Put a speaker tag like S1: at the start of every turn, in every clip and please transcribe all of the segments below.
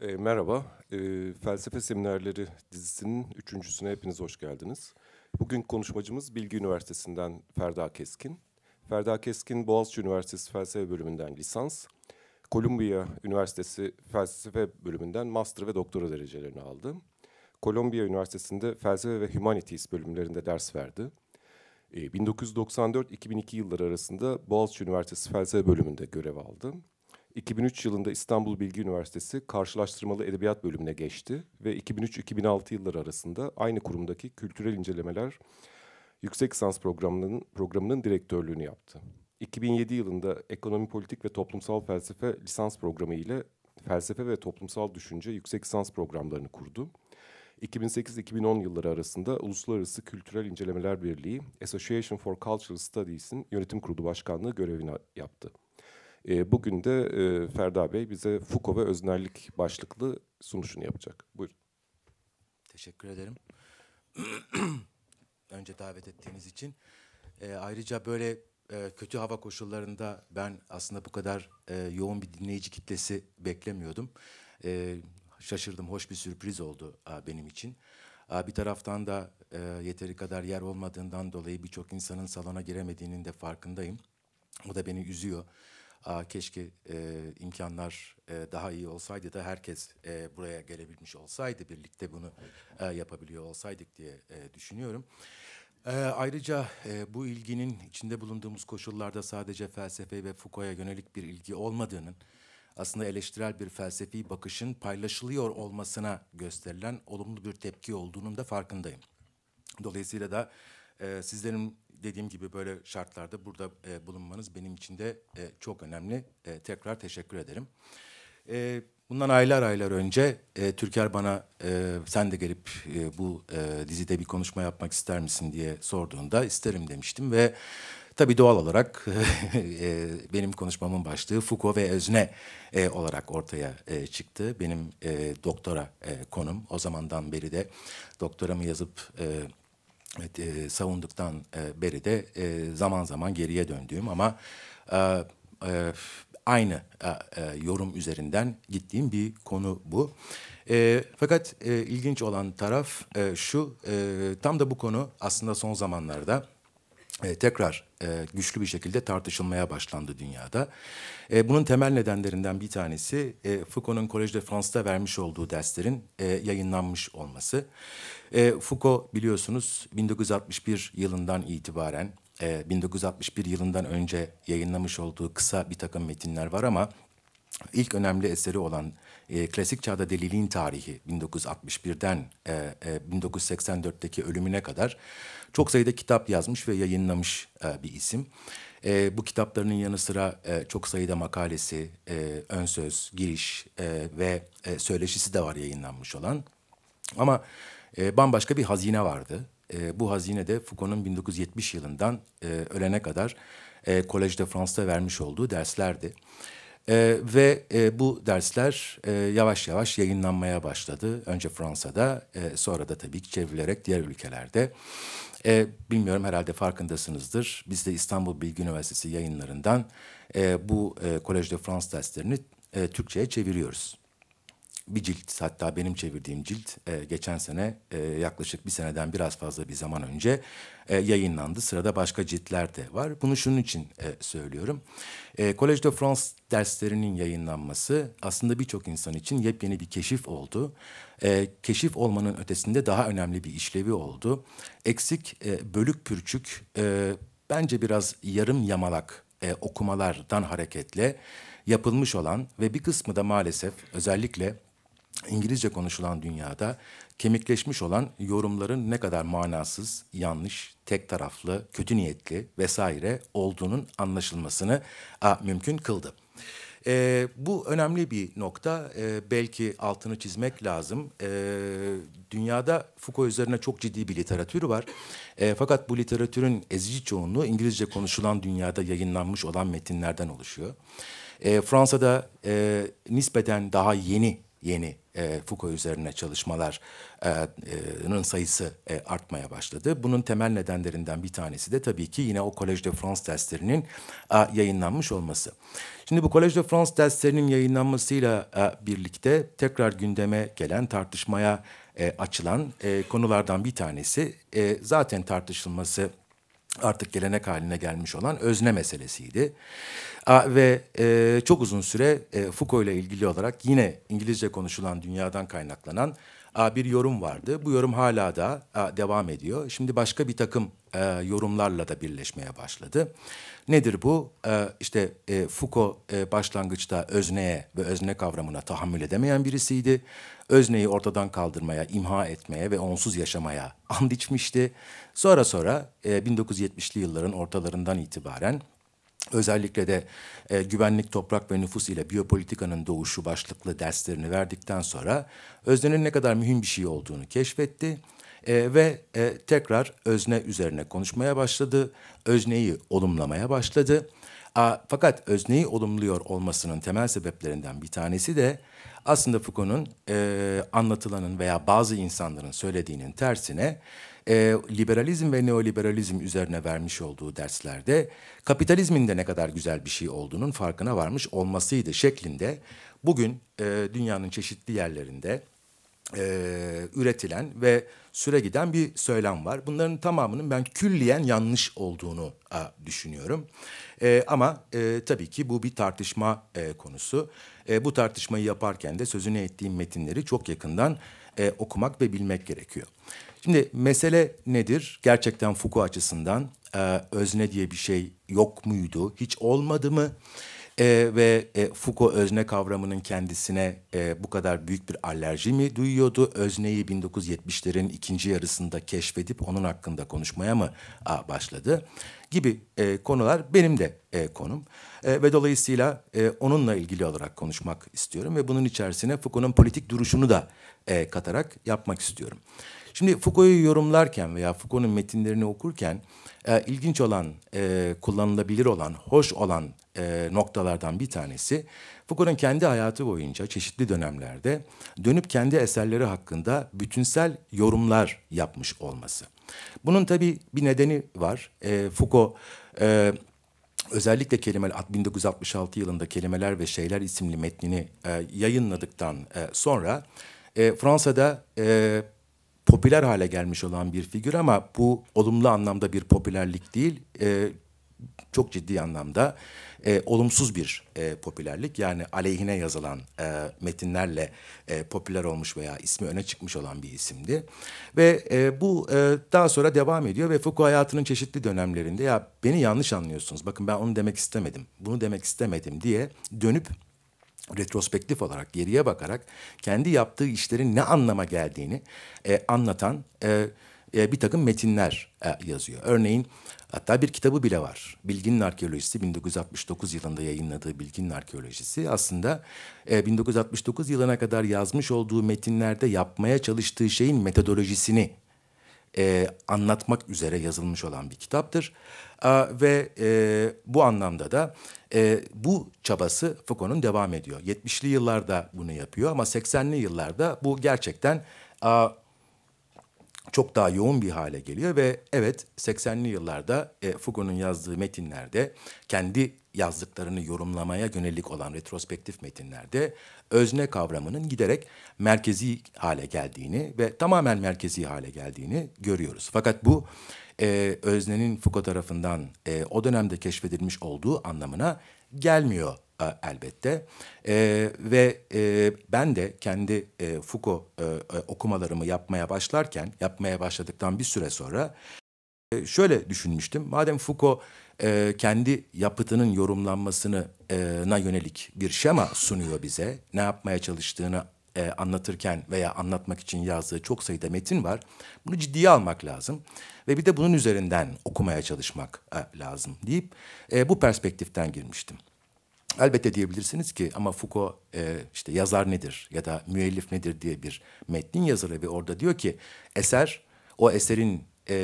S1: E, merhaba, e, Felsefe Seminerleri dizisinin üçüncüsüne hepiniz hoş geldiniz. Bugün konuşmacımız Bilgi Üniversitesi'nden Ferda Keskin. Ferda Keskin, Boğaziçi Üniversitesi Felsefe Bölümünden lisans, Kolombiya Üniversitesi Felsefe Bölümünden master ve doktora derecelerini aldı. Kolombiya Üniversitesi'nde Felsefe ve Humanities bölümlerinde ders verdi. E, 1994-2002 yılları arasında Boğaziçi Üniversitesi Felsefe Bölümünde görev aldı. 2003 yılında İstanbul Bilgi Üniversitesi Karşılaştırmalı Edebiyat bölümüne geçti ve 2003-2006 yılları arasında aynı kurumdaki Kültürel İncelemeler Yüksek Lisans Programı'nın programının direktörlüğünü yaptı. 2007 yılında Ekonomi Politik ve Toplumsal Felsefe lisans programı ile Felsefe ve Toplumsal Düşünce yüksek lisans programlarını kurdu. 2008-2010 yılları arasında Uluslararası Kültürel İncelemeler Birliği Association for Cultural Studies'in yönetim kurulu başkanlığı görevini yaptı. E, bugün de e, Ferda Bey bize Foucault ve öznerlik başlıklı sunuşunu yapacak. Buyurun.
S2: Teşekkür ederim. Önce davet ettiğiniz için. E, ayrıca böyle e, kötü hava koşullarında ben aslında bu kadar e, yoğun bir dinleyici kitlesi beklemiyordum. E, şaşırdım, hoş bir sürpriz oldu a, benim için. A, bir taraftan da e, yeteri kadar yer olmadığından dolayı birçok insanın salona giremediğinin de farkındayım. O da beni üzüyor. Aa, keşke e, imkanlar e, daha iyi olsaydı da herkes e, buraya gelebilmiş olsaydı birlikte bunu e, yapabiliyor olsaydık diye e, düşünüyorum. E, ayrıca e, bu ilginin içinde bulunduğumuz koşullarda sadece felsefe ve Foucault'a yönelik bir ilgi olmadığının aslında eleştirel bir felsefi bakışın paylaşılıyor olmasına gösterilen olumlu bir tepki olduğunun da farkındayım. Dolayısıyla da e, sizlerin dediğim gibi böyle şartlarda burada e, bulunmanız benim için de e, çok önemli. E, tekrar teşekkür ederim. E, bundan aylar aylar önce e, Türker bana e, sen de gelip e, bu e, dizide bir konuşma yapmak ister misin diye sorduğunda isterim demiştim ve Tabii doğal olarak e, benim konuşmamın başlığı Foucault ve özne e, olarak ortaya e, çıktı. Benim e, doktora e, konum o zamandan beri de doktoramı yazıp e, e, savunduktan e, beri de e, zaman zaman geriye döndüğüm ama e, e, aynı e, e, yorum üzerinden gittiğim bir konu bu. E, fakat e, ilginç olan taraf e, şu, e, tam da bu konu aslında son zamanlarda e, tekrar e, güçlü bir şekilde tartışılmaya başlandı dünyada. E, bunun temel nedenlerinden bir tanesi e, Foucault'un Collège de France'da vermiş olduğu derslerin e, yayınlanmış olması. E, Foucault biliyorsunuz 1961 yılından itibaren e, 1961 yılından önce yayınlamış olduğu kısa bir takım metinler var ama ilk önemli eseri olan e, Klasik Çağda Deliliğin Tarihi 1961'den e, e, 1984'teki ölümüne kadar çok sayıda kitap yazmış ve yayınlamış e, bir isim. E, bu kitaplarının yanı sıra e, çok sayıda makalesi, e, ön söz, giriş e, ve e, söyleşisi de var yayınlanmış olan. Ama e, bambaşka bir hazine vardı. E, bu hazine de Foucault'un 1970 yılından e, ölene kadar e, Collège de France'da vermiş olduğu derslerdi. E, ve e, bu dersler e, yavaş yavaş yayınlanmaya başladı. Önce Fransa'da, e, sonra da tabii ki çevrilerek diğer ülkelerde. E, bilmiyorum herhalde farkındasınızdır. Biz de İstanbul Bilgi Üniversitesi yayınlarından e, bu e, Kolej de France derslerini e, Türkçe'ye çeviriyoruz bir cilt hatta benim çevirdiğim cilt e, geçen sene e, yaklaşık bir seneden biraz fazla bir zaman önce e, yayınlandı. Sırada başka ciltler de var. Bunu şunun için e, söylüyorum. E, Collège de France derslerinin yayınlanması aslında birçok insan için yepyeni bir keşif oldu. E, keşif olmanın ötesinde daha önemli bir işlevi oldu. Eksik, e, bölük pürçük, e, bence biraz yarım yamalak e, okumalardan hareketle yapılmış olan ve bir kısmı da maalesef özellikle İngilizce konuşulan dünyada kemikleşmiş olan yorumların ne kadar manasız, yanlış, tek taraflı, kötü niyetli vesaire olduğunun anlaşılmasını a, mümkün kıldı. E, bu önemli bir nokta. E, belki altını çizmek lazım. E, dünyada Foucault üzerine çok ciddi bir literatür var. E, fakat bu literatürün ezici çoğunluğu İngilizce konuşulan dünyada yayınlanmış olan metinlerden oluşuyor. E, Fransa'da e, nispeten daha yeni yeni e, Foucault üzerine çalışmaların e, e, sayısı e, artmaya başladı. Bunun temel nedenlerinden bir tanesi de tabii ki yine o Collège de France derslerinin e, yayınlanmış olması. Şimdi bu Collège de France derslerinin yayınlanmasıyla e, birlikte tekrar gündeme gelen tartışmaya e, açılan e, konulardan bir tanesi e, zaten tartışılması artık gelenek haline gelmiş olan özne meselesiydi. Ve e, çok uzun süre e, Foucault ile ilgili olarak yine İngilizce konuşulan dünyadan kaynaklanan a, bir yorum vardı. Bu yorum hala da a, devam ediyor. Şimdi başka bir takım e, yorumlarla da birleşmeye başladı. Nedir bu? E, işte e, Foucault e, başlangıçta özneye ve özne kavramına tahammül edemeyen birisiydi özneyi ortadan kaldırmaya, imha etmeye ve onsuz yaşamaya and içmişti. Sonra sonra e, 1970'li yılların ortalarından itibaren Özellikle de e, güvenlik, toprak ve nüfus ile biyopolitikanın doğuşu başlıklı derslerini verdikten sonra öznenin ne kadar mühim bir şey olduğunu keşfetti e, ve e, tekrar özne üzerine konuşmaya başladı, özneyi olumlamaya başladı. A, fakat özneyi olumluyor olmasının temel sebeplerinden bir tanesi de aslında Foucault'un e, anlatılanın veya bazı insanların söylediğinin tersine e, liberalizm ve neoliberalizm üzerine vermiş olduğu derslerde kapitalizmin de ne kadar güzel bir şey olduğunun farkına varmış olmasıydı şeklinde bugün e, dünyanın çeşitli yerlerinde e, üretilen ve süre giden bir söylem var. Bunların tamamının ben külliyen yanlış olduğunu a, düşünüyorum. E, ama e, tabii ki bu bir tartışma e, konusu e, bu tartışmayı yaparken de sözünü ettiğim metinleri çok yakından e, okumak ve bilmek gerekiyor. Şimdi mesele nedir? Gerçekten Foucault açısından e, özne diye bir şey yok muydu? Hiç olmadı mı? e, ve e, Foucault özne kavramının kendisine e, bu kadar büyük bir alerji mi duyuyordu? Özneyi 1970'lerin ikinci yarısında keşfedip onun hakkında konuşmaya mı a, başladı? Gibi e, konular benim de e, konum e, ve dolayısıyla e, onunla ilgili olarak konuşmak istiyorum ve bunun içerisine Foucault'un politik duruşunu da e, katarak yapmak istiyorum. Şimdi Foucault'u yorumlarken veya Foucault'un metinlerini okurken e, ilginç olan, e, kullanılabilir olan, hoş olan e, noktalardan bir tanesi Foucault'un kendi hayatı boyunca çeşitli dönemlerde dönüp kendi eserleri hakkında bütünsel yorumlar yapmış olması. Bunun tabii bir nedeni var. E, Foucault e, özellikle kelimeler 1966 yılında Kelimeler ve Şeyler isimli metnini e, yayınladıktan e, sonra e, Fransa'da e, popüler hale gelmiş olan bir figür ama bu olumlu anlamda bir popülerlik değil. E, çok ciddi anlamda e, olumsuz bir e, popülerlik yani aleyhine yazılan e, metinlerle e, popüler olmuş veya ismi öne çıkmış olan bir isimdi. Ve e, bu e, daha sonra devam ediyor ve Foucault hayatının çeşitli dönemlerinde ya beni yanlış anlıyorsunuz bakın ben onu demek istemedim bunu demek istemedim diye dönüp retrospektif olarak geriye bakarak kendi yaptığı işlerin ne anlama geldiğini e, anlatan e, e, bir takım metinler e, yazıyor. Örneğin hatta bir kitabı bile var. Bilginin Arkeolojisi 1969 yılında yayınladığı Bilginin Arkeolojisi aslında e, 1969 yılına kadar yazmış olduğu metinlerde yapmaya çalıştığı şeyin metodolojisini e, anlatmak üzere yazılmış olan bir kitaptır. Ve e, bu anlamda da e, bu çabası Foucault'un devam ediyor. 70'li yıllarda bunu yapıyor ama 80'li yıllarda bu gerçekten a, çok daha yoğun bir hale geliyor ve evet 80'li yıllarda e, Foucault'un yazdığı metinlerde kendi yazdıklarını yorumlamaya yönelik olan retrospektif metinlerde özne kavramının giderek merkezi hale geldiğini ve tamamen merkezi hale geldiğini görüyoruz. Fakat bu e, öznenin Foucault tarafından e, o dönemde keşfedilmiş olduğu anlamına gelmiyor e, elbette. E, ve e, ben de kendi e, Foucault e, e okumalarımı yapmaya başlarken, yapmaya başladıktan bir süre sonra e, şöyle düşünmüştüm. Madem Foucault e, kendi yapıtının yorumlanmasına e, yönelik bir şema sunuyor bize, ne yapmaya çalıştığını e, anlatırken veya anlatmak için yazdığı çok sayıda metin var. Bunu ciddiye almak lazım ve bir de bunun üzerinden okumaya çalışmak e, lazım deyip e, bu perspektiften girmiştim. Elbette diyebilirsiniz ki ama Foucault e, işte yazar nedir ya da müellif nedir diye bir metnin yazarı ve orada diyor ki eser o eserin e,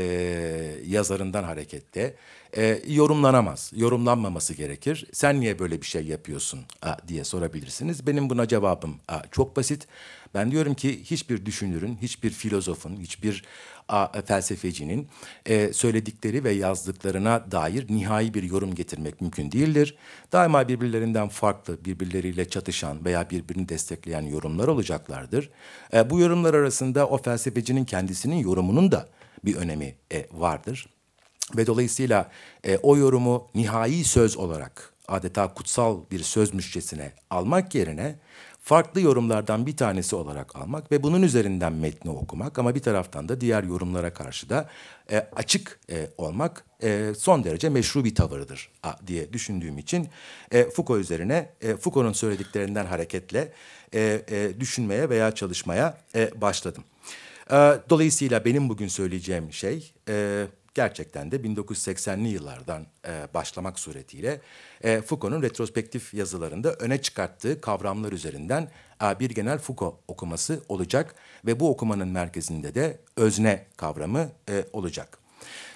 S2: yazarından hareketle e, yorumlanamaz. Yorumlanmaması gerekir. Sen niye böyle bir şey yapıyorsun a, diye sorabilirsiniz. Benim buna cevabım a, çok basit. Ben diyorum ki hiçbir düşünürün, hiçbir filozofun, hiçbir a, felsefecinin e, söyledikleri ve yazdıklarına dair nihai bir yorum getirmek mümkün değildir. Daima birbirlerinden farklı, birbirleriyle çatışan veya birbirini destekleyen yorumlar olacaklardır. E, bu yorumlar arasında o felsefecinin kendisinin yorumunun da bir önemi e, vardır. Ve dolayısıyla e, o yorumu nihai söz olarak adeta kutsal bir sözmüşçesine almak yerine farklı yorumlardan bir tanesi olarak almak ve bunun üzerinden metni okumak ama bir taraftan da diğer yorumlara karşı da e, açık e, olmak e, son derece meşru bir tavırdır a, diye düşündüğüm için e, Foucault üzerine e, Foucault'un söylediklerinden hareketle e, e, düşünmeye veya çalışmaya e, başladım. E, dolayısıyla benim bugün söyleyeceğim şey... E, gerçekten de 1980'li yıllardan e, başlamak suretiyle e, Foucault'un retrospektif yazılarında öne çıkarttığı kavramlar üzerinden e, bir genel Foucault okuması olacak ve bu okumanın merkezinde de özne kavramı e, olacak.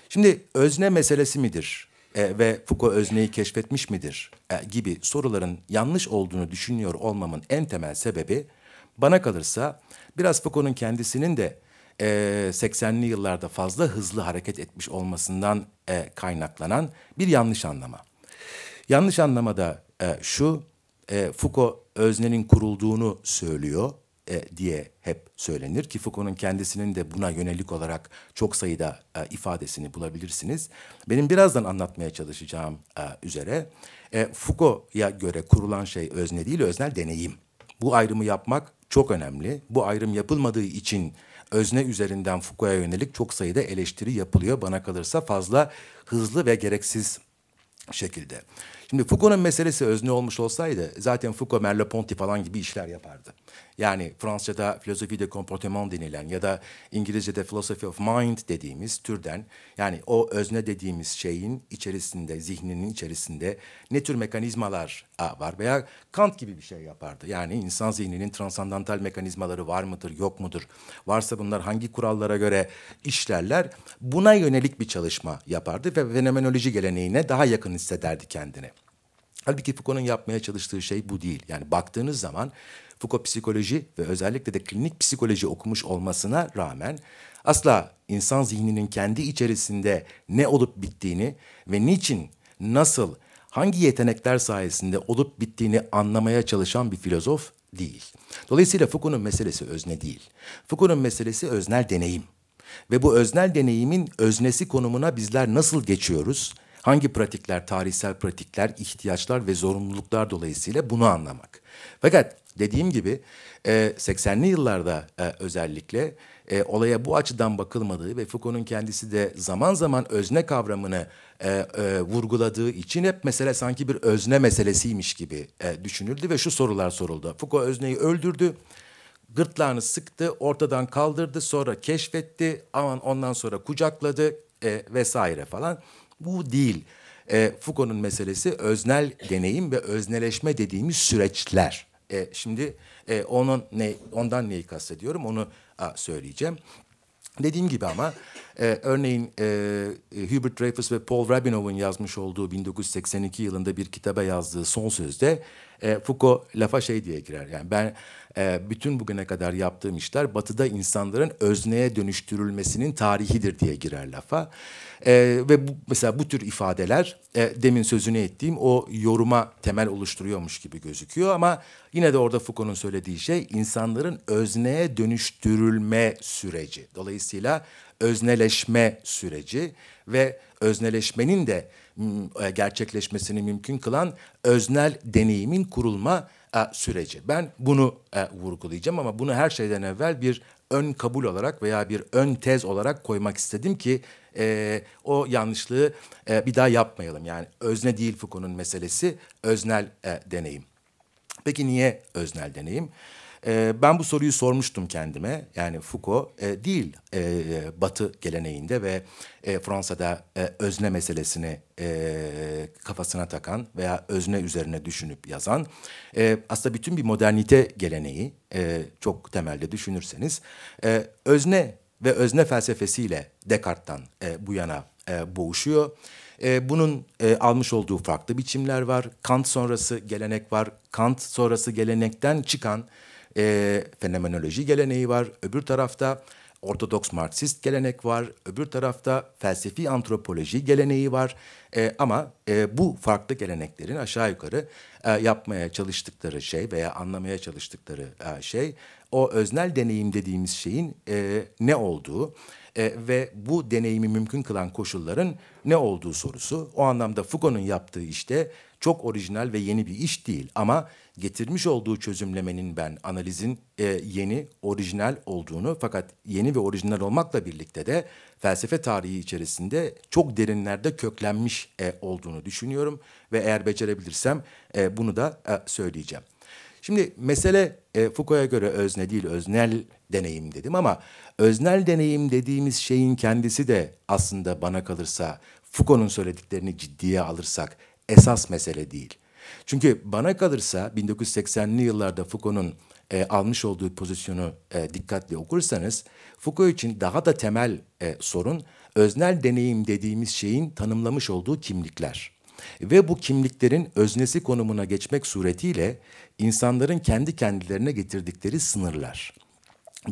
S2: Şimdi özne meselesi midir? E, ve Foucault özneyi keşfetmiş midir e, gibi soruların yanlış olduğunu düşünüyor olmamın en temel sebebi bana kalırsa biraz Foucault'un kendisinin de e, 80'li yıllarda fazla hızlı hareket etmiş olmasından kaynaklanan bir yanlış anlama. Yanlış anlama da şu, Foucault öznenin kurulduğunu söylüyor diye hep söylenir ki Foucault'un kendisinin de buna yönelik olarak çok sayıda ifadesini bulabilirsiniz. Benim birazdan anlatmaya çalışacağım üzere e, Foucault'a göre kurulan şey özne değil, öznel deneyim. Bu ayrımı yapmak çok önemli. Bu ayrım yapılmadığı için özne üzerinden Foucault'a yönelik çok sayıda eleştiri yapılıyor. Bana kalırsa fazla hızlı ve gereksiz şekilde. Şimdi Foucault'un meselesi özne olmuş olsaydı zaten Foucault, Merleau-Ponty falan gibi işler yapardı. Yani Fransızca'da filozofi de comportement denilen ya da İngilizce'de philosophy of mind dediğimiz türden yani o özne dediğimiz şeyin içerisinde, zihninin içerisinde ne tür mekanizmalar var veya Kant gibi bir şey yapardı. Yani insan zihninin transandantal mekanizmaları var mıdır, yok mudur? Varsa bunlar hangi kurallara göre işlerler? Buna yönelik bir çalışma yapardı ve fenomenoloji geleneğine daha yakın hissederdi kendini. Halbuki Foucault'un yapmaya çalıştığı şey bu değil. Yani baktığınız zaman Foucault psikoloji ve özellikle de klinik psikoloji okumuş olmasına rağmen asla insan zihninin kendi içerisinde ne olup bittiğini ve niçin, nasıl, hangi yetenekler sayesinde olup bittiğini anlamaya çalışan bir filozof değil. Dolayısıyla Foucault'un meselesi özne değil. Foucault'un meselesi öznel deneyim. Ve bu öznel deneyimin öznesi konumuna bizler nasıl geçiyoruz? Hangi pratikler, tarihsel pratikler, ihtiyaçlar ve zorunluluklar dolayısıyla bunu anlamak. Fakat Dediğim gibi 80'li e, yıllarda e, özellikle e, olaya bu açıdan bakılmadığı ve Foucault'un kendisi de zaman zaman özne kavramını e, vurguladığı için hep mesele sanki bir özne meselesiymiş gibi düşünüldü ve şu sorular soruldu. Foucault özneyi öldürdü, gırtlağını sıktı, ortadan kaldırdı, sonra keşfetti, aman ondan sonra kucakladı vesaire falan. Bu değil. Foucault'un meselesi öznel deneyim ve özneleşme dediğimiz süreçler. E, şimdi e, onun ne ondan neyi kastediyorum onu a, söyleyeceğim. Dediğim gibi ama e, örneğin e, e Hubert Dreyfus ve Paul Rabinov'un yazmış olduğu 1982 yılında bir kitaba yazdığı son sözde e, Foucault lafa şey diye girer. Yani ben e, bütün bugüne kadar yaptığım işler batıda insanların özneye dönüştürülmesinin tarihidir diye girer lafa. E, ve bu, mesela bu tür ifadeler e, demin sözünü ettiğim o yoruma temel oluşturuyormuş gibi gözüküyor ama yine de orada Foucault'un söylediği şey insanların özneye dönüştürülme süreci. Dolayısıyla özneleşme süreci ve özneleşmenin de e, gerçekleşmesini mümkün kılan öznel deneyimin kurulma e, süreci. Ben bunu e, vurgulayacağım ama bunu her şeyden evvel bir ön kabul olarak veya bir ön tez olarak koymak istedim ki e, o yanlışlığı e, bir daha yapmayalım. Yani özne değil Foucault'un meselesi öznel e, deneyim. Peki niye öznel deneyim? E, ben bu soruyu sormuştum kendime. Yani Foucault e, değil e, Batı geleneğinde ve e, Fransa'da e, özne meselesini e, kafasına takan veya özne üzerine düşünüp yazan e, aslında bütün bir modernite geleneği e, çok temelde düşünürseniz e, özne ve özne felsefesiyle Descartes'tan e, bu yana e, boğuşuyor. E, bunun e, almış olduğu farklı biçimler var. Kant sonrası gelenek var. Kant sonrası gelenekten çıkan e, fenomenoloji geleneği var. Öbür tarafta Ortodoks Marksist gelenek var. Öbür tarafta felsefi antropoloji geleneği var. E, ama e, bu farklı geleneklerin aşağı yukarı e, yapmaya çalıştıkları şey veya anlamaya çalıştıkları e, şey o öznel deneyim dediğimiz şeyin e, ne olduğu e, ve bu deneyimi mümkün kılan koşulların ne olduğu sorusu. O anlamda Foucault'un yaptığı işte çok orijinal ve yeni bir iş değil ama getirmiş olduğu çözümlemenin ben analizin e, yeni, orijinal olduğunu fakat yeni ve orijinal olmakla birlikte de felsefe tarihi içerisinde çok derinlerde köklenmiş e, olduğunu düşünüyorum ve eğer becerebilirsem e, bunu da e, söyleyeceğim. Şimdi mesele e, Foucault'a göre özne değil, öznel deneyim dedim ama öznel deneyim dediğimiz şeyin kendisi de aslında bana kalırsa Foucault'un söylediklerini ciddiye alırsak esas mesele değil. Çünkü bana kalırsa 1980'li yıllarda Foucault'un e, almış olduğu pozisyonu e, dikkatli okursanız Foucault için daha da temel e, sorun öznel deneyim dediğimiz şeyin tanımlamış olduğu kimlikler ve bu kimliklerin öznesi konumuna geçmek suretiyle insanların kendi kendilerine getirdikleri sınırlar.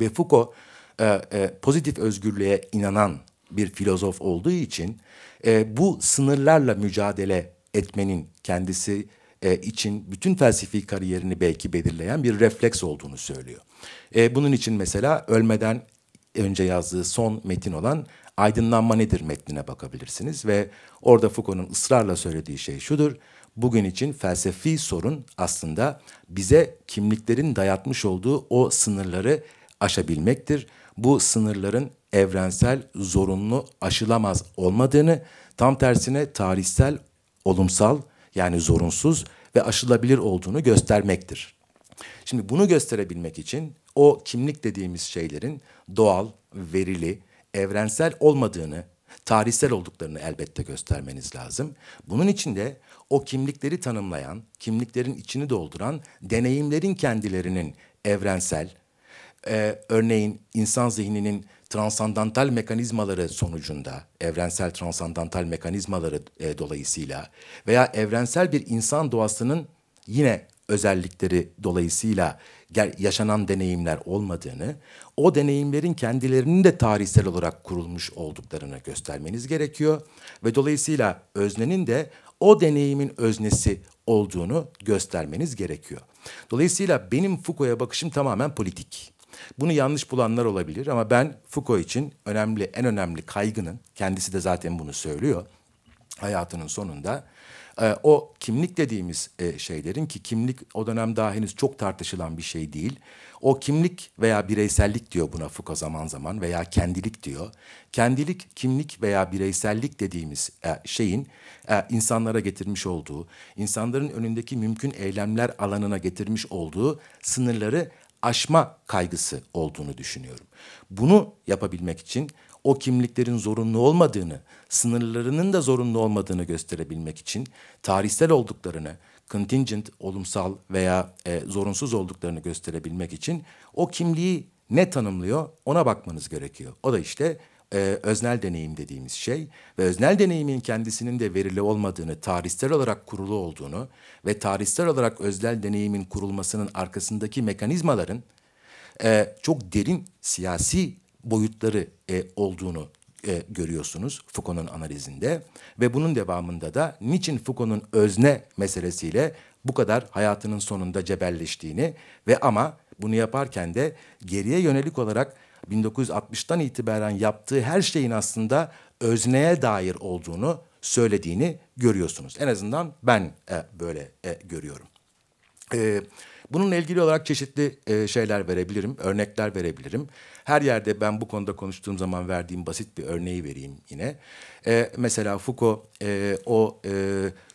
S2: Ve Foucault e, e, pozitif özgürlüğe inanan bir filozof olduğu için e, bu sınırlarla mücadele etmenin kendisi e, için bütün felsefi kariyerini belki belirleyen bir refleks olduğunu söylüyor. E, bunun için mesela ölmeden önce yazdığı son metin olan Aydınlanma nedir metnine bakabilirsiniz ve orada Foucault'un ısrarla söylediği şey şudur. Bugün için felsefi sorun aslında bize kimliklerin dayatmış olduğu o sınırları aşabilmektir. Bu sınırların evrensel, zorunlu, aşılamaz olmadığını, tam tersine tarihsel, olumsal yani zorunsuz ve aşılabilir olduğunu göstermektir. Şimdi bunu gösterebilmek için o kimlik dediğimiz şeylerin doğal, verili, evrensel olmadığını, tarihsel olduklarını elbette göstermeniz lazım. Bunun için de o kimlikleri tanımlayan, kimliklerin içini dolduran deneyimlerin kendilerinin evrensel, e, örneğin insan zihninin transandantal mekanizmaları sonucunda, evrensel transandantal mekanizmaları e, dolayısıyla veya evrensel bir insan doğasının yine özellikleri dolayısıyla yaşanan deneyimler olmadığını, o deneyimlerin kendilerinin de tarihsel olarak kurulmuş olduklarını göstermeniz gerekiyor ve dolayısıyla öznenin de o deneyimin öznesi olduğunu göstermeniz gerekiyor. Dolayısıyla benim Foucault'a bakışım tamamen politik. Bunu yanlış bulanlar olabilir ama ben Foucault için önemli en önemli kaygının kendisi de zaten bunu söylüyor. Hayatının sonunda e, o kimlik dediğimiz e, şeylerin ki kimlik o dönem daha henüz çok tartışılan bir şey değil. O kimlik veya bireysellik diyor buna Foucault zaman zaman veya kendilik diyor. Kendilik, kimlik veya bireysellik dediğimiz e, şeyin e, insanlara getirmiş olduğu, insanların önündeki mümkün eylemler alanına getirmiş olduğu sınırları aşma kaygısı olduğunu düşünüyorum. Bunu yapabilmek için o kimliklerin zorunlu olmadığını, sınırlarının da zorunlu olmadığını gösterebilmek için tarihsel olduklarını, contingent, olumsal veya e, zorunsuz olduklarını gösterebilmek için o kimliği ne tanımlıyor ona bakmanız gerekiyor. O da işte e, öznel deneyim dediğimiz şey ve öznel deneyimin kendisinin de verili olmadığını, tarihsel olarak kurulu olduğunu ve tarihsel olarak öznel deneyimin kurulmasının arkasındaki mekanizmaların e, çok derin siyasi boyutları e, olduğunu e, görüyorsunuz Foucault'un analizinde. Ve bunun devamında da niçin Foucault'un özne meselesiyle bu kadar hayatının sonunda cebelleştiğini ve ama bunu yaparken de geriye yönelik olarak 1960'tan itibaren yaptığı her şeyin aslında özneye dair olduğunu söylediğini görüyorsunuz. En azından ben e, böyle e, görüyorum. E, Bununla ilgili olarak çeşitli e, şeyler verebilirim, örnekler verebilirim. Her yerde ben bu konuda konuştuğum zaman verdiğim basit bir örneği vereyim yine. E, mesela Foucault e, o e,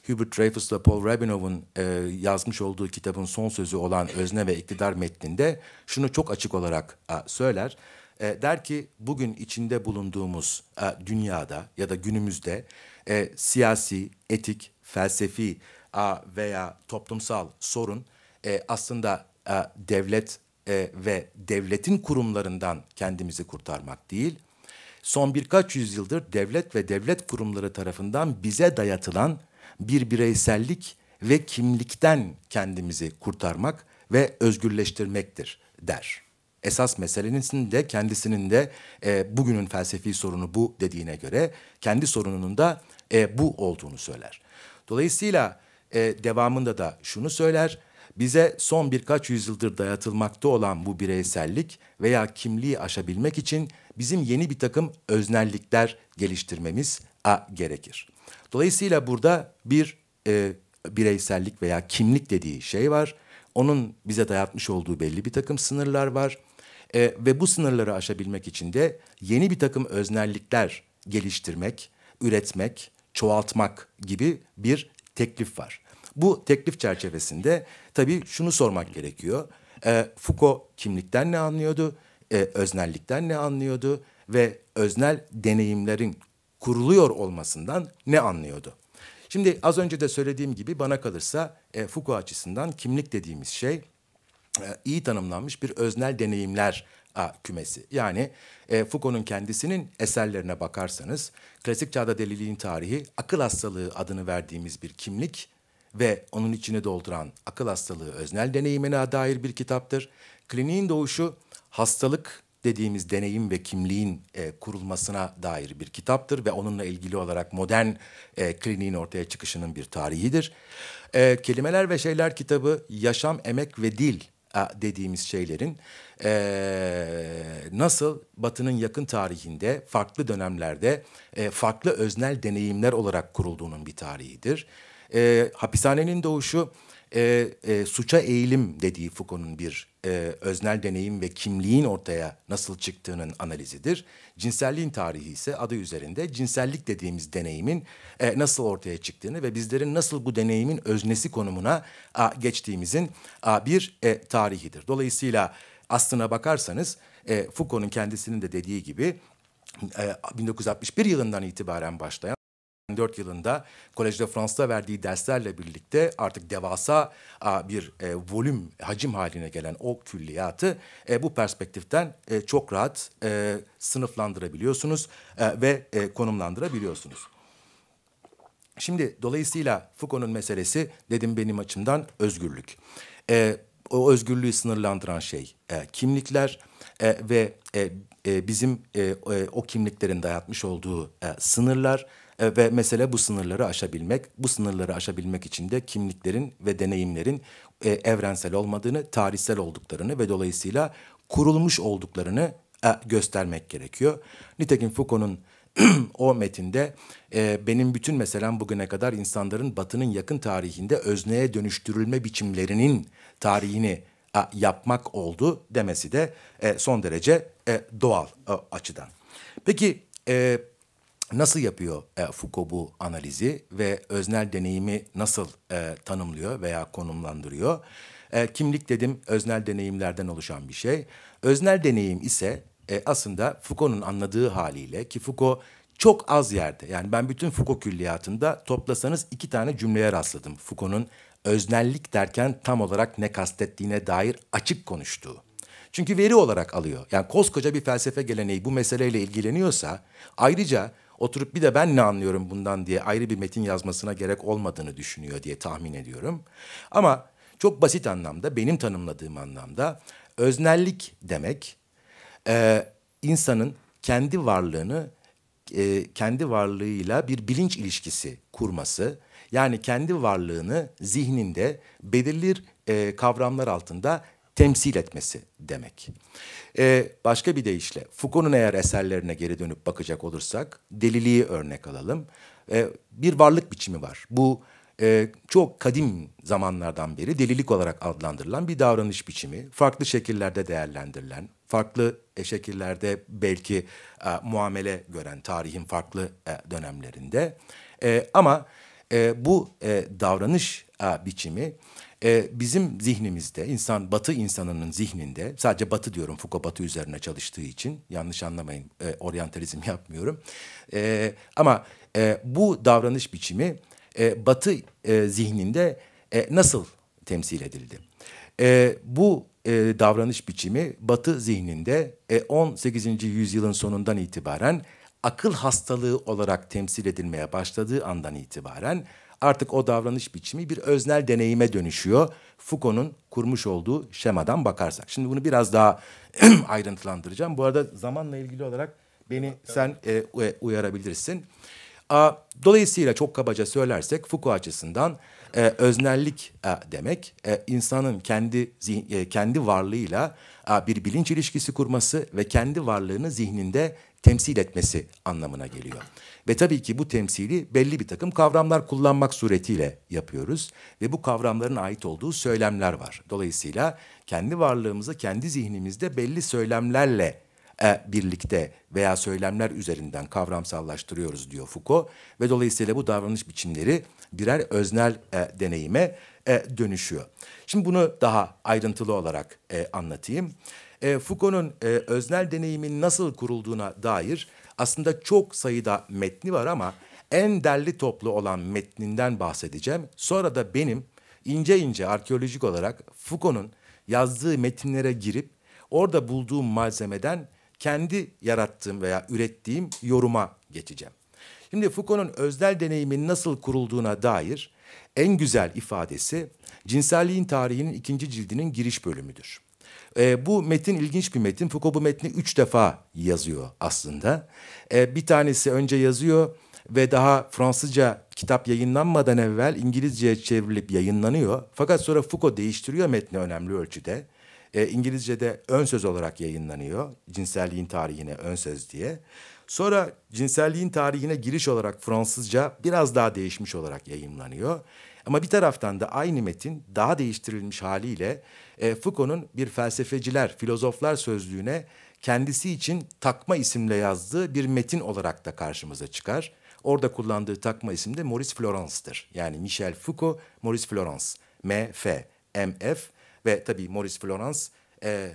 S2: Hubert Dreyfus ile Paul Rabinov'un e, yazmış olduğu kitabın son sözü olan özne ve iktidar metninde şunu çok açık olarak a, söyler. E, der ki bugün içinde bulunduğumuz e, dünyada ya da günümüzde e, siyasi, etik, felsefi a, veya toplumsal sorun e, aslında e, devlet e, ve devletin kurumlarından kendimizi kurtarmak değil, son birkaç yüzyıldır devlet ve devlet kurumları tarafından bize dayatılan bir bireysellik ve kimlikten kendimizi kurtarmak ve özgürleştirmektir der. Esas meselenin de kendisinin de e, bugünün felsefi sorunu bu dediğine göre kendi sorununun da e, bu olduğunu söyler. Dolayısıyla e, devamında da şunu söyler bize son birkaç yüzyıldır dayatılmakta olan bu bireysellik veya kimliği aşabilmek için bizim yeni bir takım öznellikler geliştirmemiz a, gerekir. Dolayısıyla burada bir e, bireysellik veya kimlik dediği şey var. Onun bize dayatmış olduğu belli bir takım sınırlar var. E, ve bu sınırları aşabilmek için de yeni bir takım öznellikler geliştirmek, üretmek, çoğaltmak gibi bir teklif var. Bu teklif çerçevesinde Tabii şunu sormak gerekiyor. E, Foucault kimlikten ne anlıyordu? E, öznellikten ne anlıyordu? Ve öznel deneyimlerin kuruluyor olmasından ne anlıyordu? Şimdi az önce de söylediğim gibi bana kalırsa e, Foucault açısından kimlik dediğimiz şey e, iyi tanımlanmış bir öznel deneyimler a, kümesi. Yani e, Foucault'un kendisinin eserlerine bakarsanız klasik çağda deliliğin tarihi akıl hastalığı adını verdiğimiz bir kimlik ve onun içine dolduran akıl hastalığı öznel deneyimine dair bir kitaptır. Kliniğin doğuşu hastalık dediğimiz deneyim ve kimliğin e, kurulmasına dair bir kitaptır ve onunla ilgili olarak modern e, kliniğin ortaya çıkışının bir tarihidir. E, Kelimeler ve Şeyler kitabı yaşam, emek ve dil dediğimiz şeylerin e, nasıl Batı'nın yakın tarihinde farklı dönemlerde e, farklı öznel deneyimler olarak kurulduğunun bir tarihidir. E, hapishanenin doğuşu e, e, suça eğilim dediği Foucault'un bir e, öznel deneyim ve kimliğin ortaya nasıl çıktığının analizidir. Cinselliğin tarihi ise adı üzerinde cinsellik dediğimiz deneyimin e, nasıl ortaya çıktığını ve bizlerin nasıl bu deneyimin öznesi konumuna a, geçtiğimizin a, bir e, tarihidir. Dolayısıyla aslına bakarsanız e, Foucault'un kendisinin de dediği gibi e, 1961 yılından itibaren başlayan 2004 yılında Kolej de France'da verdiği derslerle birlikte artık devasa bir e, volüm, hacim haline gelen o külliyatı e, bu perspektiften e, çok rahat e, sınıflandırabiliyorsunuz ve e, konumlandırabiliyorsunuz. Şimdi dolayısıyla Foucault'un meselesi dedim benim açımdan özgürlük. E, o özgürlüğü sınırlandıran şey e, kimlikler e, ve e, bizim e, o kimliklerin dayatmış olduğu e, sınırlar e, ve mesele bu sınırları aşabilmek. Bu sınırları aşabilmek için de kimliklerin ve deneyimlerin e, evrensel olmadığını, tarihsel olduklarını ve dolayısıyla kurulmuş olduklarını e, göstermek gerekiyor. Nitekim Foucault'un o metinde e, benim bütün meselem bugüne kadar insanların batının yakın tarihinde özneye dönüştürülme biçimlerinin tarihini a, e, yapmak oldu demesi de e, son derece e, doğal e, açıdan. Peki e, Nasıl yapıyor e, Foucault bu analizi ve öznel deneyimi nasıl e, tanımlıyor veya konumlandırıyor? E, kimlik dedim öznel deneyimlerden oluşan bir şey. Öznel deneyim ise e, aslında Foucault'un anladığı haliyle ki Foucault çok az yerde yani ben bütün Foucault külliyatında toplasanız iki tane cümleye rastladım. Foucault'un öznellik derken tam olarak ne kastettiğine dair açık konuştuğu. Çünkü veri olarak alıyor. Yani koskoca bir felsefe geleneği bu meseleyle ilgileniyorsa ayrıca oturup bir de ben ne anlıyorum bundan diye ayrı bir metin yazmasına gerek olmadığını düşünüyor diye tahmin ediyorum. Ama çok basit anlamda benim tanımladığım anlamda öznellik demek e, insanın kendi varlığını e, kendi varlığıyla bir bilinç ilişkisi kurması yani kendi varlığını zihninde belirli e, kavramlar altında temsil etmesi demek. Ee, başka bir deyişle Foucault'un eğer eserlerine geri dönüp bakacak olursak deliliği örnek alalım. Ee, bir varlık biçimi var. Bu e, çok kadim zamanlardan beri delilik olarak adlandırılan bir davranış biçimi. Farklı şekillerde değerlendirilen, farklı e, şekillerde belki e, muamele gören tarihin farklı e, dönemlerinde. E, ama e, bu e, davranış e, biçimi e, bizim zihnimizde insan batı insanının zihninde sadece batı diyorum Foucault batı üzerine çalıştığı için yanlış anlamayın e, oryantalizm yapmıyorum. E, ama e, bu davranış biçimi e, batı e, zihninde e, nasıl temsil edildi? E, bu e, davranış biçimi batı zihninde e, 18. yüzyılın sonundan itibaren akıl hastalığı olarak temsil edilmeye başladığı andan itibaren Artık o davranış biçimi bir öznel deneyime dönüşüyor. Foucault'un kurmuş olduğu şemadan bakarsak. Şimdi bunu biraz daha ayrıntılandıracağım. Bu arada zamanla ilgili olarak beni sen e, uyarabilirsin. A, dolayısıyla çok kabaca söylersek Foucault açısından e, öznellik e, demek e, insanın kendi e, kendi varlığıyla e, bir bilinç ilişkisi kurması ve kendi varlığını zihninde temsil etmesi anlamına geliyor. Ve tabii ki bu temsili belli bir takım kavramlar kullanmak suretiyle yapıyoruz ve bu kavramların ait olduğu söylemler var. Dolayısıyla kendi varlığımızı kendi zihnimizde belli söylemlerle e, birlikte veya söylemler üzerinden kavramsallaştırıyoruz diyor Foucault ve dolayısıyla bu davranış biçimleri birer öznel e, deneyime e, dönüşüyor. Şimdi bunu daha ayrıntılı olarak e, anlatayım. E, Foucault'un e, öznel deneyimin nasıl kurulduğuna dair aslında çok sayıda metni var ama en derli toplu olan metninden bahsedeceğim. Sonra da benim ince ince arkeolojik olarak Foucault'un yazdığı metinlere girip orada bulduğum malzemeden kendi yarattığım veya ürettiğim yoruma geçeceğim. Şimdi Foucault'un özel deneyimin nasıl kurulduğuna dair en güzel ifadesi cinselliğin tarihinin ikinci cildinin giriş bölümüdür. E, bu metin ilginç bir metin. Foucault bu metni üç defa yazıyor aslında. E, bir tanesi önce yazıyor ve daha Fransızca kitap yayınlanmadan evvel İngilizceye çevrilip yayınlanıyor. Fakat sonra Foucault değiştiriyor metni önemli ölçüde. E, İngilizce'de ön söz olarak yayınlanıyor. Cinselliğin tarihine ön söz diye. Sonra cinselliğin tarihine giriş olarak Fransızca biraz daha değişmiş olarak yayımlanıyor. Ama bir taraftan da aynı metin daha değiştirilmiş haliyle e, Foucault'un bir felsefeciler, filozoflar sözlüğüne kendisi için takma isimle yazdığı bir metin olarak da karşımıza çıkar. Orada kullandığı takma isim de Maurice Florence'dır. Yani Michel Foucault, Maurice Florence. M F M F ve tabii Maurice Florence e,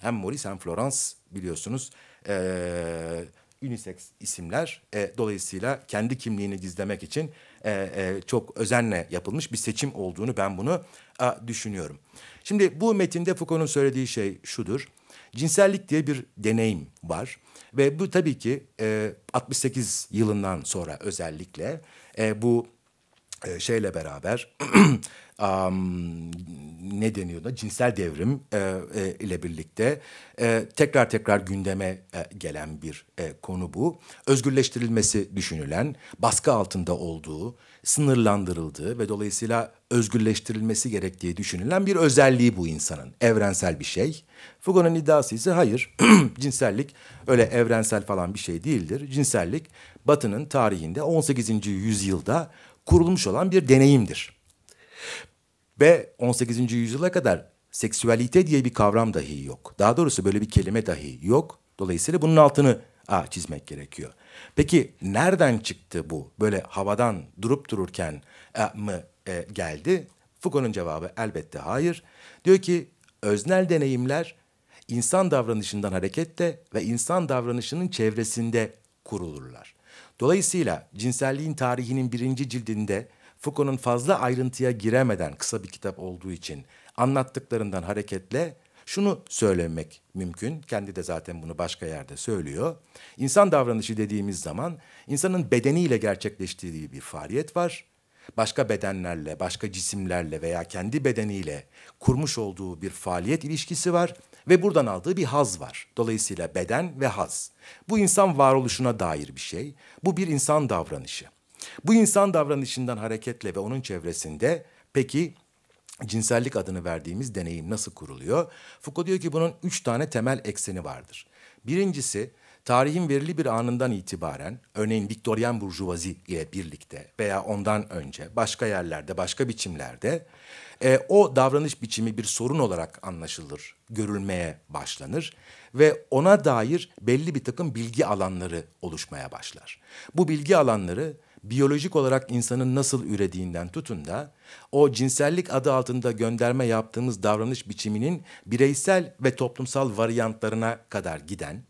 S2: hem Maurice hem Florence biliyorsunuz e, unisex isimler. E, dolayısıyla kendi kimliğini gizlemek için e, e, çok özenle yapılmış bir seçim olduğunu ben bunu a, e, düşünüyorum. Şimdi bu metinde Foucault'un söylediği şey şudur. Cinsellik diye bir deneyim var ve bu tabii ki e, 68 yılından sonra özellikle e, bu e, şeyle beraber um, ne da cinsel devrim e, e, ile birlikte e, tekrar tekrar gündeme e, gelen bir e, konu bu. Özgürleştirilmesi düşünülen, baskı altında olduğu, sınırlandırıldığı ve dolayısıyla özgürleştirilmesi gerektiği düşünülen bir özelliği bu insanın. Evrensel bir şey. Fugon'un iddiası ise hayır, cinsellik öyle evrensel falan bir şey değildir. Cinsellik Batı'nın tarihinde 18. yüzyılda kurulmuş olan bir deneyimdir. Ve 18. yüzyıla kadar seksüalite diye bir kavram dahi yok. Daha doğrusu böyle bir kelime dahi yok. Dolayısıyla bunun altını a, çizmek gerekiyor. Peki nereden çıktı bu? Böyle havadan durup dururken a, e, mı e, geldi? Foucault'un cevabı elbette hayır. Diyor ki öznel deneyimler insan davranışından hareketle ve insan davranışının çevresinde kurulurlar. Dolayısıyla cinselliğin tarihinin birinci cildinde Foucault'un fazla ayrıntıya giremeden kısa bir kitap olduğu için anlattıklarından hareketle şunu söylemek mümkün. Kendi de zaten bunu başka yerde söylüyor. İnsan davranışı dediğimiz zaman insanın bedeniyle gerçekleştirdiği bir faaliyet var. Başka bedenlerle, başka cisimlerle veya kendi bedeniyle kurmuş olduğu bir faaliyet ilişkisi var ve buradan aldığı bir haz var. Dolayısıyla beden ve haz. Bu insan varoluşuna dair bir şey. Bu bir insan davranışı. Bu insan davranışından hareketle ve onun çevresinde peki cinsellik adını verdiğimiz deneyim nasıl kuruluyor? Foucault diyor ki bunun üç tane temel ekseni vardır. Birincisi tarihin verili bir anından itibaren örneğin Victorian Burjuvazi ile birlikte veya ondan önce başka yerlerde başka biçimlerde e, o davranış biçimi bir sorun olarak anlaşılır, görülmeye başlanır ve ona dair belli bir takım bilgi alanları oluşmaya başlar. Bu bilgi alanları biyolojik olarak insanın nasıl ürediğinden tutun da o cinsellik adı altında gönderme yaptığımız davranış biçiminin bireysel ve toplumsal varyantlarına kadar giden,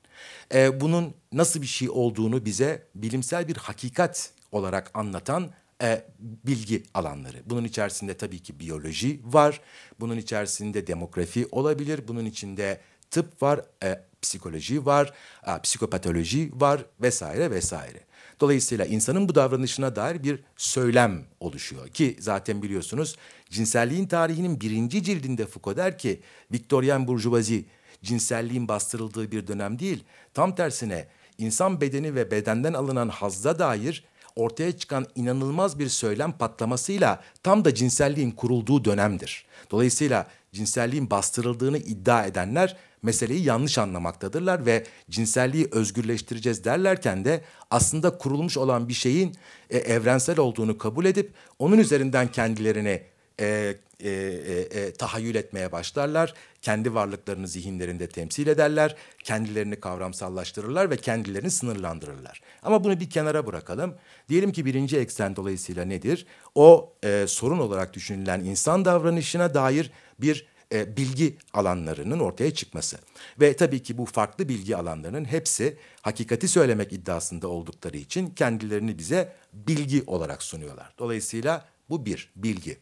S2: e, bunun nasıl bir şey olduğunu bize bilimsel bir hakikat olarak anlatan e, bilgi alanları. Bunun içerisinde tabii ki biyoloji var, bunun içerisinde demografi olabilir, bunun içinde tıp var, e, psikoloji var, e, psikopatoloji var vesaire vesaire. Dolayısıyla insanın bu davranışına dair bir söylem oluşuyor ki zaten biliyorsunuz cinselliğin tarihinin birinci cildinde Foucault der ki Victorian Burjuvazi cinselliğin bastırıldığı bir dönem değil. Tam tersine insan bedeni ve bedenden alınan hazza dair ortaya çıkan inanılmaz bir söylem patlamasıyla tam da cinselliğin kurulduğu dönemdir. Dolayısıyla cinselliğin bastırıldığını iddia edenler meseleyi yanlış anlamaktadırlar ve cinselliği özgürleştireceğiz derlerken de aslında kurulmuş olan bir şeyin e, evrensel olduğunu kabul edip onun üzerinden kendilerini e, e, e, e, tahayyül etmeye başlarlar. Kendi varlıklarını zihinlerinde temsil ederler. Kendilerini kavramsallaştırırlar ve kendilerini sınırlandırırlar. Ama bunu bir kenara bırakalım. Diyelim ki birinci eksen dolayısıyla nedir? O e, sorun olarak düşünülen insan davranışına dair bir e, bilgi alanlarının ortaya çıkması. Ve tabii ki bu farklı bilgi alanlarının hepsi hakikati söylemek iddiasında oldukları için kendilerini bize bilgi olarak sunuyorlar. Dolayısıyla bu bir bilgi.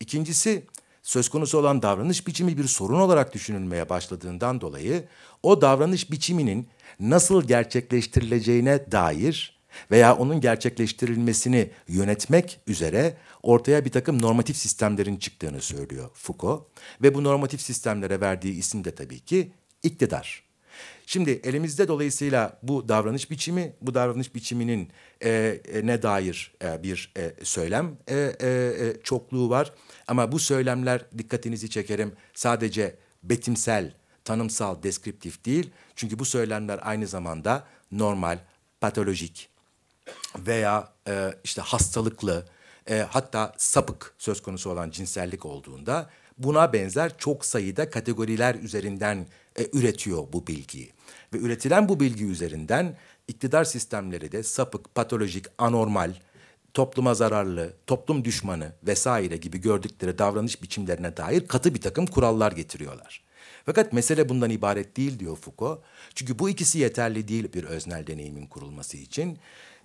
S2: İkincisi söz konusu olan davranış biçimi bir sorun olarak düşünülmeye başladığından dolayı o davranış biçiminin nasıl gerçekleştirileceğine dair veya onun gerçekleştirilmesini yönetmek üzere ortaya bir takım normatif sistemlerin çıktığını söylüyor Foucault. Ve bu normatif sistemlere verdiği isim de tabii ki iktidar. Şimdi elimizde dolayısıyla bu davranış biçimi, bu davranış biçiminin e, e, ne dair e, bir e, söylem e, e, e çokluğu var. Ama bu söylemler dikkatinizi çekerim sadece betimsel, tanımsal, deskriptif değil. Çünkü bu söylemler aynı zamanda normal, patolojik veya e, işte hastalıklı e, hatta sapık söz konusu olan cinsellik olduğunda buna benzer çok sayıda kategoriler üzerinden e, üretiyor bu bilgiyi. Ve üretilen bu bilgi üzerinden iktidar sistemleri de sapık, patolojik, anormal, topluma zararlı, toplum düşmanı vesaire gibi gördükleri davranış biçimlerine dair katı bir takım kurallar getiriyorlar. Fakat mesele bundan ibaret değil diyor Foucault. Çünkü bu ikisi yeterli değil bir öznel deneyimin kurulması için.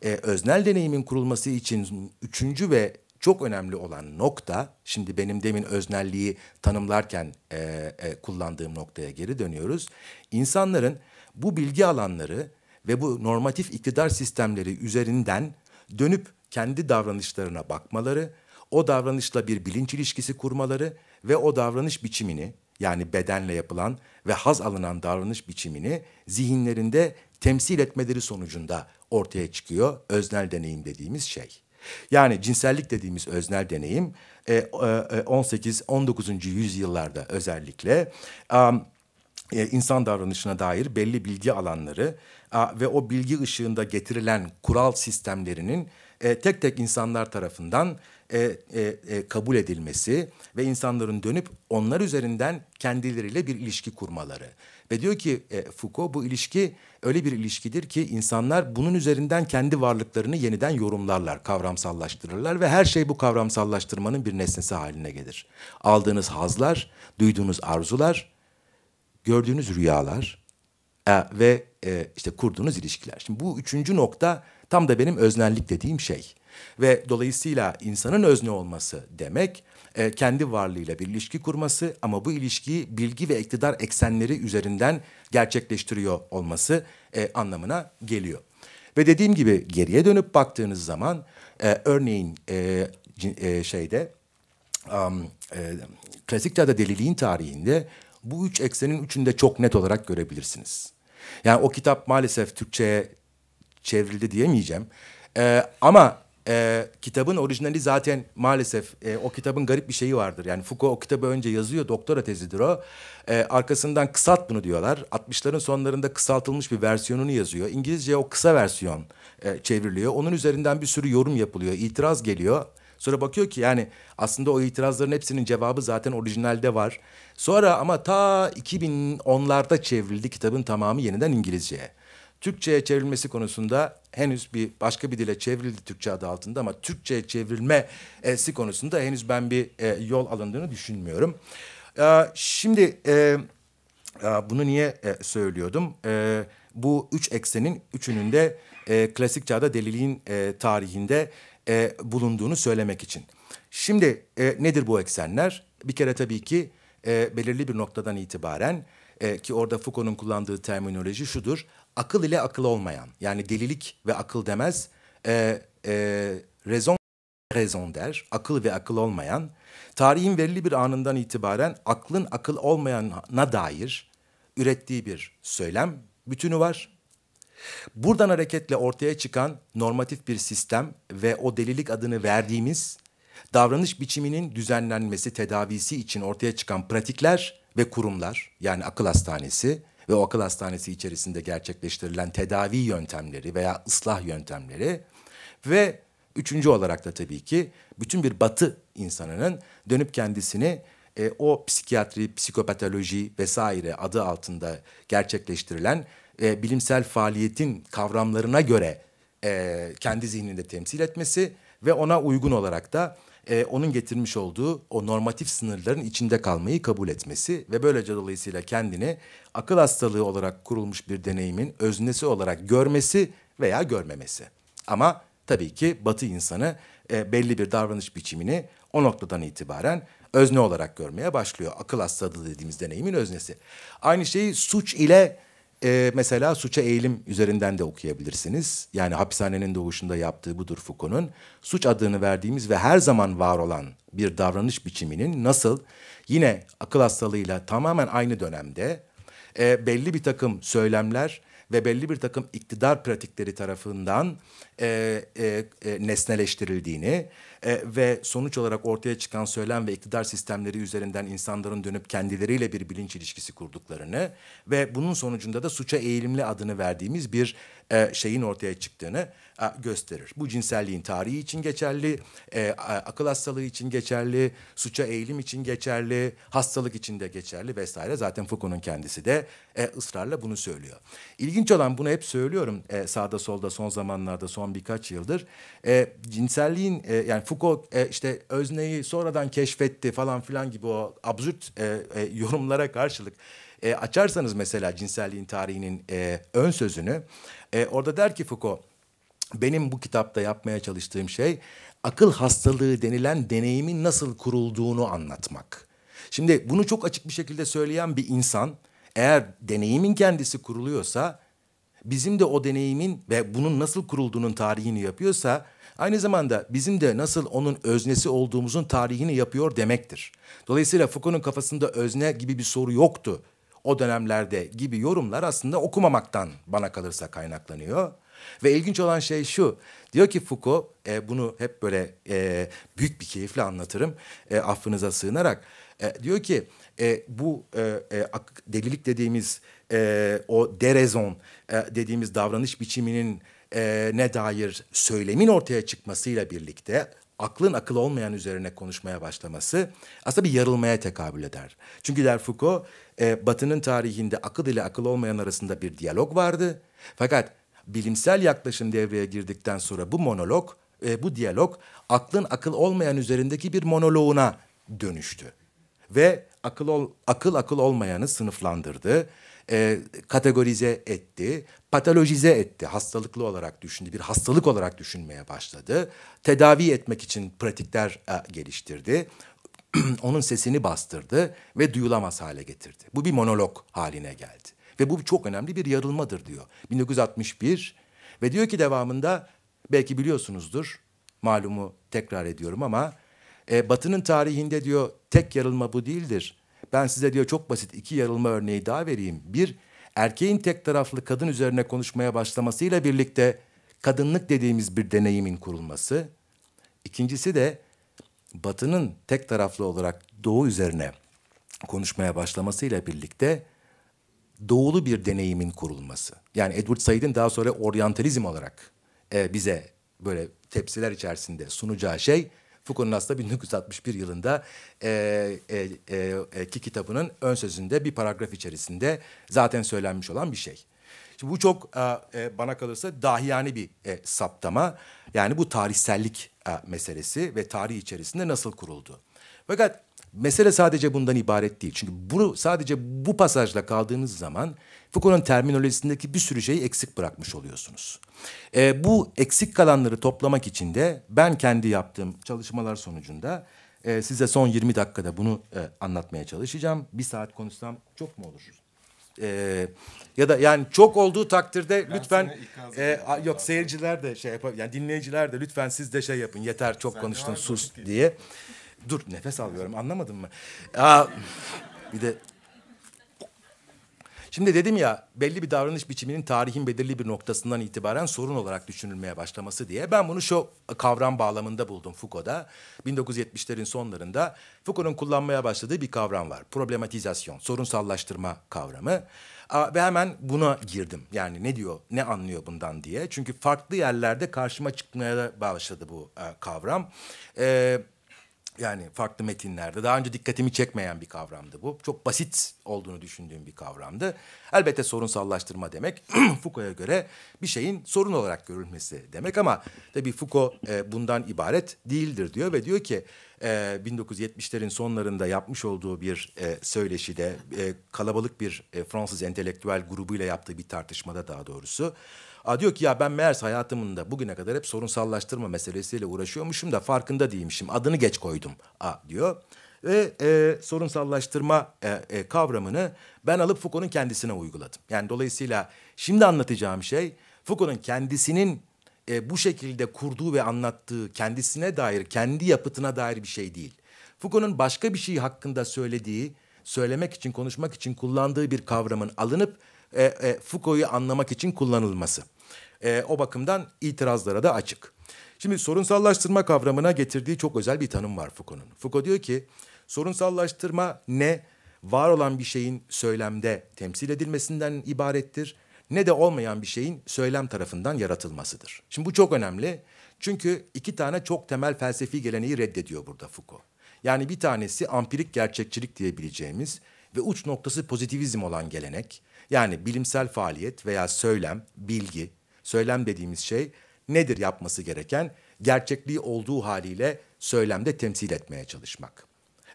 S2: Ee, öznel deneyimin kurulması için üçüncü ve çok önemli olan nokta, şimdi benim demin öznelliği tanımlarken e, e, kullandığım noktaya geri dönüyoruz. İnsanların bu bilgi alanları ve bu normatif iktidar sistemleri üzerinden dönüp kendi davranışlarına bakmaları, o davranışla bir bilinç ilişkisi kurmaları ve o davranış biçimini yani bedenle yapılan ve haz alınan davranış biçimini zihinlerinde temsil etmeleri sonucunda ortaya çıkıyor öznel deneyim dediğimiz şey. Yani cinsellik dediğimiz öznel deneyim 18-19. E, e, e, yüzyıllarda özellikle insan davranışına dair belli bilgi alanları ve o bilgi ışığında getirilen kural sistemlerinin e, tek tek insanlar tarafından e, e, e, kabul edilmesi ve insanların dönüp onlar üzerinden kendileriyle bir ilişki kurmaları. Ve diyor ki e, Foucault bu ilişki öyle bir ilişkidir ki insanlar bunun üzerinden kendi varlıklarını yeniden yorumlarlar, kavramsallaştırırlar ve her şey bu kavramsallaştırmanın bir nesnesi haline gelir. Aldığınız hazlar, duyduğunuz arzular, gördüğünüz rüyalar e, ve e, işte kurduğunuz ilişkiler. Şimdi bu üçüncü nokta Tam da benim öznellik dediğim şey. Ve dolayısıyla insanın özne olması demek e, kendi varlığıyla bir ilişki kurması ama bu ilişkiyi bilgi ve iktidar eksenleri üzerinden gerçekleştiriyor olması e, anlamına geliyor. Ve dediğim gibi geriye dönüp baktığınız zaman e, örneğin e, e, şeyde um, e, klasik çağda deliliğin tarihinde bu üç eksenin üçünde çok net olarak görebilirsiniz. Yani o kitap maalesef Türkçe'ye çevrildi diyemeyeceğim. E, ama e, kitabın orijinali zaten maalesef e, o kitabın garip bir şeyi vardır. Yani Foucault o kitabı önce yazıyor, doktora tezidir o. E, arkasından kısalt bunu diyorlar. 60'ların sonlarında kısaltılmış bir versiyonunu yazıyor. İngilizce o kısa versiyon e, çevriliyor. Onun üzerinden bir sürü yorum yapılıyor, itiraz geliyor. Sonra bakıyor ki yani aslında o itirazların hepsinin cevabı zaten orijinalde var. Sonra ama ta 2010'larda çevrildi kitabın tamamı yeniden İngilizceye. Türkçe'ye çevrilmesi konusunda henüz bir başka bir dile çevrildi Türkçe adı altında ama Türkçe'ye çevrilmesi e, konusunda henüz ben bir e, yol alındığını düşünmüyorum. E, şimdi e, e, bunu niye e, söylüyordum? E, bu üç eksenin üçünün de e, klasik çağda deliliğin e, tarihinde e, bulunduğunu söylemek için. Şimdi e, nedir bu eksenler? Bir kere tabii ki e, belirli bir noktadan itibaren e, ki orada Foucault'un kullandığı terminoloji şudur akıl ile akıl olmayan yani delilik ve akıl demez e, e, rezon rezon der akıl ve akıl olmayan tarihin verili bir anından itibaren aklın akıl olmayana dair ürettiği bir söylem bütünü var. Buradan hareketle ortaya çıkan normatif bir sistem ve o delilik adını verdiğimiz davranış biçiminin düzenlenmesi, tedavisi için ortaya çıkan pratikler ve kurumlar yani akıl hastanesi ve o akıl hastanesi içerisinde gerçekleştirilen tedavi yöntemleri veya ıslah yöntemleri ve üçüncü olarak da tabii ki bütün bir batı insanının dönüp kendisini e, o psikiyatri, psikopatoloji vesaire adı altında gerçekleştirilen e, bilimsel faaliyetin kavramlarına göre e, kendi zihninde temsil etmesi ve ona uygun olarak da e, onun getirmiş olduğu o normatif sınırların içinde kalmayı kabul etmesi ve böylece dolayısıyla kendini akıl hastalığı olarak kurulmuş bir deneyimin öznesi olarak görmesi veya görmemesi. Ama tabii ki Batı insanı e, belli bir davranış biçimini o noktadan itibaren özne olarak görmeye başlıyor. Akıl hastalığı dediğimiz deneyimin öznesi. Aynı şeyi suç ile e, mesela suça eğilim üzerinden de okuyabilirsiniz. Yani hapishanenin doğuşunda yaptığı budur Foucault'un. Suç adını verdiğimiz ve her zaman var olan bir davranış biçiminin nasıl yine akıl hastalığıyla tamamen aynı dönemde e, belli bir takım söylemler ve belli bir takım iktidar pratikleri tarafından e, e, e, nesneleştirildiğini e, ve sonuç olarak ortaya çıkan söylem ve iktidar sistemleri üzerinden insanların dönüp kendileriyle bir bilinç ilişkisi kurduklarını ve bunun sonucunda da suça eğilimli adını verdiğimiz bir e, şeyin ortaya çıktığını e, gösterir. Bu cinselliğin tarihi için geçerli, e, akıl hastalığı için geçerli, suça eğilim için geçerli, hastalık için de geçerli vesaire. Zaten Foucault'un kendisi de ısrarla bunu söylüyor. İlginç olan bunu hep söylüyorum sağda solda son zamanlarda son birkaç yıldır. cinselliğin yani Foucault işte özneyi sonradan keşfetti falan filan gibi o absürt yorumlara karşılık e, açarsanız mesela cinselliğin tarihinin e, ön sözünü e, orada der ki Foucault, benim bu kitapta yapmaya çalıştığım şey akıl hastalığı denilen deneyimin nasıl kurulduğunu anlatmak. Şimdi bunu çok açık bir şekilde söyleyen bir insan eğer deneyimin kendisi kuruluyorsa bizim de o deneyimin ve bunun nasıl kurulduğunun tarihini yapıyorsa aynı zamanda bizim de nasıl onun öznesi olduğumuzun tarihini yapıyor demektir. Dolayısıyla Foucault'un kafasında özne gibi bir soru yoktu o dönemlerde gibi yorumlar aslında okumamaktan bana kalırsa kaynaklanıyor. Ve ilginç olan şey şu. Diyor ki Foucault, e, bunu hep böyle e, büyük bir keyifle anlatırım e, affınıza sığınarak. E, diyor ki e, bu e, e, delilik dediğimiz e, o derezon e, dediğimiz davranış biçiminin e, ne dair söylemin ortaya çıkmasıyla birlikte aklın akıl olmayan üzerine konuşmaya başlaması aslında bir yarılmaya tekabül eder. Çünkü der Foucault e, Batı'nın tarihinde akıl ile akıl olmayan arasında bir diyalog vardı. Fakat bilimsel yaklaşım devreye girdikten sonra bu monolog, e, bu diyalog aklın akıl olmayan üzerindeki bir monoloğuna dönüştü. Ve akıl, ol, akıl akıl olmayanı sınıflandırdı, e, kategorize etti, patolojize etti. Hastalıklı olarak düşündü, bir hastalık olarak düşünmeye başladı. Tedavi etmek için pratikler e, geliştirdi. onun sesini bastırdı ve duyulamaz hale getirdi. Bu bir monolog haline geldi. Ve bu çok önemli bir yarılmadır diyor. 1961 ve diyor ki devamında belki biliyorsunuzdur malumu tekrar ediyorum ama e, Batı'nın tarihinde diyor tek yarılma bu değildir. Ben size diyor çok basit iki yarılma örneği daha vereyim. Bir erkeğin tek taraflı kadın üzerine konuşmaya başlamasıyla birlikte kadınlık dediğimiz bir deneyimin kurulması. İkincisi de Batı'nın tek taraflı olarak Doğu üzerine konuşmaya başlamasıyla birlikte doğulu bir deneyimin kurulması. Yani Edward Said'in daha sonra oryantalizm olarak e, bize böyle tepsiler içerisinde sunacağı şey Foucault'un aslında 1961 yılında e, e, e, e, ki kitabının ön sözünde bir paragraf içerisinde zaten söylenmiş olan bir şey. Şimdi bu çok e, e bana kalırsa dahiyane bir e, saptama. Yani bu tarihsellik e, meselesi ve tarih içerisinde nasıl kuruldu. Fakat mesele sadece bundan ibaret değil. Çünkü bunu sadece bu pasajla kaldığınız zaman Foucault'un terminolojisindeki bir sürü şeyi eksik bırakmış oluyorsunuz. E, bu eksik kalanları toplamak için de ben kendi yaptığım çalışmalar sonucunda e, size son 20 dakikada bunu e, anlatmaya çalışacağım. Bir saat konuşsam çok mu olur? e, ya da yani çok olduğu takdirde ben lütfen e, a, yok seyirciler de şey yapar yani dinleyiciler de lütfen siz de şey yapın yeter çok Sen konuştun sus diye. Dur nefes alıyorum anlamadın mı? Aa, bir de Şimdi dedim ya belli bir davranış biçiminin tarihin belirli bir noktasından itibaren sorun olarak düşünülmeye başlaması diye. Ben bunu şu kavram bağlamında buldum Foucault'da. 1970'lerin sonlarında Foucault'un kullanmaya başladığı bir kavram var. Problematizasyon, sorunsallaştırma kavramı. Ve hemen buna girdim. Yani ne diyor, ne anlıyor bundan diye. Çünkü farklı yerlerde karşıma çıkmaya başladı bu e, kavram. Evet yani farklı metinlerde. Daha önce dikkatimi çekmeyen bir kavramdı bu. Çok basit olduğunu düşündüğüm bir kavramdı. Elbette sorunsallaştırma demek Foucault'a göre bir şeyin sorun olarak görülmesi demek ama tabii Foucault e, bundan ibaret değildir diyor ve diyor ki e, 1970'lerin sonlarında yapmış olduğu bir e, söyleşide e, kalabalık bir e, Fransız entelektüel grubuyla yaptığı bir tartışmada daha doğrusu Aa, diyor ki ya ben meğerse hayatımın da bugüne kadar hep sorunsallaştırma meselesiyle uğraşıyormuşum da farkında değilmişim. Adını geç koydum A diyor. Ve e, sorunsallaştırma e, e, kavramını ben alıp Foucault'un kendisine uyguladım. Yani dolayısıyla şimdi anlatacağım şey Foucault'un kendisinin e, bu şekilde kurduğu ve anlattığı kendisine dair, kendi yapıtına dair bir şey değil. Foucault'un başka bir şey hakkında söylediği, söylemek için, konuşmak için kullandığı bir kavramın alınıp e, e, Foucault'u anlamak için kullanılması. E, o bakımdan itirazlara da açık. Şimdi sorunsallaştırma kavramına getirdiği çok özel bir tanım var Foucault'un. Foucault diyor ki sorunsallaştırma ne var olan bir şeyin söylemde temsil edilmesinden ibarettir ne de olmayan bir şeyin söylem tarafından yaratılmasıdır. Şimdi bu çok önemli. Çünkü iki tane çok temel felsefi geleneği reddediyor burada Foucault. Yani bir tanesi ampirik gerçekçilik diyebileceğimiz ve uç noktası pozitivizm olan gelenek. Yani bilimsel faaliyet veya söylem, bilgi, söylem dediğimiz şey nedir yapması gereken? Gerçekliği olduğu haliyle söylemde temsil etmeye çalışmak.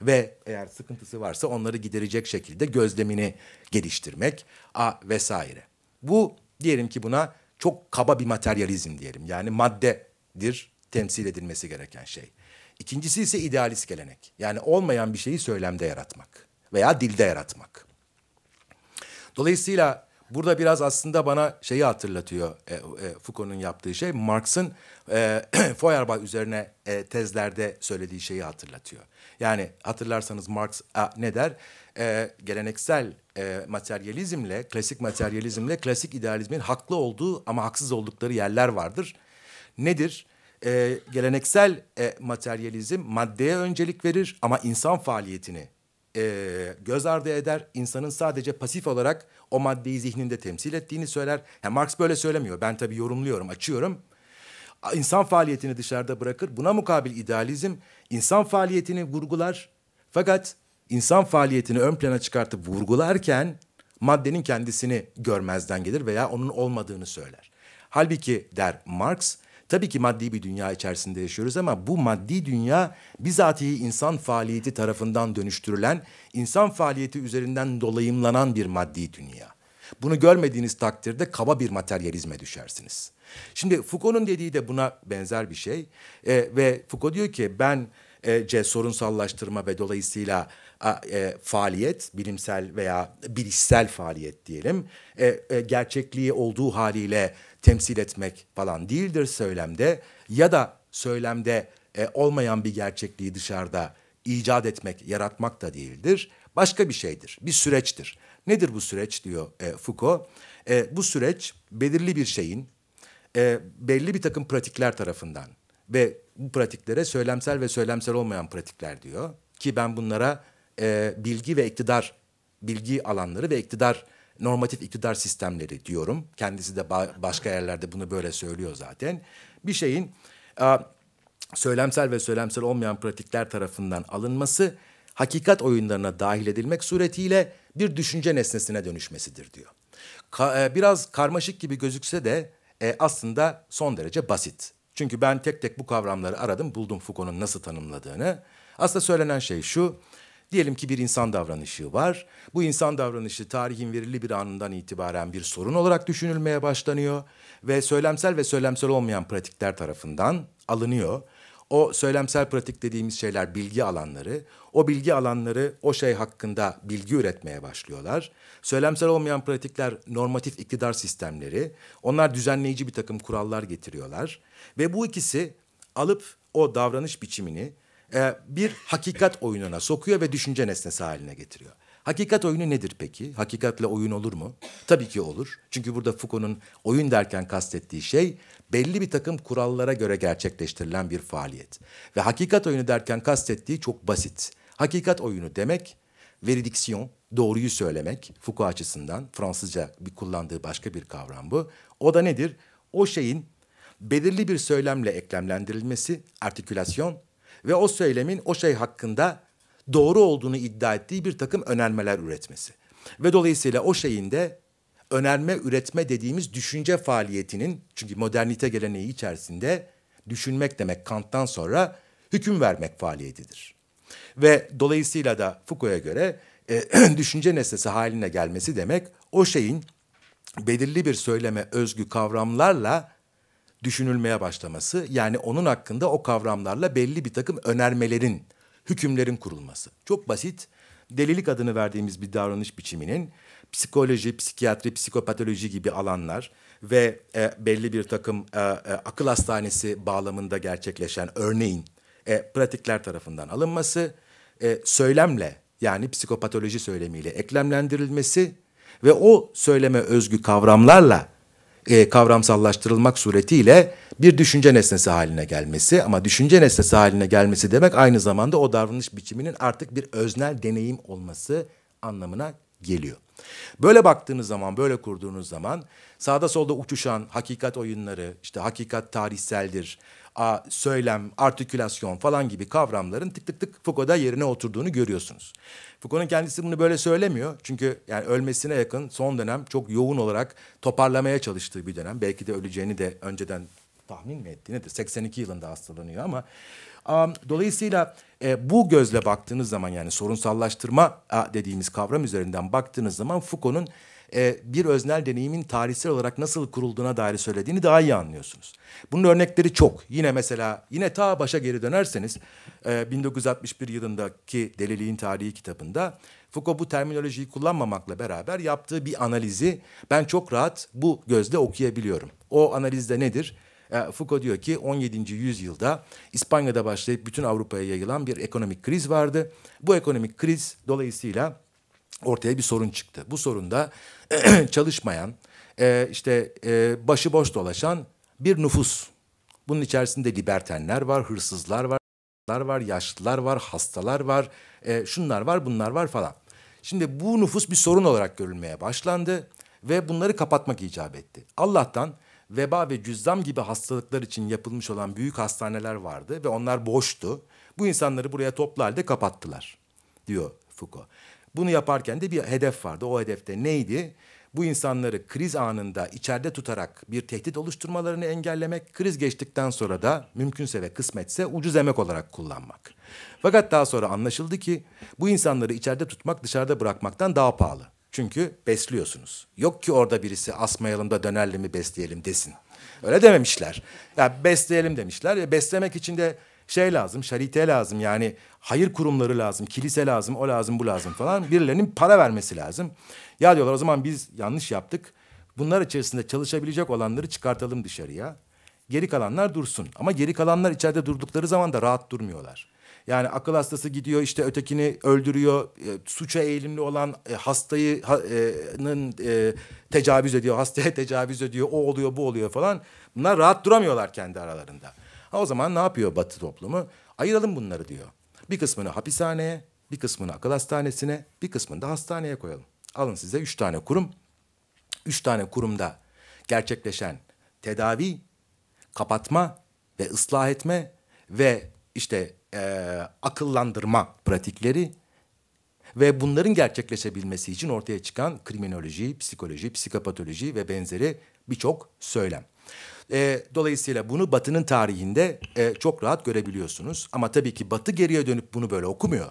S2: Ve eğer sıkıntısı varsa onları giderecek şekilde gözlemini geliştirmek a vesaire. Bu diyelim ki buna çok kaba bir materyalizm diyelim. Yani maddedir temsil edilmesi gereken şey. İkincisi ise idealist gelenek. Yani olmayan bir şeyi söylemde yaratmak veya dilde yaratmak. Dolayısıyla burada biraz aslında bana şeyi hatırlatıyor e, e, Foucault'un yaptığı şey. Marx'ın e, Feuerbach üzerine e, tezlerde söylediği şeyi hatırlatıyor. Yani hatırlarsanız Marx a, ne der? E, geleneksel e, materyalizmle, klasik materyalizmle, klasik idealizmin haklı olduğu ama haksız oldukları yerler vardır. Nedir? E, geleneksel e, materyalizm maddeye öncelik verir ama insan faaliyetini e, göz ardı eder. İnsanın sadece pasif olarak o maddeyi zihninde temsil ettiğini söyler. Yani Marx böyle söylemiyor. Ben tabii yorumluyorum, açıyorum. İnsan faaliyetini dışarıda bırakır. Buna mukabil idealizm insan faaliyetini vurgular. Fakat insan faaliyetini ön plana çıkartıp vurgularken maddenin kendisini görmezden gelir veya onun olmadığını söyler. Halbuki der Marx, Tabii ki maddi bir dünya içerisinde yaşıyoruz ama bu maddi dünya bizatihi insan faaliyeti tarafından dönüştürülen, insan faaliyeti üzerinden dolayımlanan bir maddi dünya. Bunu görmediğiniz takdirde kaba bir materyalizme düşersiniz. Şimdi Foucault'un dediği de buna benzer bir şey. E, ve Foucault diyor ki ben e, sorunsallaştırma ve dolayısıyla e, faaliyet, bilimsel veya bilişsel faaliyet diyelim, e, e, gerçekliği olduğu haliyle temsil etmek falan değildir söylemde ya da söylemde e, olmayan bir gerçekliği dışarıda icat etmek, yaratmak da değildir. Başka bir şeydir, bir süreçtir. Nedir bu süreç diyor e, Foucault. E, bu süreç belirli bir şeyin e, belli bir takım pratikler tarafından ve bu pratiklere söylemsel ve söylemsel olmayan pratikler diyor. Ki ben bunlara e, bilgi ve iktidar, bilgi alanları ve iktidar normatif iktidar sistemleri diyorum. Kendisi de ba- başka yerlerde bunu böyle söylüyor zaten. Bir şeyin a, e, söylemsel ve söylemsel olmayan pratikler tarafından alınması hakikat oyunlarına dahil edilmek suretiyle bir düşünce nesnesine dönüşmesidir diyor. Ka- e, biraz karmaşık gibi gözükse de e, aslında son derece basit. Çünkü ben tek tek bu kavramları aradım, buldum Foucault'un nasıl tanımladığını. Aslında söylenen şey şu, Diyelim ki bir insan davranışı var. Bu insan davranışı tarihin verili bir anından itibaren bir sorun olarak düşünülmeye başlanıyor ve söylemsel ve söylemsel olmayan pratikler tarafından alınıyor. O söylemsel pratik dediğimiz şeyler bilgi alanları. O bilgi alanları o şey hakkında bilgi üretmeye başlıyorlar. Söylemsel olmayan pratikler normatif iktidar sistemleri. Onlar düzenleyici bir takım kurallar getiriyorlar. Ve bu ikisi alıp o davranış biçimini e, bir hakikat oyununa sokuyor ve düşünce nesnesi haline getiriyor. Hakikat oyunu nedir peki? Hakikatle oyun olur mu? Tabii ki olur. Çünkü burada Foucault'un oyun derken kastettiği şey belli bir takım kurallara göre gerçekleştirilen bir faaliyet. Ve hakikat oyunu derken kastettiği çok basit. Hakikat oyunu demek veridiksiyon, doğruyu söylemek Foucault açısından Fransızca bir kullandığı başka bir kavram bu. O da nedir? O şeyin belirli bir söylemle eklemlendirilmesi, artikülasyon ve o söylemin o şey hakkında doğru olduğunu iddia ettiği bir takım önermeler üretmesi. Ve dolayısıyla o şeyin de önerme üretme dediğimiz düşünce faaliyetinin çünkü modernite geleneği içerisinde düşünmek demek Kant'tan sonra hüküm vermek faaliyetidir. Ve dolayısıyla da Foucault'a göre e, düşünce nesnesi haline gelmesi demek o şeyin belirli bir söyleme özgü kavramlarla düşünülmeye başlaması yani onun hakkında o kavramlarla belli bir takım önermelerin, hükümlerin kurulması. Çok basit delilik adını verdiğimiz bir davranış biçiminin psikoloji, psikiyatri, psikopatoloji gibi alanlar ve e, belli bir takım e, e, akıl hastanesi bağlamında gerçekleşen örneğin e, pratikler tarafından alınması, e, söylemle yani psikopatoloji söylemiyle eklemlendirilmesi ve o söyleme özgü kavramlarla e, kavramsallaştırılmak suretiyle bir düşünce nesnesi haline gelmesi ama düşünce nesnesi haline gelmesi demek aynı zamanda o davranış biçiminin artık bir öznel deneyim olması anlamına geliyor. Böyle baktığınız zaman, böyle kurduğunuz zaman sağda solda uçuşan hakikat oyunları, işte hakikat tarihseldir, a, söylem, artikülasyon falan gibi kavramların tık tık tık Foucault'da yerine oturduğunu görüyorsunuz. Foucault'un kendisi bunu böyle söylemiyor. Çünkü yani ölmesine yakın son dönem çok yoğun olarak toparlamaya çalıştığı bir dönem. Belki de öleceğini de önceden tahmin mi etti nedir? 82 yılında hastalanıyor ama um, dolayısıyla e, bu gözle baktığınız zaman yani sorunsallaştırma dediğimiz kavram üzerinden baktığınız zaman Foucault'un e, bir öznel deneyimin tarihsel olarak nasıl kurulduğuna dair söylediğini daha iyi anlıyorsunuz. Bunun örnekleri çok. Yine mesela yine ta başa geri dönerseniz e, 1961 yılındaki Deliliğin Tarihi kitabında Foucault bu terminolojiyi kullanmamakla beraber yaptığı bir analizi ben çok rahat bu gözle okuyabiliyorum. O analizde nedir? E, Foucault diyor ki 17. yüzyılda İspanya'da başlayıp bütün Avrupa'ya yayılan bir ekonomik kriz vardı. Bu ekonomik kriz dolayısıyla ortaya bir sorun çıktı. Bu sorunda çalışmayan, e, işte e, başıboş dolaşan bir nüfus. Bunun içerisinde libertenler var, hırsızlar var, var, yaşlılar var, hastalar var, e, şunlar var, bunlar var falan. Şimdi bu nüfus bir sorun olarak görülmeye başlandı ve bunları kapatmak icap etti. Allah'tan veba ve cüzzam gibi hastalıklar için yapılmış olan büyük hastaneler vardı ve onlar boştu. Bu insanları buraya toplu halde kapattılar diyor Foucault. Bunu yaparken de bir hedef vardı. O hedefte neydi? Bu insanları kriz anında içeride tutarak bir tehdit oluşturmalarını engellemek, kriz geçtikten sonra da mümkünse ve kısmetse ucuz emek olarak kullanmak. Fakat daha sonra anlaşıldı ki bu insanları içeride tutmak dışarıda bırakmaktan daha pahalı. Çünkü besliyorsunuz. Yok ki orada birisi asmayalım da dönerli mi besleyelim desin. Öyle dememişler. Ya besleyelim demişler. E, beslemek için de şey lazım, şarite lazım yani hayır kurumları lazım, kilise lazım, o lazım, bu lazım falan. Birilerinin para vermesi lazım. Ya diyorlar o zaman biz yanlış yaptık. Bunlar içerisinde çalışabilecek olanları çıkartalım dışarıya. Geri kalanlar dursun. Ama geri kalanlar içeride durdukları zaman da rahat durmuyorlar. Yani akıl hastası gidiyor işte ötekini öldürüyor. E, suça eğilimli olan e, hastayı ha, e, nın, e, tecavüz ediyor. Hastaya tecavüz ediyor. O oluyor bu oluyor falan. Bunlar rahat duramıyorlar kendi aralarında. Ha o zaman ne yapıyor Batı toplumu? Ayıralım bunları diyor. Bir kısmını hapishaneye, bir kısmını akıl hastanesine, bir kısmını da hastaneye koyalım. Alın size üç tane kurum. Üç tane kurumda gerçekleşen tedavi, kapatma ve ıslah etme ve işte e, akıllandırma pratikleri ve bunların gerçekleşebilmesi için ortaya çıkan kriminoloji, psikoloji, psikopatoloji ve benzeri birçok söylem. E, dolayısıyla bunu Batı'nın tarihinde e, çok rahat görebiliyorsunuz. Ama tabii ki Batı geriye dönüp bunu böyle okumuyor.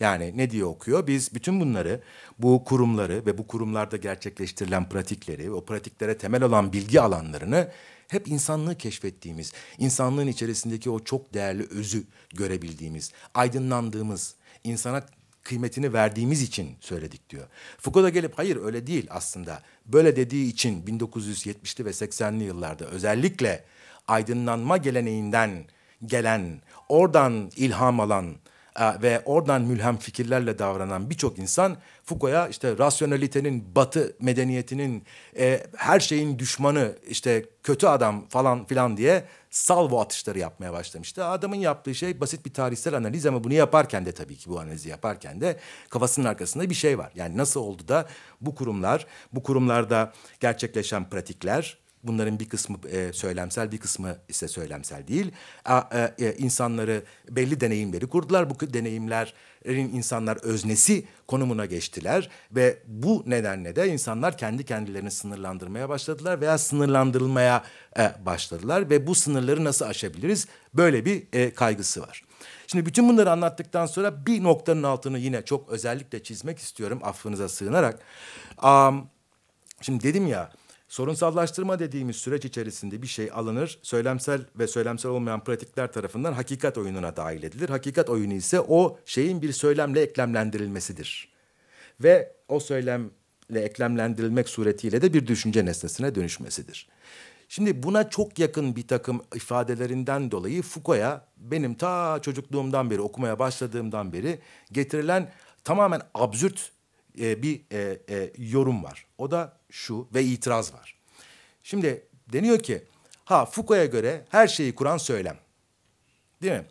S2: Yani ne diye okuyor? Biz bütün bunları, bu kurumları ve bu kurumlarda gerçekleştirilen pratikleri, o pratiklere temel olan bilgi alanlarını hep insanlığı keşfettiğimiz, insanlığın içerisindeki o çok değerli özü görebildiğimiz, aydınlandığımız, insana kıymetini verdiğimiz için söyledik diyor. Foucault da gelip hayır öyle değil aslında. Böyle dediği için 1970'li ve 80'li yıllarda özellikle aydınlanma geleneğinden gelen, oradan ilham alan e, ve oradan mülhem fikirlerle davranan birçok insan Foucault'a işte rasyonalitenin, batı medeniyetinin, e, her şeyin düşmanı, işte kötü adam falan filan diye salvo atışları yapmaya başlamıştı. Adamın yaptığı şey basit bir tarihsel analiz ama bunu yaparken de tabii ki bu analizi yaparken de kafasının arkasında bir şey var. Yani nasıl oldu da bu kurumlar, bu kurumlarda gerçekleşen pratikler Bunların bir kısmı e, söylemsel, bir kısmı ise söylemsel değil. A, e, e insanları belli deneyimleri kurdular. Bu deneyimlerin insanlar öznesi konumuna geçtiler ve bu nedenle de insanlar kendi kendilerini sınırlandırmaya başladılar veya sınırlandırılmaya e, başladılar ve bu sınırları nasıl aşabiliriz? Böyle bir e, kaygısı var. Şimdi bütün bunları anlattıktan sonra bir noktanın altını yine çok özellikle çizmek istiyorum affınıza sığınarak. Um, şimdi dedim ya Sorunsallaştırma dediğimiz süreç içerisinde bir şey alınır, söylemsel ve söylemsel olmayan pratikler tarafından hakikat oyununa dahil edilir. Hakikat oyunu ise o şeyin bir söylemle eklemlendirilmesidir. Ve o söylemle eklemlendirilmek suretiyle de bir düşünce nesnesine dönüşmesidir. Şimdi buna çok yakın bir takım ifadelerinden dolayı Foucault'a benim ta çocukluğumdan beri okumaya başladığımdan beri getirilen tamamen absürt e, bir e, e, yorum var. O da şu ve itiraz var. Şimdi deniyor ki ha Foucault'a göre her şeyi kuran söylem. Değil mi?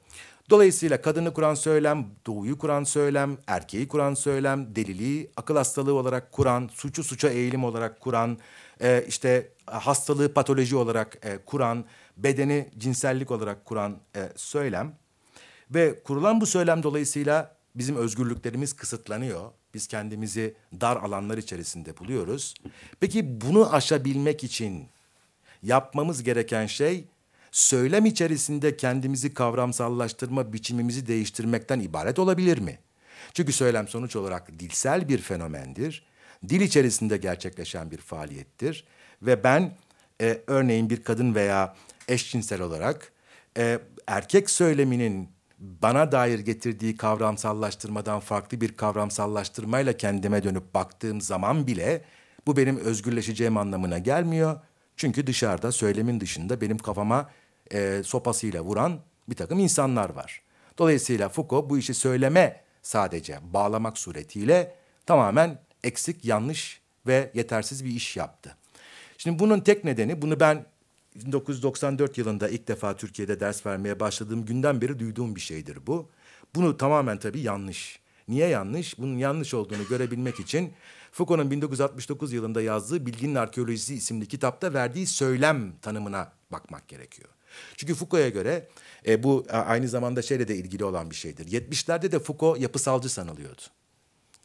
S2: Dolayısıyla kadını kuran söylem, doğuyu kuran söylem, erkeği kuran söylem, deliliği akıl hastalığı olarak kuran, suçu suça eğilim olarak kuran, e, işte e, hastalığı patoloji olarak e, kuran, bedeni cinsellik olarak kuran söylem ve kurulan bu söylem dolayısıyla bizim özgürlüklerimiz kısıtlanıyor biz kendimizi dar alanlar içerisinde buluyoruz. Peki bunu aşabilmek için yapmamız gereken şey söylem içerisinde kendimizi kavramsallaştırma biçimimizi değiştirmekten ibaret olabilir mi? Çünkü söylem sonuç olarak dilsel bir fenomendir. Dil içerisinde gerçekleşen bir faaliyettir. Ve ben e, örneğin bir kadın veya eşcinsel olarak e, erkek söyleminin bana dair getirdiği kavramsallaştırmadan farklı bir kavramsallaştırmayla kendime dönüp baktığım zaman bile bu benim özgürleşeceğim anlamına gelmiyor. Çünkü dışarıda söylemin dışında benim kafama e, sopasıyla vuran bir takım insanlar var. Dolayısıyla Foucault bu işi söyleme sadece bağlamak suretiyle tamamen eksik, yanlış ve yetersiz bir iş yaptı. Şimdi bunun tek nedeni bunu ben 1994 yılında ilk defa Türkiye'de ders vermeye başladığım günden beri duyduğum bir şeydir bu. Bunu tamamen tabii yanlış. Niye yanlış? Bunun yanlış olduğunu görebilmek için Foucault'un 1969 yılında yazdığı Bilginin Arkeolojisi isimli kitapta verdiği söylem tanımına bakmak gerekiyor. Çünkü Foucault'a göre e, bu aynı zamanda şeyle de ilgili olan bir şeydir. 70'lerde de Foucault yapısalcı sanılıyordu.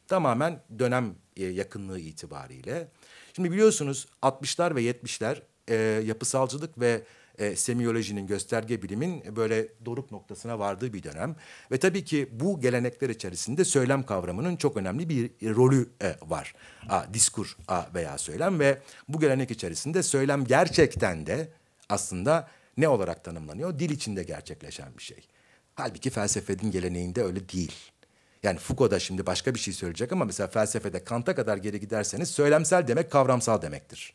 S2: Tamamen dönem e, yakınlığı itibariyle. Şimdi biliyorsunuz 60'lar ve 70'ler e, yapısalcılık ve e, semiyolojinin, gösterge bilimin böyle doruk noktasına vardığı bir dönem. Ve tabii ki bu gelenekler içerisinde söylem kavramının çok önemli bir e, rolü e, var. A, diskur a, veya söylem ve bu gelenek içerisinde söylem gerçekten de aslında ne olarak tanımlanıyor? Dil içinde gerçekleşen bir şey. Halbuki felsefenin geleneğinde öyle değil. Yani Foucault da şimdi başka bir şey söyleyecek ama mesela felsefede Kant'a kadar geri giderseniz söylemsel demek kavramsal demektir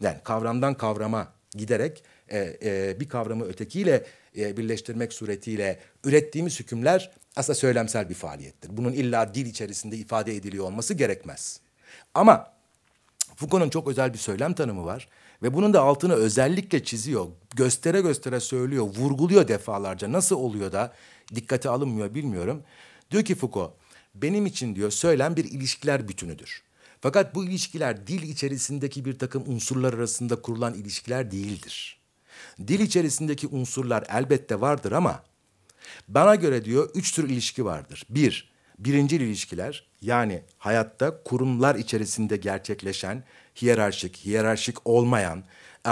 S2: yani kavramdan kavrama giderek e, e, bir kavramı ötekiyle e, birleştirmek suretiyle ürettiğimiz hükümler aslında söylemsel bir faaliyettir. Bunun illa dil içerisinde ifade ediliyor olması gerekmez. Ama Foucault'un çok özel bir söylem tanımı var ve bunun da altını özellikle çiziyor. Göstere göstere söylüyor, vurguluyor defalarca. Nasıl oluyor da dikkate alınmıyor bilmiyorum. Diyor ki Foucault, benim için diyor söylem bir ilişkiler bütünüdür. Fakat bu ilişkiler dil içerisindeki bir takım unsurlar arasında kurulan ilişkiler değildir. Dil içerisindeki unsurlar elbette vardır ama bana göre diyor üç tür ilişki vardır. Bir, birinci ilişkiler yani hayatta kurumlar içerisinde gerçekleşen hiyerarşik, hiyerarşik olmayan e,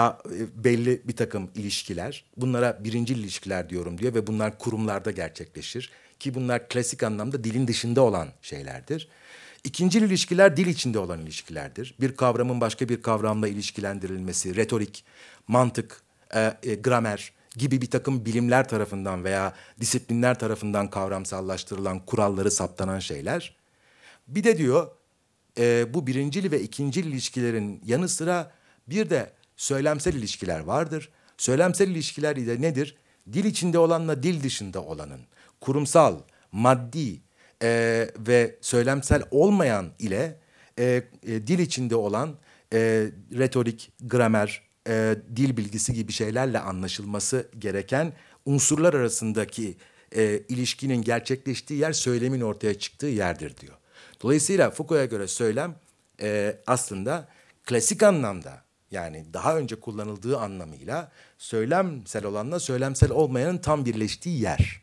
S2: belli bir takım ilişkiler. Bunlara birinci ilişkiler diyorum diyor ve bunlar kurumlarda gerçekleşir. Ki bunlar klasik anlamda dilin dışında olan şeylerdir. İkincil ilişkiler dil içinde olan ilişkilerdir. Bir kavramın başka bir kavramla ilişkilendirilmesi, retorik, mantık, e, e, gramer gibi bir takım bilimler tarafından veya disiplinler tarafından kavramsallaştırılan kuralları saptanan şeyler. Bir de diyor e, bu birincil ve ikincil ilişkilerin yanı sıra bir de söylemsel ilişkiler vardır. Söylemsel ilişkiler de nedir? Dil içinde olanla dil dışında olanın kurumsal, maddi, e, ve söylemsel olmayan ile e, e, dil içinde olan e, retorik, gramer, e, dil bilgisi gibi şeylerle anlaşılması gereken unsurlar arasındaki e, ilişkinin gerçekleştiği yer söylemin ortaya çıktığı yerdir diyor. Dolayısıyla Foucault'a göre söylem e, aslında klasik anlamda yani daha önce kullanıldığı anlamıyla söylemsel olanla söylemsel olmayanın tam birleştiği yer.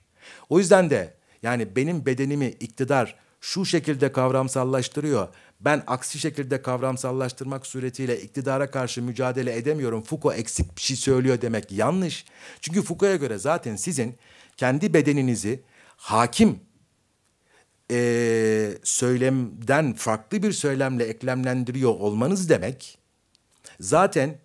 S2: O yüzden de yani benim bedenimi iktidar şu şekilde kavramsallaştırıyor. Ben aksi şekilde kavramsallaştırmak suretiyle iktidara karşı mücadele edemiyorum. Foucault eksik bir şey söylüyor demek yanlış. Çünkü Foucault'a göre zaten sizin kendi bedeninizi hakim e, söylemden farklı bir söylemle eklemlendiriyor olmanız demek zaten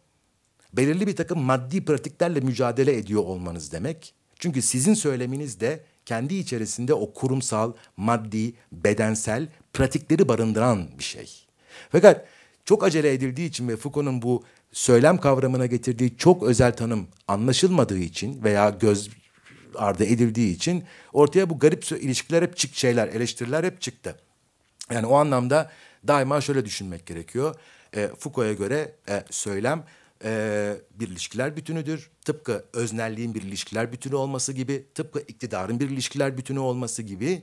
S2: belirli bir takım maddi pratiklerle mücadele ediyor olmanız demek. Çünkü sizin söyleminiz de kendi içerisinde o kurumsal, maddi, bedensel pratikleri barındıran bir şey. Fakat çok acele edildiği için ve Foucault'un bu söylem kavramına getirdiği çok özel tanım anlaşılmadığı için veya göz ardı edildiği için ortaya bu garip ilişkiler hep çık şeyler, eleştiriler hep çıktı. Yani o anlamda daima şöyle düşünmek gerekiyor. E, Foucault'a göre e, söylem e, bir ilişkiler bütünüdür. Tıpkı öznelliğin bir ilişkiler bütünü olması gibi, tıpkı iktidarın bir ilişkiler bütünü olması gibi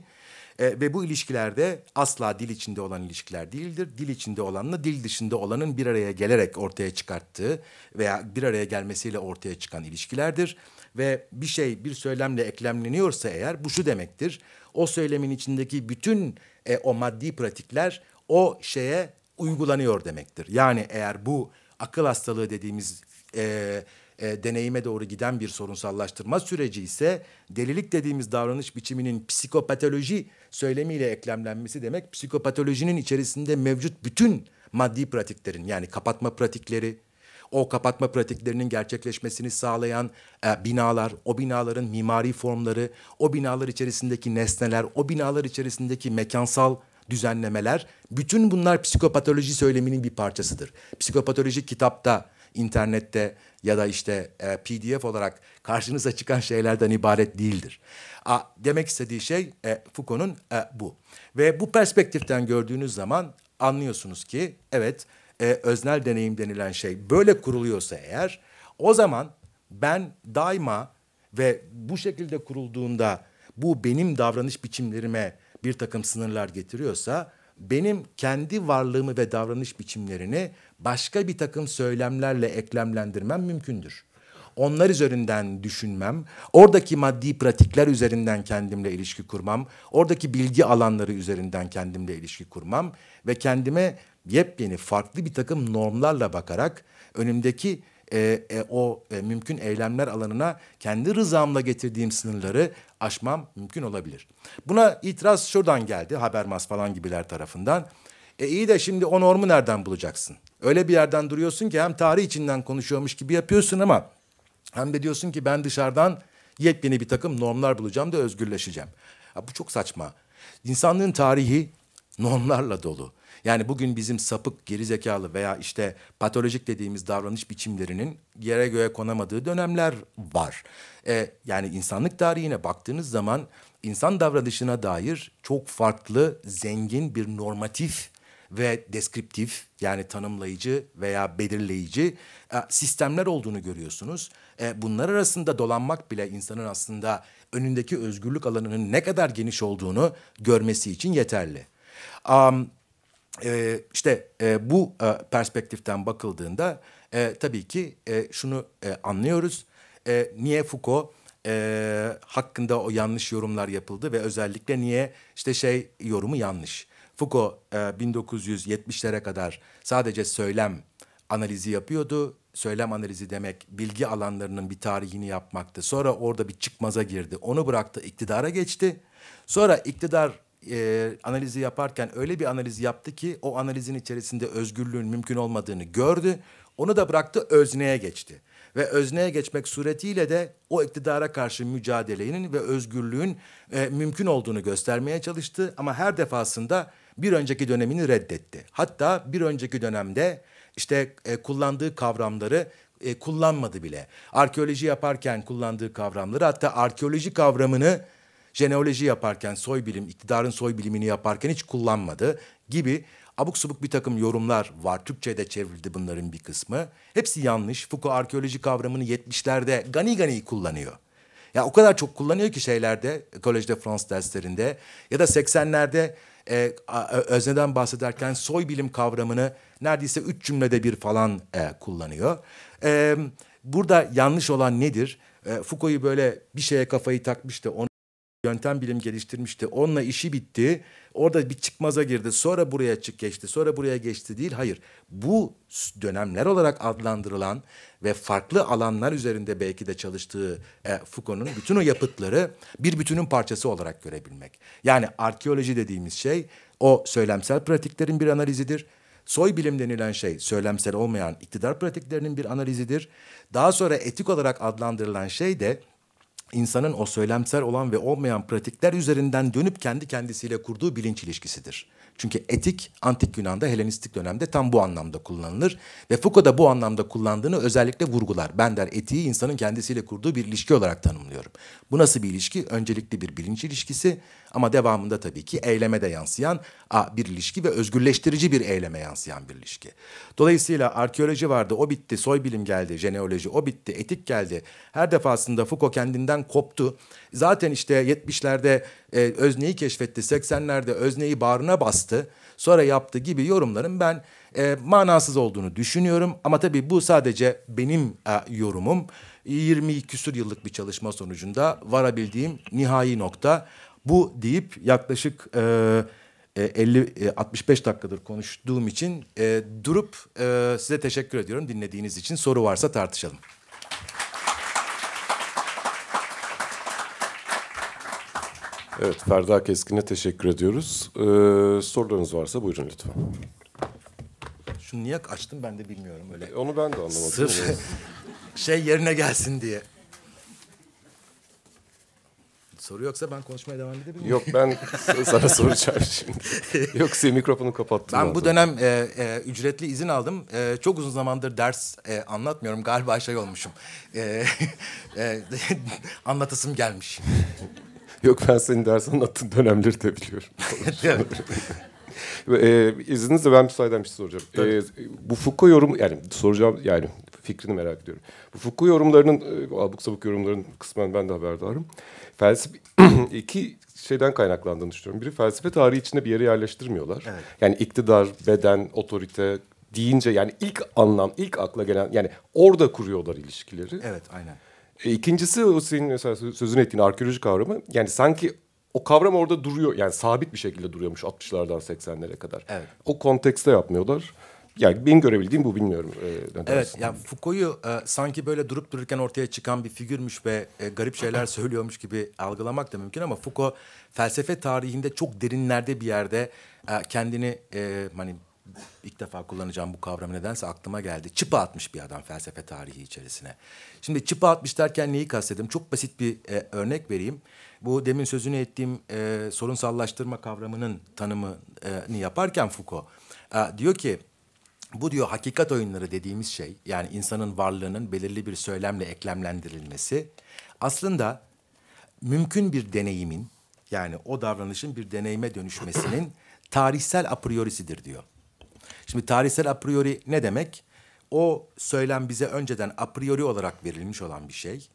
S2: e, ve bu ilişkilerde asla dil içinde olan ilişkiler değildir. Dil içinde olanla dil dışında olanın bir araya gelerek ortaya çıkarttığı veya bir araya gelmesiyle ortaya çıkan ilişkilerdir. Ve bir şey bir söylemle eklemleniyorsa eğer bu şu demektir. O söylemin içindeki bütün e, o maddi pratikler o şeye uygulanıyor demektir. Yani eğer bu akıl hastalığı dediğimiz e, e, deneyime doğru giden bir sorunsallaştırma süreci ise delilik dediğimiz davranış biçiminin psikopatoloji söylemiyle eklemlenmesi demek psikopatolojinin içerisinde mevcut bütün maddi pratiklerin yani kapatma pratikleri, o kapatma pratiklerinin gerçekleşmesini sağlayan e, binalar, o binaların mimari formları, o binalar içerisindeki nesneler, o binalar içerisindeki mekansal düzenlemeler bütün bunlar psikopatoloji söyleminin bir parçasıdır. Psikopatoloji kitapta, internette ya da işte e, PDF olarak karşınıza çıkan şeylerden ibaret değildir. A, demek istediği şey e, Foucault'un e, bu. Ve bu perspektiften gördüğünüz zaman anlıyorsunuz ki evet e, öznel deneyim denilen şey böyle kuruluyorsa eğer o zaman ben daima ve bu şekilde kurulduğunda bu benim davranış biçimlerime bir takım sınırlar getiriyorsa benim kendi varlığımı ve davranış biçimlerini başka bir takım söylemlerle eklemlendirmem mümkündür. Onlar üzerinden düşünmem, oradaki maddi pratikler üzerinden kendimle ilişki kurmam, oradaki bilgi alanları üzerinden kendimle ilişki kurmam ve kendime yepyeni farklı bir takım normlarla bakarak önümdeki e, e, o e, mümkün eylemler alanına kendi rızamla getirdiğim sınırları aşmam mümkün olabilir. Buna itiraz şuradan geldi Habermas falan gibiler tarafından. E iyi de şimdi o normu nereden bulacaksın? Öyle bir yerden duruyorsun ki hem tarih içinden konuşuyormuş gibi yapıyorsun ama hem de diyorsun ki ben dışarıdan yepyeni bir takım normlar bulacağım da özgürleşeceğim. Ya bu çok saçma. İnsanlığın tarihi normlarla dolu. Yani bugün bizim sapık, gerizekalı veya işte patolojik dediğimiz davranış biçimlerinin yere göğe konamadığı dönemler var. Ee, yani insanlık tarihine baktığınız zaman insan davranışına dair çok farklı, zengin bir normatif ve deskriptif yani tanımlayıcı veya belirleyici e, sistemler olduğunu görüyorsunuz. E, bunlar arasında dolanmak bile insanın aslında önündeki özgürlük alanının ne kadar geniş olduğunu görmesi için yeterli e, işte e, bu e, perspektiften bakıldığında e, tabii ki e, şunu e, anlıyoruz. E, niye Foucault e, hakkında o yanlış yorumlar yapıldı ve özellikle niye işte şey yorumu yanlış. Foucault e, 1970'lere kadar sadece söylem analizi yapıyordu. Söylem analizi demek bilgi alanlarının bir tarihini yapmaktı. Sonra orada bir çıkmaza girdi. Onu bıraktı, iktidara geçti. Sonra iktidar e, analizi yaparken öyle bir analiz yaptı ki o analizin içerisinde özgürlüğün mümkün olmadığını gördü. Onu da bıraktı özneye geçti. Ve özneye geçmek suretiyle de o iktidara karşı mücadelenin ve özgürlüğün e, mümkün olduğunu göstermeye çalıştı. Ama her defasında bir önceki dönemini reddetti. Hatta bir önceki dönemde işte e, kullandığı kavramları e, kullanmadı bile. Arkeoloji yaparken kullandığı kavramları hatta arkeoloji kavramını jeneoloji yaparken soy bilim, iktidarın soy bilimini yaparken hiç kullanmadı gibi abuk subuk bir takım yorumlar var. Türkçe'ye de çevrildi bunların bir kısmı. Hepsi yanlış. Foucault arkeoloji kavramını 70'lerde gani gani kullanıyor. Ya o kadar çok kullanıyor ki şeylerde, kolejde Frans derslerinde ya da 80'lerde e, özneden bahsederken soy bilim kavramını neredeyse üç cümlede bir falan e, kullanıyor. E, burada yanlış olan nedir? E, Foucault'u böyle bir şeye kafayı takmıştı. onu yöntem bilim geliştirmişti. Onunla işi bitti. Orada bir çıkmaza girdi. Sonra buraya çık geçti. Sonra buraya geçti değil. Hayır. Bu dönemler olarak adlandırılan ve farklı alanlar üzerinde belki de çalıştığı e, Foucault'un bütün o yapıtları bir bütünün parçası olarak görebilmek. Yani arkeoloji dediğimiz şey o söylemsel pratiklerin bir analizidir. Soy bilim denilen şey söylemsel olmayan iktidar pratiklerinin bir analizidir. Daha sonra etik olarak adlandırılan şey de insanın o söylemsel olan ve olmayan pratikler üzerinden dönüp kendi kendisiyle kurduğu bilinç ilişkisidir. Çünkü etik antik Yunan'da Helenistik dönemde tam bu anlamda kullanılır ve Foucault da bu anlamda kullandığını özellikle vurgular. Ben der etiği insanın kendisiyle kurduğu bir ilişki olarak tanımlıyorum. Bu nasıl bir ilişki? Öncelikli bir bilinç ilişkisi ama devamında tabii ki eyleme de yansıyan bir ilişki ve özgürleştirici bir eyleme yansıyan bir ilişki. Dolayısıyla arkeoloji vardı, o bitti, soy bilim geldi, jeneoloji o bitti, etik geldi. Her defasında Foucault kendinden özden koptu. Zaten işte 70'lerde e, özneyi keşfetti, 80'lerde özneyi bağrına bastı. Sonra yaptı gibi yorumların ben e, manasız olduğunu düşünüyorum. Ama tabii bu sadece benim e, yorumum. 20 küsur yıllık bir çalışma sonucunda varabildiğim nihai nokta bu deyip yaklaşık... E, 50 e, 65 e, dakikadır konuştuğum için e, durup e, size teşekkür ediyorum dinlediğiniz için. Soru varsa tartışalım.
S1: Evet, Ferda Keskin'e teşekkür ediyoruz. Ee, sorularınız varsa buyurun lütfen.
S2: Şunu niye açtım ben de bilmiyorum öyle. E, onu ben de anlamadım. Sırf şey yerine gelsin diye. Soru yoksa ben konuşmaya devam edebilir miyim? Yok ben sana soracağım şimdi. Yoksa mikrofonu kapattım. Ben bu dönem e, e, ücretli izin aldım. E, çok uzun zamandır ders e, anlatmıyorum. Galiba şey olmuşum. E, e,
S1: anlatasım gelmiş. Yok ben senin ders anlattığın dönemleri de biliyorum. e, izninizle ben müsaaden bir şey soracağım. E, bu Foucault yorum yani soracağım yani fikrini merak ediyorum. Bu Foucault yorumlarının e, abuk sabuk yorumların kısmen ben de haberdarım. Felsefe iki şeyden kaynaklandığını düşünüyorum. Biri felsefe tarihi içinde bir yere yerleştirmiyorlar. Evet. Yani iktidar, beden, otorite deyince yani ilk anlam, ilk akla gelen yani orada kuruyorlar ilişkileri. Evet, aynen. E, ikincisi o senin mesela sözünü ettiğin arkeoloji kavramı. Yani sanki o kavram orada duruyor. Yani sabit bir şekilde duruyormuş 60'lardan 80'lere kadar. Evet. O kontekste yapmıyorlar. Yani benim görebildiğim bu bilmiyorum. E, evet ya yani
S2: Foucault'u e, sanki böyle durup dururken ortaya çıkan bir figürmüş ve e, garip şeyler söylüyormuş gibi algılamak da mümkün ama Foucault felsefe tarihinde çok derinlerde bir yerde e, kendini e, hani ilk defa kullanacağım bu kavramı nedense aklıma geldi. Çıpa atmış bir adam felsefe tarihi içerisine. Şimdi çıpa atmış derken neyi kastedim? Çok basit bir e, örnek vereyim. Bu demin sözünü ettiğim e, sorunsallaştırma kavramının tanımını yaparken Foucault e, diyor ki bu diyor hakikat oyunları dediğimiz şey yani insanın varlığının belirli bir söylemle eklemlendirilmesi aslında mümkün bir deneyimin yani o davranışın bir deneyime dönüşmesinin tarihsel a priorisidir diyor. Şimdi tarihsel a priori ne demek? O söylem bize önceden a priori olarak verilmiş olan bir şey.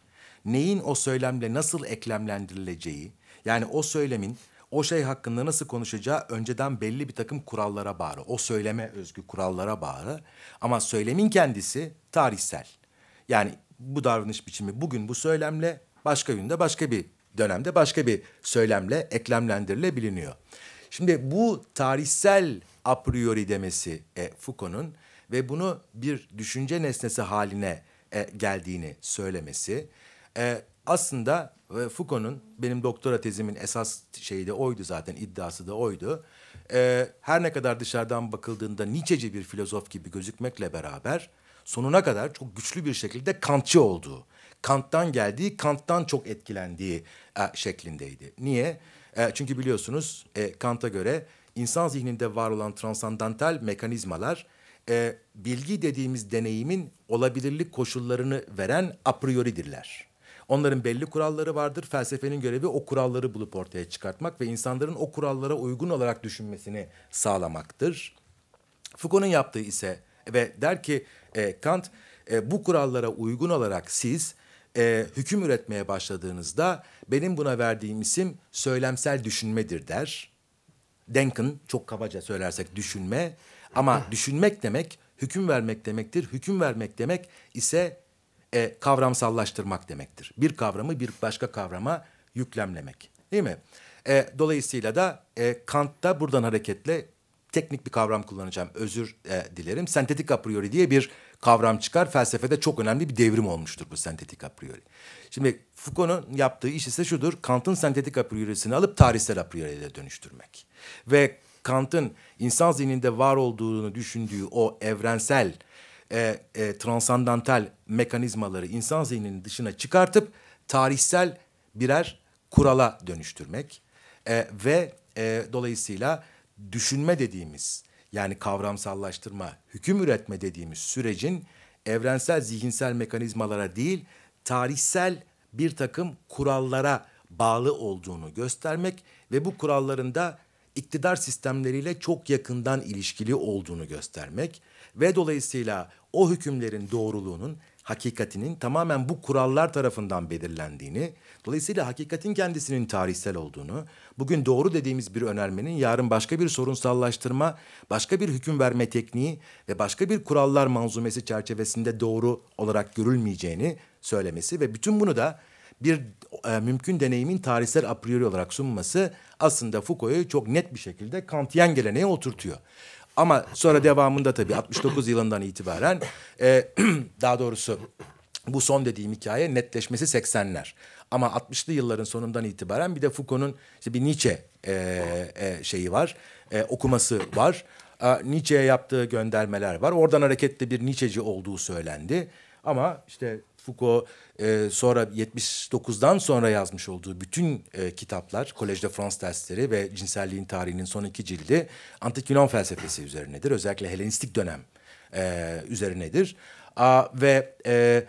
S2: Neyin o söylemle nasıl eklemlendirileceği, yani o söylemin o şey hakkında nasıl konuşacağı önceden belli bir takım kurallara bağlı. O söyleme özgü kurallara bağlı. Ama söylemin kendisi tarihsel. Yani bu davranış biçimi bugün bu söylemle, başka günde başka bir dönemde başka bir söylemle eklemlendirilebiliniyor. Şimdi bu tarihsel a priori demesi e, Foucault'un ve bunu bir düşünce nesnesi haline e, geldiğini söylemesi e, aslında e, Foucault'un benim doktora tezimin esas şeyi de oydu zaten iddiası da oydu. E, her ne kadar dışarıdan bakıldığında Nietzscheci bir filozof gibi gözükmekle beraber sonuna kadar çok güçlü bir şekilde Kantçı olduğu, Kant'tan geldiği, Kant'tan çok etkilendiği e, şeklindeydi. Niye? E, çünkü biliyorsunuz e, Kant'a göre insan zihninde var olan transandantal mekanizmalar e, bilgi dediğimiz deneyimin olabilirlik koşullarını veren a prioridirler. Onların belli kuralları vardır. Felsefenin görevi o kuralları bulup ortaya çıkartmak ve insanların o kurallara uygun olarak düşünmesini sağlamaktır. Foucault'un yaptığı ise ve der ki e, Kant e, bu kurallara uygun olarak siz e, hüküm üretmeye başladığınızda benim buna verdiğim isim söylemsel düşünmedir der. Denken çok kabaca söylersek düşünme ama eh. düşünmek demek hüküm vermek demektir. Hüküm vermek demek ise e, kavramsallaştırmak demektir. Bir kavramı bir başka kavrama yüklemlemek değil mi? E, dolayısıyla da e, Kant'ta buradan hareketle teknik bir kavram kullanacağım özür e, dilerim. Sentetik a priori diye bir kavram çıkar. Felsefede çok önemli bir devrim olmuştur bu sentetik a priori. Şimdi Foucault'un yaptığı iş ise şudur. Kant'ın sentetik a priorisini alıp tarihsel a prioriye dönüştürmek. Ve Kant'ın insan zihninde var olduğunu düşündüğü o evrensel, e, e, transandantal mekanizmaları insan zihninin dışına çıkartıp tarihsel birer kurala dönüştürmek. E, ve e, dolayısıyla düşünme dediğimiz yani kavramsallaştırma, hüküm üretme dediğimiz sürecin evrensel zihinsel mekanizmalara değil, tarihsel bir takım kurallara bağlı olduğunu göstermek ve bu kuralların da iktidar sistemleriyle çok yakından ilişkili olduğunu göstermek ve dolayısıyla o hükümlerin doğruluğunun hakikatinin tamamen bu kurallar tarafından belirlendiğini, dolayısıyla hakikatin kendisinin tarihsel olduğunu, bugün doğru dediğimiz bir önermenin yarın başka bir sorunsallaştırma, başka bir hüküm verme tekniği ve başka bir kurallar manzumesi çerçevesinde doğru olarak görülmeyeceğini söylemesi ve bütün bunu da bir e, mümkün deneyimin tarihsel a priori olarak sunması aslında Foucault'u çok net bir şekilde Kantyen geleneğe oturtuyor. Ama sonra devamında tabii 69 yılından itibaren e, daha doğrusu bu son dediğim hikaye netleşmesi 80'ler. Ama 60'lı yılların sonundan itibaren bir de Foucault'un işte bir Nietzsche e, e, şeyi var, e, okuması var. E, Nietzsche'ye yaptığı göndermeler var. Oradan hareketli bir Nietzsche'ci olduğu söylendi. Ama işte Foucault e, sonra 79'dan sonra yazmış olduğu bütün e, kitaplar, Kolejde Frans dersleri ve cinselliğin tarihinin son iki cildi antik Yunan felsefesi üzerinedir. Özellikle Helenistik dönem e, üzerinedir. A, ve e,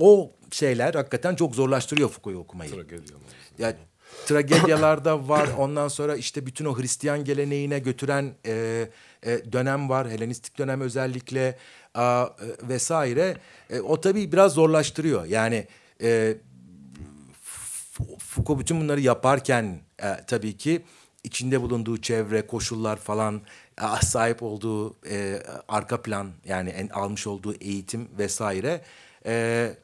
S2: o şeyler hakikaten çok zorlaştırıyor Foucault'u okumayı. Tragedya ya, tragedyalarda var. Ondan sonra işte bütün o Hristiyan geleneğine götüren e, e, dönem var. Helenistik dönem özellikle a, e, vesaire. E, o tabii biraz zorlaştırıyor. Yani e, Foucault bütün bunları yaparken e, tabii ki içinde bulunduğu çevre, koşullar falan e, sahip olduğu e, arka plan yani en, almış olduğu eğitim vesaire e,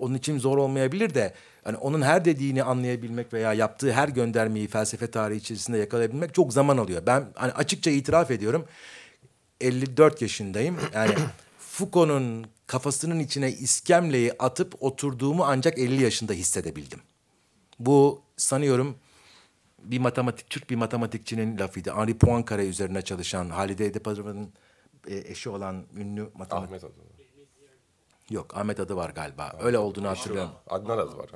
S2: onun için zor olmayabilir de hani onun her dediğini anlayabilmek veya yaptığı her göndermeyi felsefe tarihi içerisinde yakalayabilmek çok zaman alıyor. Ben hani açıkça itiraf ediyorum. 54 yaşındayım. Yani Foucault'un kafasının içine iskemleyi atıp oturduğumu ancak 50 yaşında hissedebildim. Bu sanıyorum bir matematik Türk bir matematikçinin lafıydı. Henri Poincaré üzerine çalışan Halide Edip Edipazarı'nın e, eşi olan ünlü matematik. Ahmet adı. Yok Ahmet adı var galiba. Ahmet. Öyle olduğunu hatırlıyorum. Adnan adı var.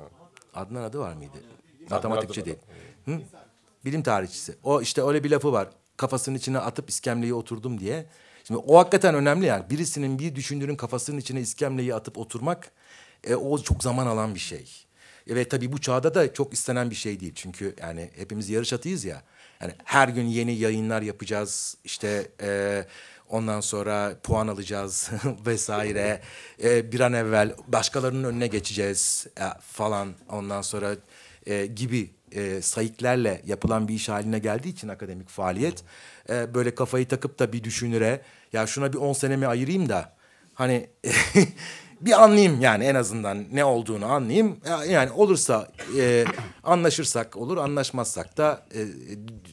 S2: Adnan adı var mıydı? Adnan Matematikçi değil. Hı? Bilim tarihçisi. O işte öyle bir lafı var. Kafasının içine atıp iskemleyi oturdum diye. Şimdi o hakikaten önemli yani. Birisinin bir düşündüğünün kafasının içine iskemleyi atıp oturmak e, o çok zaman alan bir şey. E, ve tabii bu çağda da çok istenen bir şey değil. Çünkü yani hepimiz yarış atıyız ya. Yani her gün yeni yayınlar yapacağız. İşte e, ondan sonra puan alacağız vesaire. E, bir an evvel başkalarının önüne geçeceğiz e, falan. Ondan sonra e, gibi e, sayıklarla yapılan bir iş haline geldiği için akademik faaliyet e, böyle kafayı takıp da bir düşünüre ya şuna bir 10 senemi ayırayım da hani bir anlayayım yani en azından ne olduğunu anlayayım. Yani olursa e, anlaşırsak olur anlaşmazsak da e,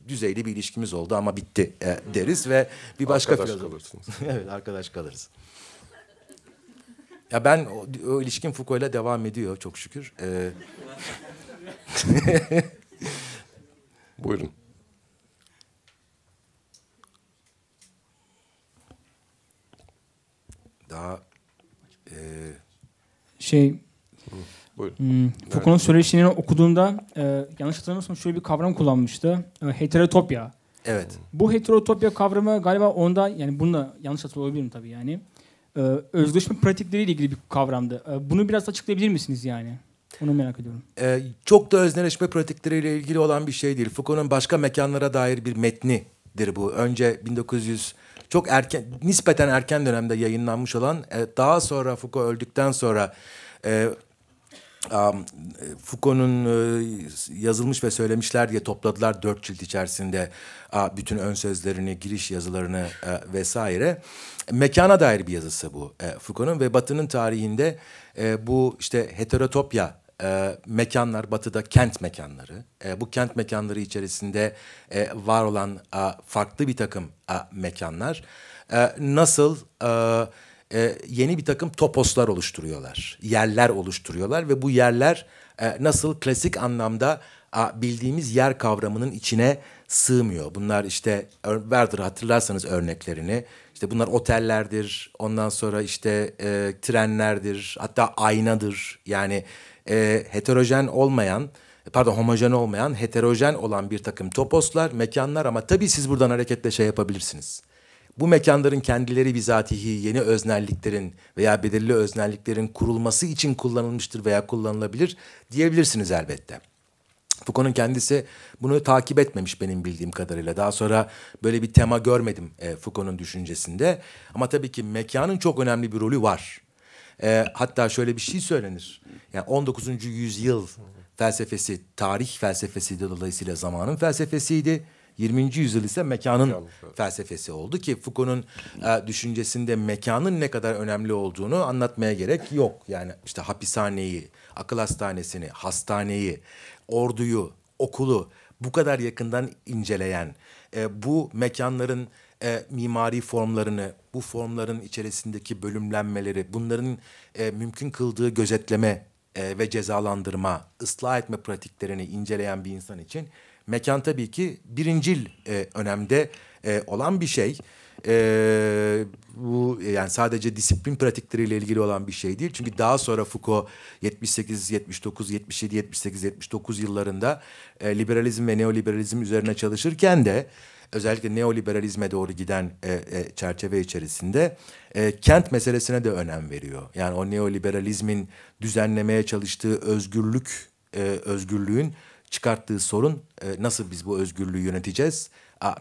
S2: düzeyli bir ilişkimiz oldu ama bitti e, deriz ve bir başka arkadaş filozof... kalırsınız. evet arkadaş kalırız. Ya ben o, o ilişkim Foucault'la devam ediyor çok şükür. Ee...
S1: Buyurun.
S3: daha e... şey Hmm, Foucault'un evet. söyleşini okuduğunda e, yanlış hatırlamıyorsam şöyle bir kavram kullanmıştı. E, heterotopya. Evet. Bu heterotopya kavramı galiba onda yani bununla yanlış hatırlayabilirim tabii yani. E, özdeşme pratikleriyle ilgili bir kavramdı. E, bunu biraz açıklayabilir misiniz yani? Onu merak ediyorum.
S2: Ee, çok da özneleşme pratikleriyle ilgili olan bir şey değil. Foucault'un başka mekanlara dair bir metnidir bu. Önce 1900 çok erken nispeten erken dönemde yayınlanmış olan e, daha sonra Foucault öldükten sonra e, um, Foucault'un e, yazılmış ve söylemişler diye topladılar dört cilt içerisinde a, bütün ön sözlerini, giriş yazılarını e, vesaire. Mekana dair bir yazısı bu e, Foucault'un ve Batı'nın tarihinde e, bu işte heterotopya e, mekanlar batıda kent mekanları. E, bu kent mekanları içerisinde e, var olan e, farklı bir takım e, mekanlar e, nasıl e, e, yeni bir takım toposlar oluşturuyorlar, yerler oluşturuyorlar ve bu yerler e, nasıl klasik anlamda a, bildiğimiz yer kavramının içine sığmıyor. Bunlar işte vardır hatırlarsanız örneklerini. İşte bunlar otellerdir, ondan sonra işte e, trenlerdir, hatta aynadır. Yani e, heterojen olmayan pardon homojen olmayan heterojen olan bir takım toposlar, mekanlar ama tabii siz buradan hareketle şey yapabilirsiniz. Bu mekanların kendileri bizatihi yeni öznelliklerin veya belirli öznelliklerin kurulması için kullanılmıştır veya kullanılabilir diyebilirsiniz elbette. Foucault'un kendisi bunu takip etmemiş benim bildiğim kadarıyla. Daha sonra böyle bir tema görmedim e, Foucault'un düşüncesinde. Ama tabii ki mekanın çok önemli bir rolü var. E, hatta şöyle bir şey söylenir. Yani 19. yüzyıl felsefesi, tarih felsefesi dolayısıyla zamanın felsefesiydi. 20. yüzyıl ise mekanın felsefesi oldu ki Foucault'un e, düşüncesinde mekanın ne kadar önemli olduğunu anlatmaya gerek yok. Yani işte hapishaneyi, akıl hastanesini, hastaneyi, orduyu, okulu bu kadar yakından inceleyen, e, bu mekanların e, mimari formlarını, bu formların içerisindeki bölümlenmeleri, bunların e, mümkün kıldığı gözetleme e, ve cezalandırma, ıslah etme pratiklerini inceleyen bir insan için mekan tabii ki birincil e, önemde e, olan bir şey e, bu yani sadece disiplin pratikleriyle ilgili olan bir şey değil. Çünkü daha sonra Foucault 78, 79, 77, 78, 79 yıllarında e, liberalizm ve neoliberalizm üzerine çalışırken de özellikle neoliberalizme doğru giden e, e, çerçeve içerisinde e, kent meselesine de önem veriyor. Yani o neoliberalizmin düzenlemeye çalıştığı özgürlük, e, özgürlüğün çıkarttığı sorun e, nasıl biz bu özgürlüğü yöneteceğiz?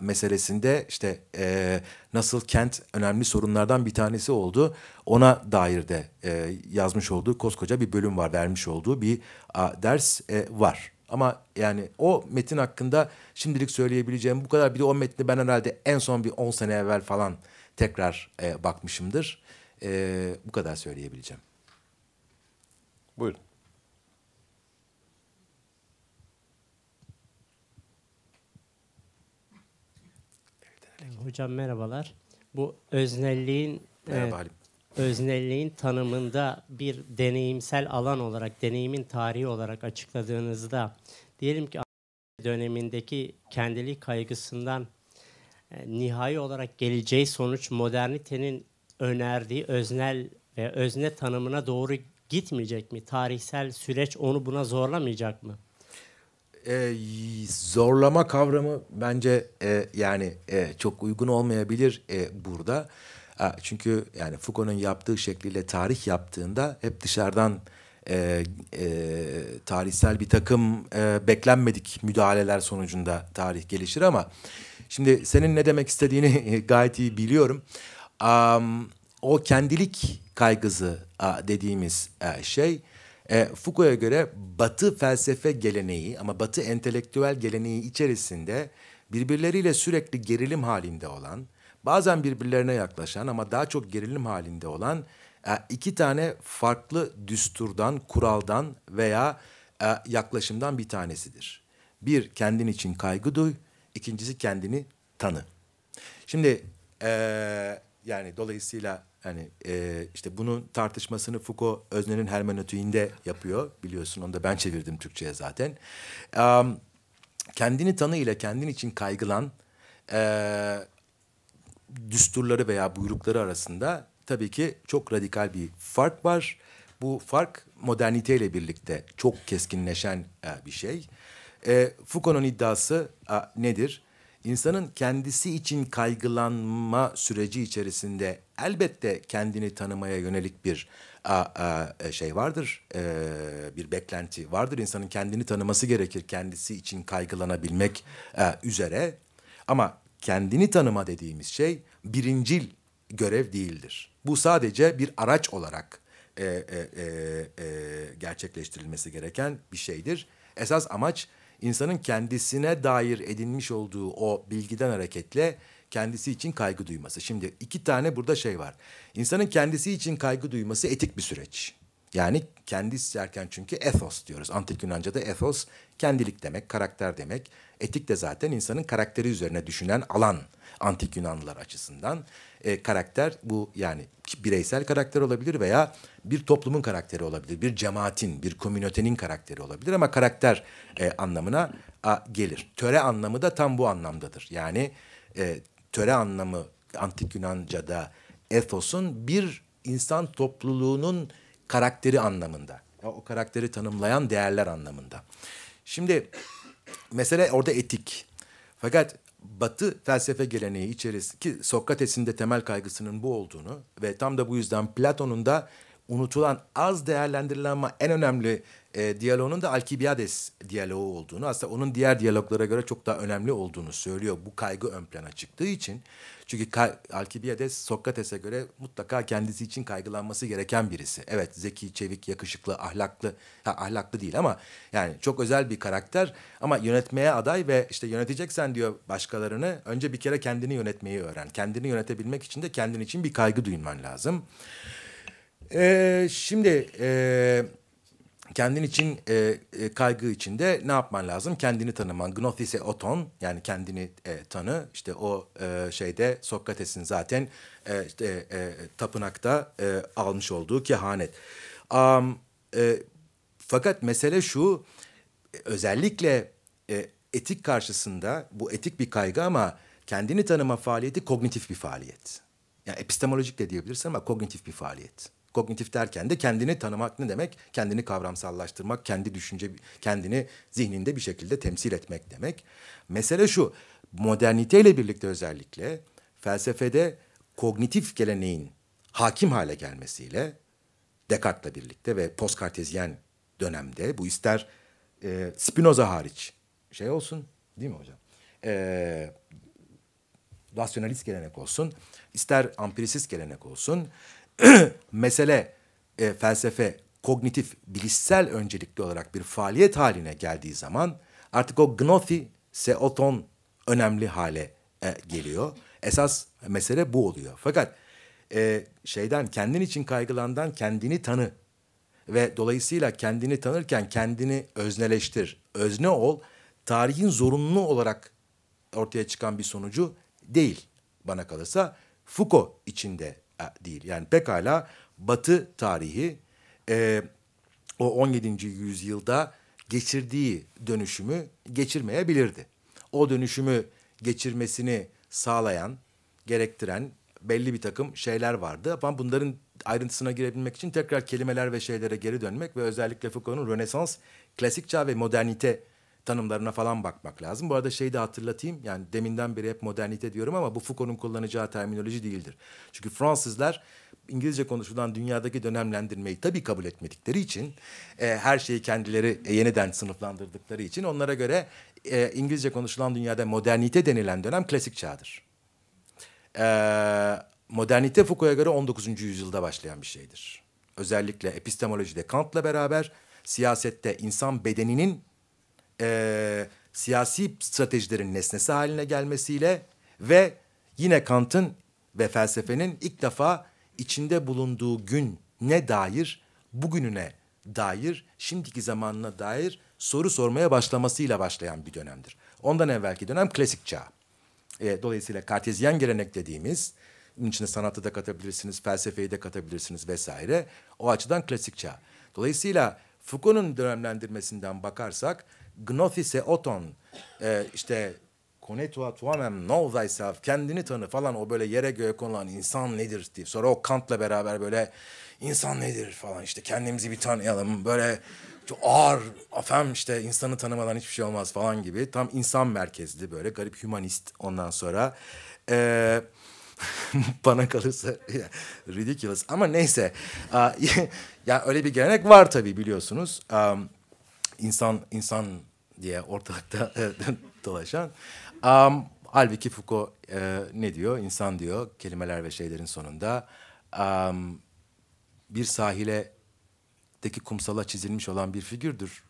S2: meselesinde işte e, nasıl kent önemli sorunlardan bir tanesi oldu. Ona dair de e, yazmış olduğu koskoca bir bölüm var, vermiş olduğu bir a, ders e, var. Ama yani o metin hakkında şimdilik söyleyebileceğim bu kadar. Bir de o metni ben herhalde en son bir 10 sene evvel falan tekrar e, bakmışımdır. E, bu kadar söyleyebileceğim. Buyurun.
S4: Hocam merhabalar. Bu öznelliğin Merhaba E, öznelliğin tanımında bir deneyimsel alan olarak, deneyimin tarihi olarak açıkladığınızda diyelim ki dönemindeki kendilik kaygısından e, nihai olarak geleceği sonuç modernitenin önerdiği öznel ve özne tanımına doğru gitmeyecek mi? Tarihsel süreç onu buna zorlamayacak mı?
S2: e, zorlama kavramı bence e, yani e, çok uygun olmayabilir e, burada. E, çünkü yani Foucault'un yaptığı şekliyle tarih yaptığında hep dışarıdan e, e, tarihsel bir takım e, beklenmedik müdahaleler sonucunda tarih gelişir ama şimdi senin ne demek istediğini e, gayet iyi biliyorum. Um, o kendilik kaygısı a, dediğimiz a, e, şey e, Foucault'a göre batı felsefe geleneği ama batı entelektüel geleneği içerisinde birbirleriyle sürekli gerilim halinde olan, bazen birbirlerine yaklaşan ama daha çok gerilim halinde olan e, iki tane farklı düsturdan, kuraldan veya e, yaklaşımdan bir tanesidir. Bir, kendin için kaygı duy, ikincisi kendini tanı. Şimdi e, yani dolayısıyla yani e, işte bunun tartışmasını Foucault öznenin hermenötiğinde yapıyor biliyorsun onu da ben çevirdim Türkçe'ye zaten. Um, kendini tanı ile kendin için kaygılan e, düsturları veya buyrukları arasında tabii ki çok radikal bir fark var. Bu fark moderniteyle birlikte çok keskinleşen e, bir şey. E, Foucault'un iddiası a, nedir? insanın kendisi için kaygılanma süreci içerisinde elbette kendini tanımaya yönelik bir a, a, e, şey vardır, e, bir beklenti vardır. İnsanın kendini tanıması gerekir kendisi için kaygılanabilmek e, üzere. Ama kendini tanıma dediğimiz şey birincil görev değildir. Bu sadece bir araç olarak e, e, e, e gerçekleştirilmesi gereken bir şeydir. Esas amaç insanın kendisine dair edinmiş olduğu o bilgiden hareketle kendisi için kaygı duyması. Şimdi iki tane burada şey var. İnsanın kendisi için kaygı duyması etik bir süreç. Yani kendisi isterken çünkü ethos diyoruz. Antik Yunanca'da ethos kendilik demek, karakter demek. Etik de zaten insanın karakteri üzerine düşünen alan antik Yunanlılar açısından. E, karakter bu yani bireysel karakter olabilir veya bir toplumun karakteri olabilir. Bir cemaatin, bir komünitenin karakteri olabilir ama karakter e, anlamına a, gelir. Töre anlamı da tam bu anlamdadır. Yani e, töre anlamı antik Yunanca'da ethosun bir insan topluluğunun karakteri anlamında. O karakteri tanımlayan değerler anlamında. Şimdi mesele orada etik. Fakat Batı felsefe geleneği içerisinde ki Sokrates'in de temel kaygısının bu olduğunu ve tam da bu yüzden Platon'un da unutulan az değerlendirilen ama en önemli e, diyaloğunun da Alkibiades diyaloğu olduğunu aslında onun diğer diyaloglara göre çok daha önemli olduğunu söylüyor. Bu kaygı ön plana çıktığı için çünkü Alkibiades Sokrates'e göre mutlaka kendisi için kaygılanması gereken birisi. Evet zeki, çevik, yakışıklı, ahlaklı. Ha, ahlaklı değil ama yani çok özel bir karakter ama yönetmeye aday ve işte yöneteceksen diyor başkalarını önce bir kere kendini yönetmeyi öğren. Kendini yönetebilmek için de kendin için bir kaygı duyman lazım. Ee, şimdi... Ee, kendin için e, e, kaygı içinde ne yapman lazım? Kendini tanıman. Gnothise oton yani kendini e, tanı. İşte o e, şeyde Sokrates'in zaten e, işte, e, tapınakta e, almış olduğu kehanet. Um, e, fakat mesele şu özellikle e, etik karşısında bu etik bir kaygı ama kendini tanıma faaliyeti kognitif bir faaliyet. Yani epistemolojik de diyebilirsin ama kognitif bir faaliyet. Kognitif derken de kendini tanımak ne demek? Kendini kavramsallaştırmak, kendi düşünce, kendini zihninde bir şekilde temsil etmek demek. Mesele şu, moderniteyle birlikte özellikle felsefede kognitif geleneğin hakim hale gelmesiyle Descartes'la birlikte ve postkartezyen dönemde bu ister e, Spinoza hariç şey olsun değil mi hocam? E, rasyonalist gelenek olsun, ister empirist gelenek olsun mesele, e, felsefe, kognitif, bilişsel öncelikli olarak bir faaliyet haline geldiği zaman artık o gnothi, seoton önemli hale e, geliyor. Esas mesele bu oluyor. Fakat e, şeyden kendin için kaygılandan kendini tanı ve dolayısıyla kendini tanırken kendini özneleştir, özne ol. Tarihin zorunlu olarak ortaya çıkan bir sonucu değil bana kalırsa Foucault içinde e, değil. Yani pekala Batı tarihi e, o 17. yüzyılda geçirdiği dönüşümü geçirmeyebilirdi. O dönüşümü geçirmesini sağlayan, gerektiren belli bir takım şeyler vardı. Ama bunların ayrıntısına girebilmek için tekrar kelimeler ve şeylere geri dönmek ve özellikle Foucault'un Rönesans, klasik çağ ve modernite tanımlarına falan bakmak lazım. Bu arada şeyi de hatırlatayım. Yani deminden beri hep modernite diyorum ama bu Foucault'un kullanacağı terminoloji değildir. Çünkü Fransızlar İngilizce konuşulan dünyadaki dönemlendirmeyi tabii kabul etmedikleri için e, her şeyi kendileri e, yeniden sınıflandırdıkları için onlara göre e, İngilizce konuşulan dünyada modernite denilen dönem klasik çağdır. E, modernite Foucault'a göre 19. yüzyılda başlayan bir şeydir. Özellikle epistemolojide Kant'la beraber siyasette insan bedeninin e, siyasi stratejilerin nesnesi haline gelmesiyle ve yine Kant'ın ve felsefenin ilk defa içinde bulunduğu gün ne dair, bugününe dair, şimdiki zamanına dair soru sormaya başlamasıyla başlayan bir dönemdir. Ondan evvelki dönem klasik çağ. E, dolayısıyla kartezyen gelenek dediğimiz, bunun içine sanatı da katabilirsiniz, felsefeyi de katabilirsiniz vesaire. O açıdan klasik çağ. Dolayısıyla Foucault'un dönemlendirmesinden bakarsak Gnothise oton e, işte konetua tuamem know thyself kendini tanı falan o böyle yere göğe konulan insan nedir diye. Sonra o Kant'la beraber böyle insan nedir falan işte kendimizi bir tanıyalım böyle çok ağır afem işte insanı tanımadan hiçbir şey olmaz falan gibi. Tam insan merkezli böyle garip humanist ondan sonra. Ee, bana kalırsa ridiculous ama neyse. ya öyle bir gelenek var tabii biliyorsunuz. Um, insan insan diye ortalıkta dolaşan. Um, halbuki Foucault e, ne diyor? İnsan diyor kelimeler ve şeylerin sonunda um, bir sahile deki kumsala çizilmiş olan bir figürdür.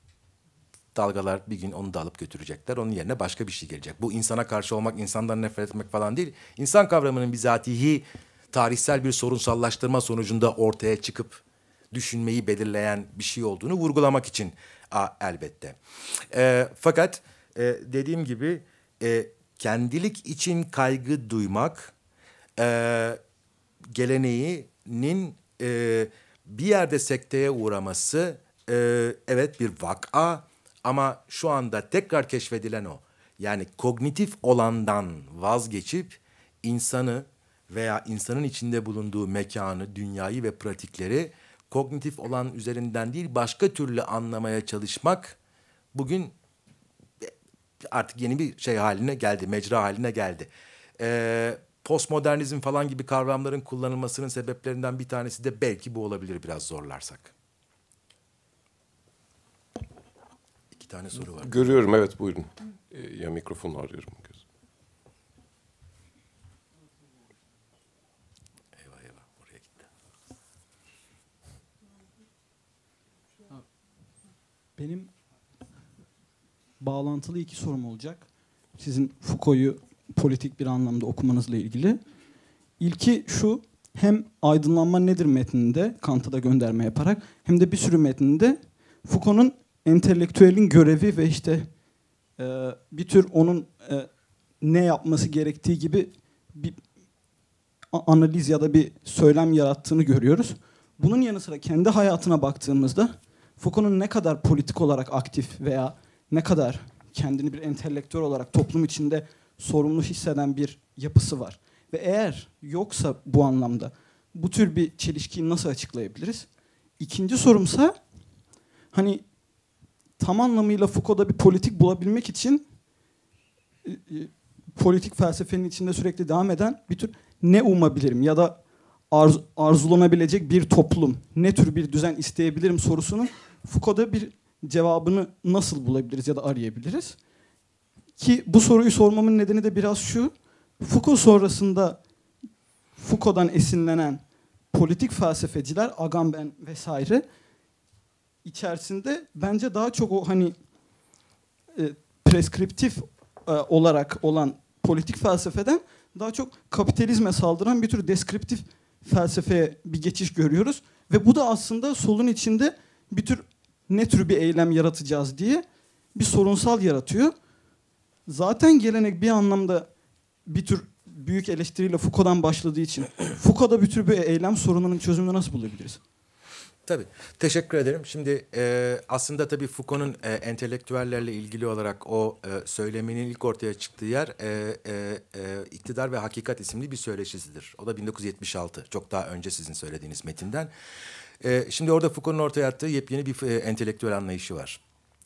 S2: Dalgalar bir gün onu da alıp götürecekler. Onun yerine başka bir şey gelecek. Bu insana karşı olmak, insandan nefret etmek falan değil. İnsan kavramının bizatihi tarihsel bir sorunsallaştırma sonucunda ortaya çıkıp düşünmeyi belirleyen bir şey olduğunu vurgulamak için A, elbette. E, fakat e, dediğim gibi e, kendilik için kaygı duymak e, geleneğinin e, bir yerde sekteye uğraması e, evet bir vaka ama şu anda tekrar keşfedilen o. Yani kognitif olandan vazgeçip insanı veya insanın içinde bulunduğu mekanı, dünyayı ve pratikleri kognitif olan üzerinden değil başka türlü anlamaya çalışmak bugün artık yeni bir şey haline geldi, mecra haline geldi. Ee, postmodernizm falan gibi kavramların kullanılmasının sebeplerinden bir tanesi de belki bu olabilir biraz zorlarsak. İki tane soru var. Görüyorum
S1: evet buyurun. Ee, ya mikrofonu arıyorum.
S3: Benim bağlantılı iki sorum olacak. Sizin Foucault'u politik bir anlamda okumanızla ilgili. İlki şu, hem aydınlanma nedir metninde Kant'a da gönderme yaparak hem de bir sürü metninde Foucault'un entelektüelin görevi ve işte e, bir tür onun e, ne yapması gerektiği gibi bir analiz ya da bir söylem yarattığını görüyoruz. Bunun yanı sıra kendi hayatına baktığımızda Foucault'un ne kadar politik olarak aktif veya ne kadar kendini bir entelektüel olarak toplum içinde sorumlu hisseden bir yapısı var. Ve eğer yoksa bu anlamda bu tür bir çelişkiyi nasıl açıklayabiliriz? İkinci sorumsa hani tam anlamıyla Foucault'da bir politik bulabilmek için e, e, politik felsefenin içinde sürekli devam eden bir tür ne umabilirim ya da arz, arzulanabilecek bir toplum, ne tür bir düzen isteyebilirim sorusunun Foucault'da bir cevabını nasıl bulabiliriz ya da arayabiliriz? Ki bu soruyu sormamın nedeni de biraz şu. Foucault sonrasında Foucault'dan esinlenen politik felsefeciler, Agamben vesaire içerisinde bence daha çok o hani e, preskriptif e, olarak olan politik felsefeden daha çok kapitalizme saldıran bir tür deskriptif felsefe bir geçiş görüyoruz. Ve bu da aslında solun içinde bir tür ne tür bir eylem yaratacağız diye bir sorunsal yaratıyor. Zaten gelenek bir anlamda bir tür büyük eleştiriyle Foucault'dan başladığı için Foucault'da bir tür bir eylem sorununun çözümünü nasıl bulabiliriz?
S2: Tabii. Teşekkür ederim. Şimdi e, aslında tabii Foucault'un e, entelektüellerle ilgili olarak o e, söyleminin ilk ortaya çıktığı yer e, e, e, İktidar ve Hakikat isimli bir söyleşisidir. O da 1976. Çok daha önce sizin söylediğiniz metinden. E, şimdi orada Foucault'un ortaya attığı yepyeni bir e, entelektüel anlayışı var.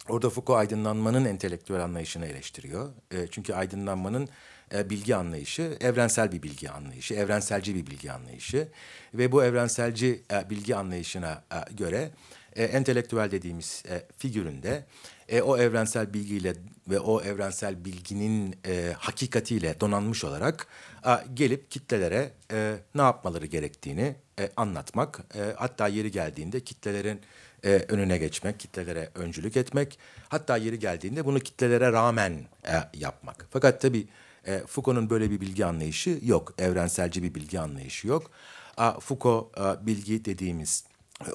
S2: Orada Foucault aydınlanmanın entelektüel anlayışını eleştiriyor. E, çünkü aydınlanmanın e, bilgi anlayışı evrensel bir bilgi anlayışı, evrenselci bir bilgi anlayışı ve bu evrenselci e, bilgi anlayışına e, göre e, entelektüel dediğimiz e, figüründe e, o evrensel bilgiyle ve o evrensel bilginin e, hakikatiyle donanmış olarak e, gelip kitlelere e, ne yapmaları gerektiğini e, anlatmak, e, hatta yeri geldiğinde kitlelerin e, önüne geçmek, kitlelere öncülük etmek, hatta yeri geldiğinde bunu kitlelere rağmen e, yapmak. Fakat tabii e, Foucault'un böyle bir bilgi anlayışı yok, evrenselci bir bilgi anlayışı yok. A, Foucault a, e, bilgi dediğimiz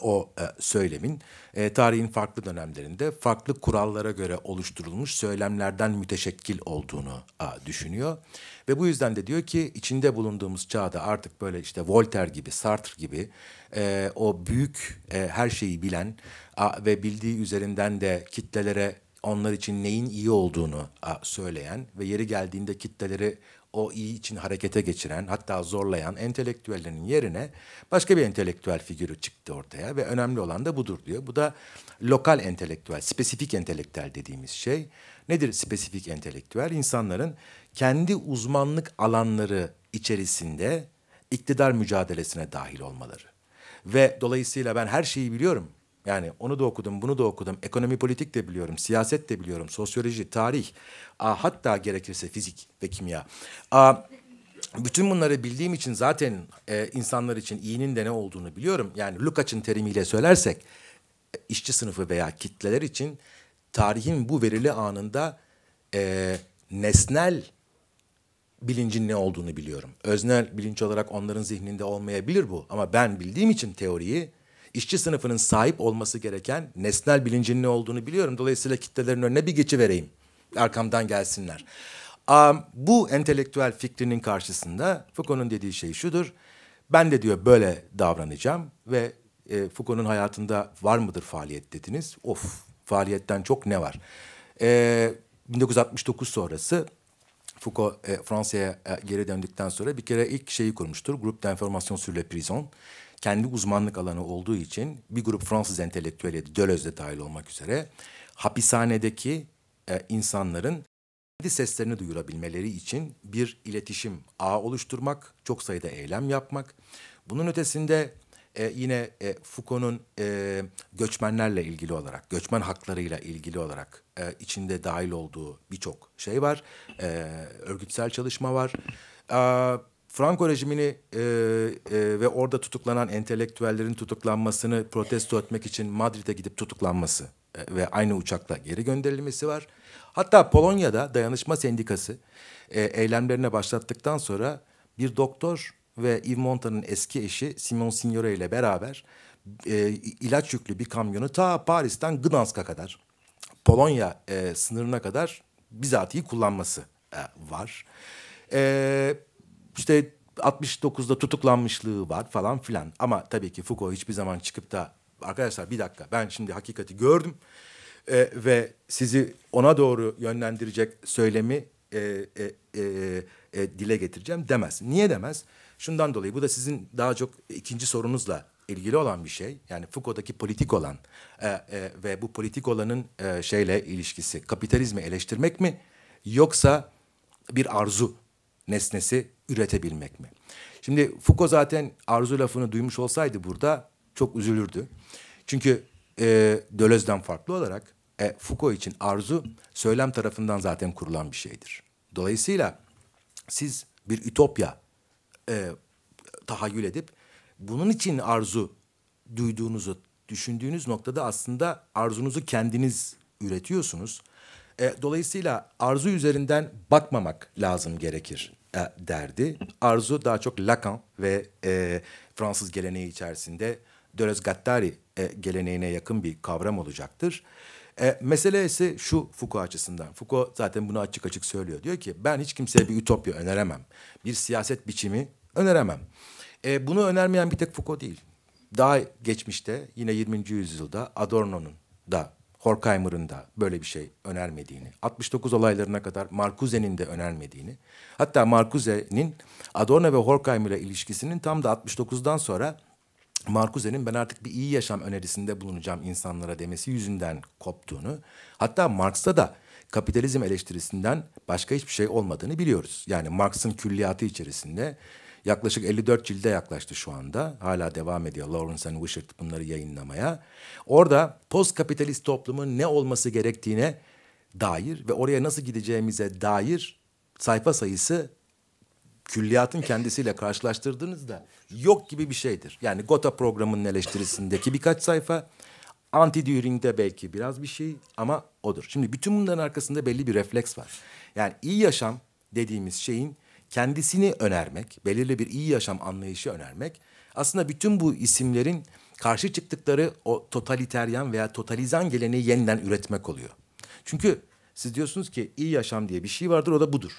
S2: o e, söylemin e, tarihin farklı dönemlerinde farklı kurallara göre oluşturulmuş söylemlerden müteşekkil olduğunu a, düşünüyor. Ve bu yüzden de diyor ki içinde bulunduğumuz çağda artık böyle işte Voltaire gibi, Sartre gibi e, o büyük e, her şeyi bilen a, ve bildiği üzerinden de kitlelere onlar için neyin iyi olduğunu a, söyleyen ve yeri geldiğinde kitleleri o iyi için harekete geçiren hatta zorlayan entelektüellerin yerine başka bir entelektüel figürü çıktı ortaya ve önemli olan da budur diyor. Bu da lokal entelektüel, spesifik entelektüel dediğimiz şey. Nedir spesifik entelektüel? İnsanların kendi uzmanlık alanları içerisinde iktidar mücadelesine dahil olmaları. Ve dolayısıyla ben her şeyi biliyorum yani onu da okudum, bunu da okudum. Ekonomi politik de biliyorum, siyaset de biliyorum, sosyoloji, tarih, a, hatta gerekirse fizik ve kimya. A, bütün bunları bildiğim için zaten e, insanlar için iyinin de ne olduğunu biliyorum. Yani Lukács'ın terimiyle söylersek e, işçi sınıfı veya kitleler için tarihin bu verili anında e, nesnel bilincin ne olduğunu biliyorum. Öznel bilinç olarak onların zihninde olmayabilir bu ama ben bildiğim için teoriyi işçi sınıfının sahip olması gereken nesnel bilincinin ne olduğunu biliyorum. Dolayısıyla kitlelerin önüne bir geçi vereyim. Arkamdan gelsinler. Um, bu entelektüel fikrinin karşısında Foucault'un dediği şey şudur. Ben de diyor böyle davranacağım ve e, Foucault'un hayatında var mıdır faaliyet dediniz. Of faaliyetten çok ne var. E, 1969 sonrası Foucault e, Fransa'ya e, geri döndükten sonra bir kere ilk şeyi kurmuştur. Grup d'Information sur le Prison kendi uzmanlık alanı olduğu için bir grup Fransız entelektüeli de dahil olmak üzere hapishanedeki e, insanların kendi seslerini duyurabilmeleri için bir iletişim ağı oluşturmak, çok sayıda eylem yapmak. Bunun ötesinde e, yine e, Foucault'un e, göçmenlerle ilgili olarak, göçmen haklarıyla ilgili olarak e, içinde dahil olduğu birçok şey var. E, örgütsel çalışma var. E, Franco rejimini e, e, ve orada tutuklanan entelektüellerin tutuklanmasını protesto etmek için Madrid'e gidip tutuklanması e, ve aynı uçakla geri gönderilmesi var. Hatta Polonya'da dayanışma sendikası e, eylemlerine başlattıktan sonra bir doktor ve Yves Monta'nın eski eşi Simon Signore ile beraber e, ilaç yüklü bir kamyonu ta Paris'ten Gdansk'a kadar Polonya e, sınırına kadar bizatihi kullanması e, var. E, işte 69'da tutuklanmışlığı var falan filan. Ama tabii ki Foucault hiçbir zaman çıkıp da arkadaşlar bir dakika ben şimdi hakikati gördüm e, ve sizi ona doğru yönlendirecek söylemi e, e, e, e, dile getireceğim demez. Niye demez? Şundan dolayı bu da sizin daha çok ikinci sorunuzla ilgili olan bir şey. Yani Foucault'taki politik olan e, e, ve bu politik olanın e, şeyle ilişkisi kapitalizmi eleştirmek mi yoksa bir arzu nesnesi üretebilmek mi? Şimdi Foucault zaten arzu lafını duymuş olsaydı burada çok üzülürdü. Çünkü e, Döloz'dan farklı olarak e, Foucault için arzu söylem tarafından zaten kurulan bir şeydir. Dolayısıyla siz bir ütopya e, tahayyül edip bunun için arzu duyduğunuzu düşündüğünüz noktada aslında arzunuzu kendiniz üretiyorsunuz. E, dolayısıyla arzu üzerinden bakmamak lazım gerekir e, derdi. Arzu daha çok Lacan ve e, Fransız geleneği içerisinde Deleuze Gattari e, geleneğine yakın bir kavram olacaktır. E, mesele ise şu Foucault açısından. Foucault zaten bunu açık açık söylüyor. Diyor ki ben hiç kimseye bir ütopya öneremem. Bir siyaset biçimi öneremem. E, bunu önermeyen bir tek Foucault değil. Daha geçmişte yine 20. yüzyılda Adorno'nun da Horkheimer'ın da böyle bir şey önermediğini, 69 olaylarına kadar Marcuse'nin de önermediğini, hatta Marcuse'nin Adorno ve Horkheimer'la ilişkisinin tam da 69'dan sonra Marcuse'nin ben artık bir iyi yaşam önerisinde bulunacağım insanlara demesi yüzünden koptuğunu, hatta Marx'ta da kapitalizm eleştirisinden başka hiçbir şey olmadığını biliyoruz. Yani Marx'ın külliyatı içerisinde Yaklaşık 54 cilde yaklaştı şu anda. Hala devam ediyor Lawrence and Wishart bunları yayınlamaya. Orada post kapitalist toplumun ne olması gerektiğine dair ve oraya nasıl gideceğimize dair sayfa sayısı külliyatın kendisiyle karşılaştırdığınızda yok gibi bir şeydir. Yani Gota programının eleştirisindeki birkaç sayfa, anti Düring'de belki biraz bir şey ama odur. Şimdi bütün bunların arkasında belli bir refleks var. Yani iyi yaşam dediğimiz şeyin kendisini önermek, belirli bir iyi yaşam anlayışı önermek aslında bütün bu isimlerin karşı çıktıkları o totaliteryan veya totalizan geleneği yeniden üretmek oluyor. Çünkü siz diyorsunuz ki iyi yaşam diye bir şey vardır o da budur.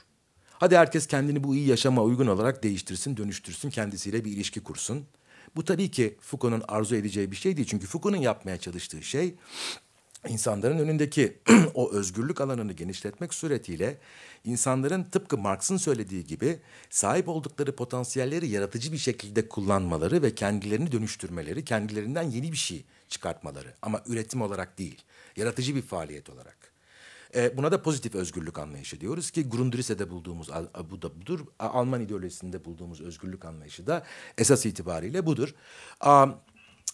S2: Hadi herkes kendini bu iyi yaşama uygun olarak değiştirsin, dönüştürsün, kendisiyle bir ilişki kursun. Bu tabii ki Foucault'un arzu edeceği bir şey değil. Çünkü Foucault'un yapmaya çalıştığı şey insanların önündeki o özgürlük alanını genişletmek suretiyle insanların tıpkı Marx'ın söylediği gibi sahip oldukları potansiyelleri yaratıcı bir şekilde kullanmaları ve kendilerini dönüştürmeleri, kendilerinden yeni bir şey çıkartmaları ama üretim olarak değil, yaratıcı bir faaliyet olarak. E, buna da pozitif özgürlük anlayışı diyoruz ki Grundrisse'de bulduğumuz bu da budur. Alman ideolojisinde bulduğumuz özgürlük anlayışı da esas itibariyle budur. Um,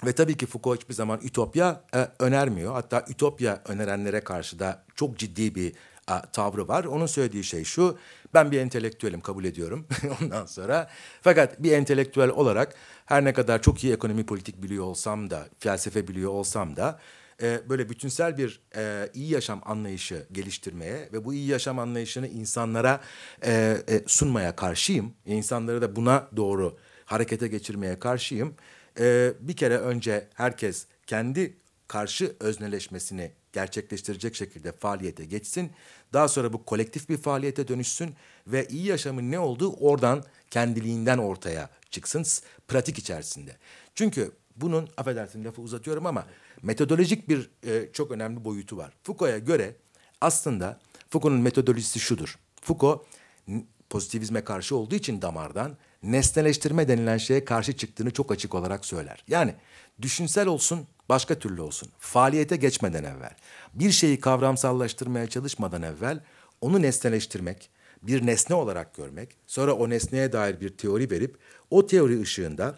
S2: ve tabii ki Foucault hiçbir zaman ütopya e, önermiyor. Hatta ütopya önerenlere karşı da çok ciddi bir e, tavrı var. Onun söylediği şey şu, ben bir entelektüelim kabul ediyorum ondan sonra. Fakat bir entelektüel olarak her ne kadar çok iyi ekonomi politik biliyor olsam da, felsefe biliyor olsam da e, böyle bütünsel bir e, iyi yaşam anlayışı geliştirmeye ve bu iyi yaşam anlayışını insanlara e, e, sunmaya karşıyım. İnsanları da buna doğru harekete geçirmeye karşıyım. Ee, bir kere önce herkes kendi karşı özneleşmesini gerçekleştirecek şekilde faaliyete geçsin. Daha sonra bu kolektif bir faaliyete dönüşsün ve iyi yaşamın ne olduğu oradan kendiliğinden ortaya çıksın pratik içerisinde. Çünkü bunun affedersin lafı uzatıyorum ama metodolojik bir e, çok önemli boyutu var. Foucault'a göre aslında Foucault'un metodolojisi şudur. Foucault pozitivizme karşı olduğu için damardan nesneleştirme denilen şeye karşı çıktığını çok açık olarak söyler. Yani düşünsel olsun, başka türlü olsun. Faaliyete geçmeden evvel, bir şeyi kavramsallaştırmaya çalışmadan evvel onu nesneleştirmek, bir nesne olarak görmek, sonra o nesneye dair bir teori verip o teori ışığında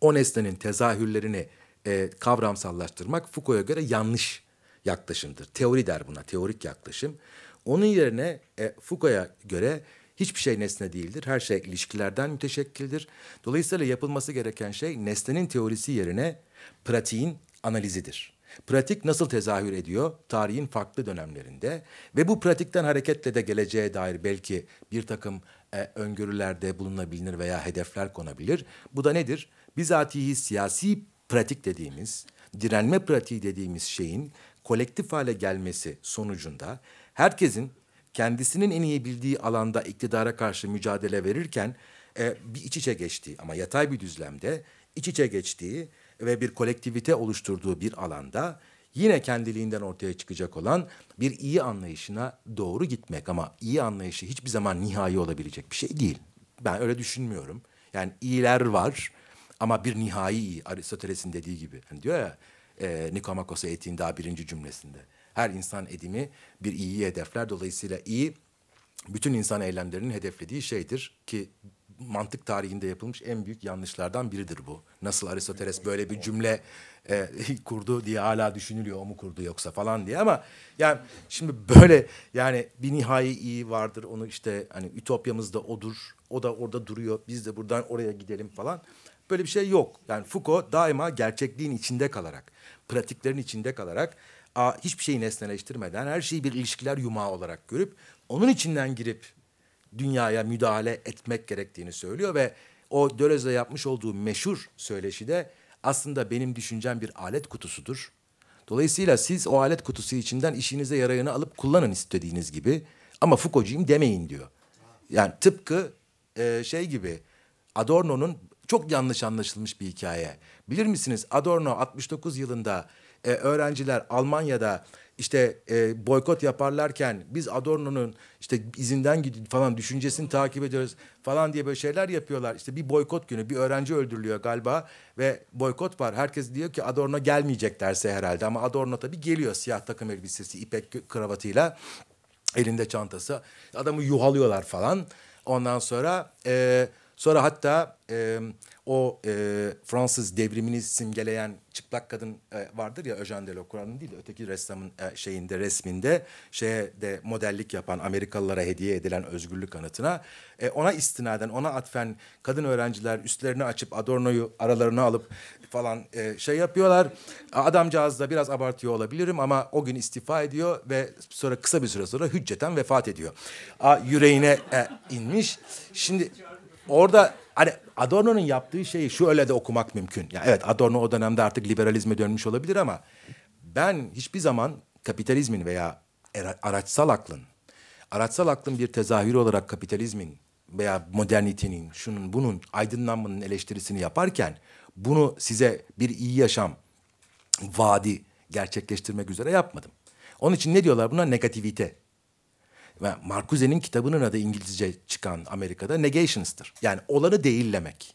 S2: o nesnenin tezahürlerini e, kavramsallaştırmak Foucault'a göre yanlış yaklaşımdır. Teori der buna, teorik yaklaşım. Onun yerine e, Foucault'a göre Hiçbir şey nesne değildir. Her şey ilişkilerden müteşekkildir. Dolayısıyla yapılması gereken şey nesnenin teorisi yerine pratiğin analizidir. Pratik nasıl tezahür ediyor tarihin farklı dönemlerinde ve bu pratikten hareketle de geleceğe dair belki bir takım e, öngörülerde bulunabilir veya hedefler konabilir. Bu da nedir? Bizatihi siyasi pratik dediğimiz, direnme pratiği dediğimiz şeyin kolektif hale gelmesi sonucunda herkesin kendisinin en iyi bildiği alanda iktidara karşı mücadele verirken e, bir iç içe geçtiği ama yatay bir düzlemde iç içe geçtiği ve bir kolektivite oluşturduğu bir alanda yine kendiliğinden ortaya çıkacak olan bir iyi anlayışına doğru gitmek ama iyi anlayışı hiçbir zaman nihai olabilecek bir şey değil. Ben öyle düşünmüyorum. Yani iyiler var ama bir nihai iyi Aristoteles'in dediği gibi. Yani diyor ya e, Nikomakos'a etiğin daha birinci cümlesinde. Her insan edimi bir iyi hedefler. Dolayısıyla iyi bütün insan eylemlerinin hedeflediği şeydir ki mantık tarihinde yapılmış en büyük yanlışlardan biridir bu. Nasıl Aristoteles böyle bir cümle e, kurdu diye hala düşünülüyor o mu kurdu yoksa falan diye ama yani şimdi böyle yani bir nihai iyi vardır onu işte hani ütopyamızda odur o da orada duruyor biz de buradan oraya gidelim falan böyle bir şey yok. Yani Foucault daima gerçekliğin içinde kalarak pratiklerin içinde kalarak hiçbir şeyi nesneleştirmeden her şeyi bir ilişkiler yumağı olarak görüp onun içinden girip dünyaya müdahale etmek gerektiğini söylüyor ve o Döloz'da yapmış olduğu meşhur söyleşi de aslında benim düşüncem bir alet kutusudur. Dolayısıyla siz o alet kutusu içinden işinize yarayını alıp kullanın istediğiniz gibi ama Foucault'cuyum demeyin diyor. Yani tıpkı e, şey gibi Adorno'nun çok yanlış anlaşılmış bir hikaye. Bilir misiniz Adorno 69 yılında e, öğrenciler Almanya'da işte e, boykot yaparlarken biz Adorno'nun işte izinden gidip falan düşüncesini takip ediyoruz falan diye böyle şeyler yapıyorlar. İşte bir boykot günü bir öğrenci öldürülüyor galiba ve boykot var. Herkes diyor ki Adorno gelmeyecek derse herhalde ama Adorno tabii geliyor siyah takım elbisesi, ipek kravatıyla elinde çantası. Adamı yuhalıyorlar falan. Ondan sonra e, sonra hatta e, o e, Fransız devrimini simgeleyen çıplak kadın e, vardır ya Eugène Delacroix'ın değil öteki ressamın e, şeyinde resminde şeye de modellik yapan Amerikalılara hediye edilen özgürlük anıtına e, ona istinaden ona atfen kadın öğrenciler üstlerini açıp Adorno'yu aralarına alıp falan e, şey yapıyorlar. Adamcağız da biraz abartıyor olabilirim ama o gün istifa ediyor ve sonra kısa bir süre sonra hücceten vefat ediyor. A, yüreğine e, inmiş. Şimdi orada Hani Adorno'nun yaptığı şeyi öyle de okumak mümkün. Yani evet Adorno o dönemde artık liberalizme dönmüş olabilir ama ben hiçbir zaman kapitalizmin veya araçsal aklın, araçsal aklın bir tezahürü olarak kapitalizmin veya modernitenin, şunun bunun aydınlanmanın eleştirisini yaparken bunu size bir iyi yaşam vaadi gerçekleştirmek üzere yapmadım. Onun için ne diyorlar buna? Negativite ve Marcuse'nin kitabının adı İngilizce çıkan Amerika'da negations'tır. Yani olanı değillemek.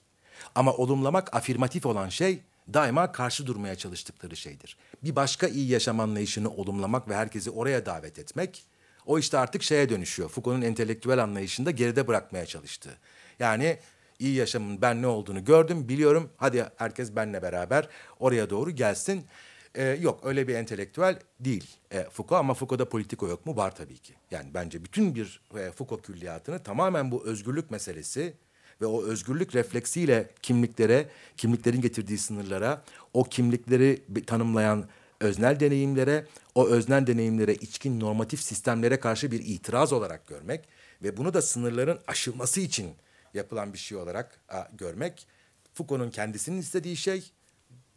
S2: Ama olumlamak afirmatif olan şey daima karşı durmaya çalıştıkları şeydir. Bir başka iyi yaşam anlayışını olumlamak ve herkesi oraya davet etmek o işte artık şeye dönüşüyor. Foucault'un entelektüel anlayışında geride bırakmaya çalıştığı. Yani iyi yaşamın ben ne olduğunu gördüm, biliyorum. Hadi herkes benle beraber oraya doğru gelsin. E, yok öyle bir entelektüel değil e, Foucault ama Foucault'da politiko yok mu? Var tabii ki. Yani bence bütün bir e, Foucault külliyatını tamamen bu özgürlük meselesi ve o özgürlük refleksiyle kimliklere, kimliklerin getirdiği sınırlara, o kimlikleri tanımlayan öznel deneyimlere, o öznel deneyimlere içkin normatif sistemlere karşı bir itiraz olarak görmek ve bunu da sınırların aşılması için yapılan bir şey olarak a, görmek Foucault'un kendisinin istediği şey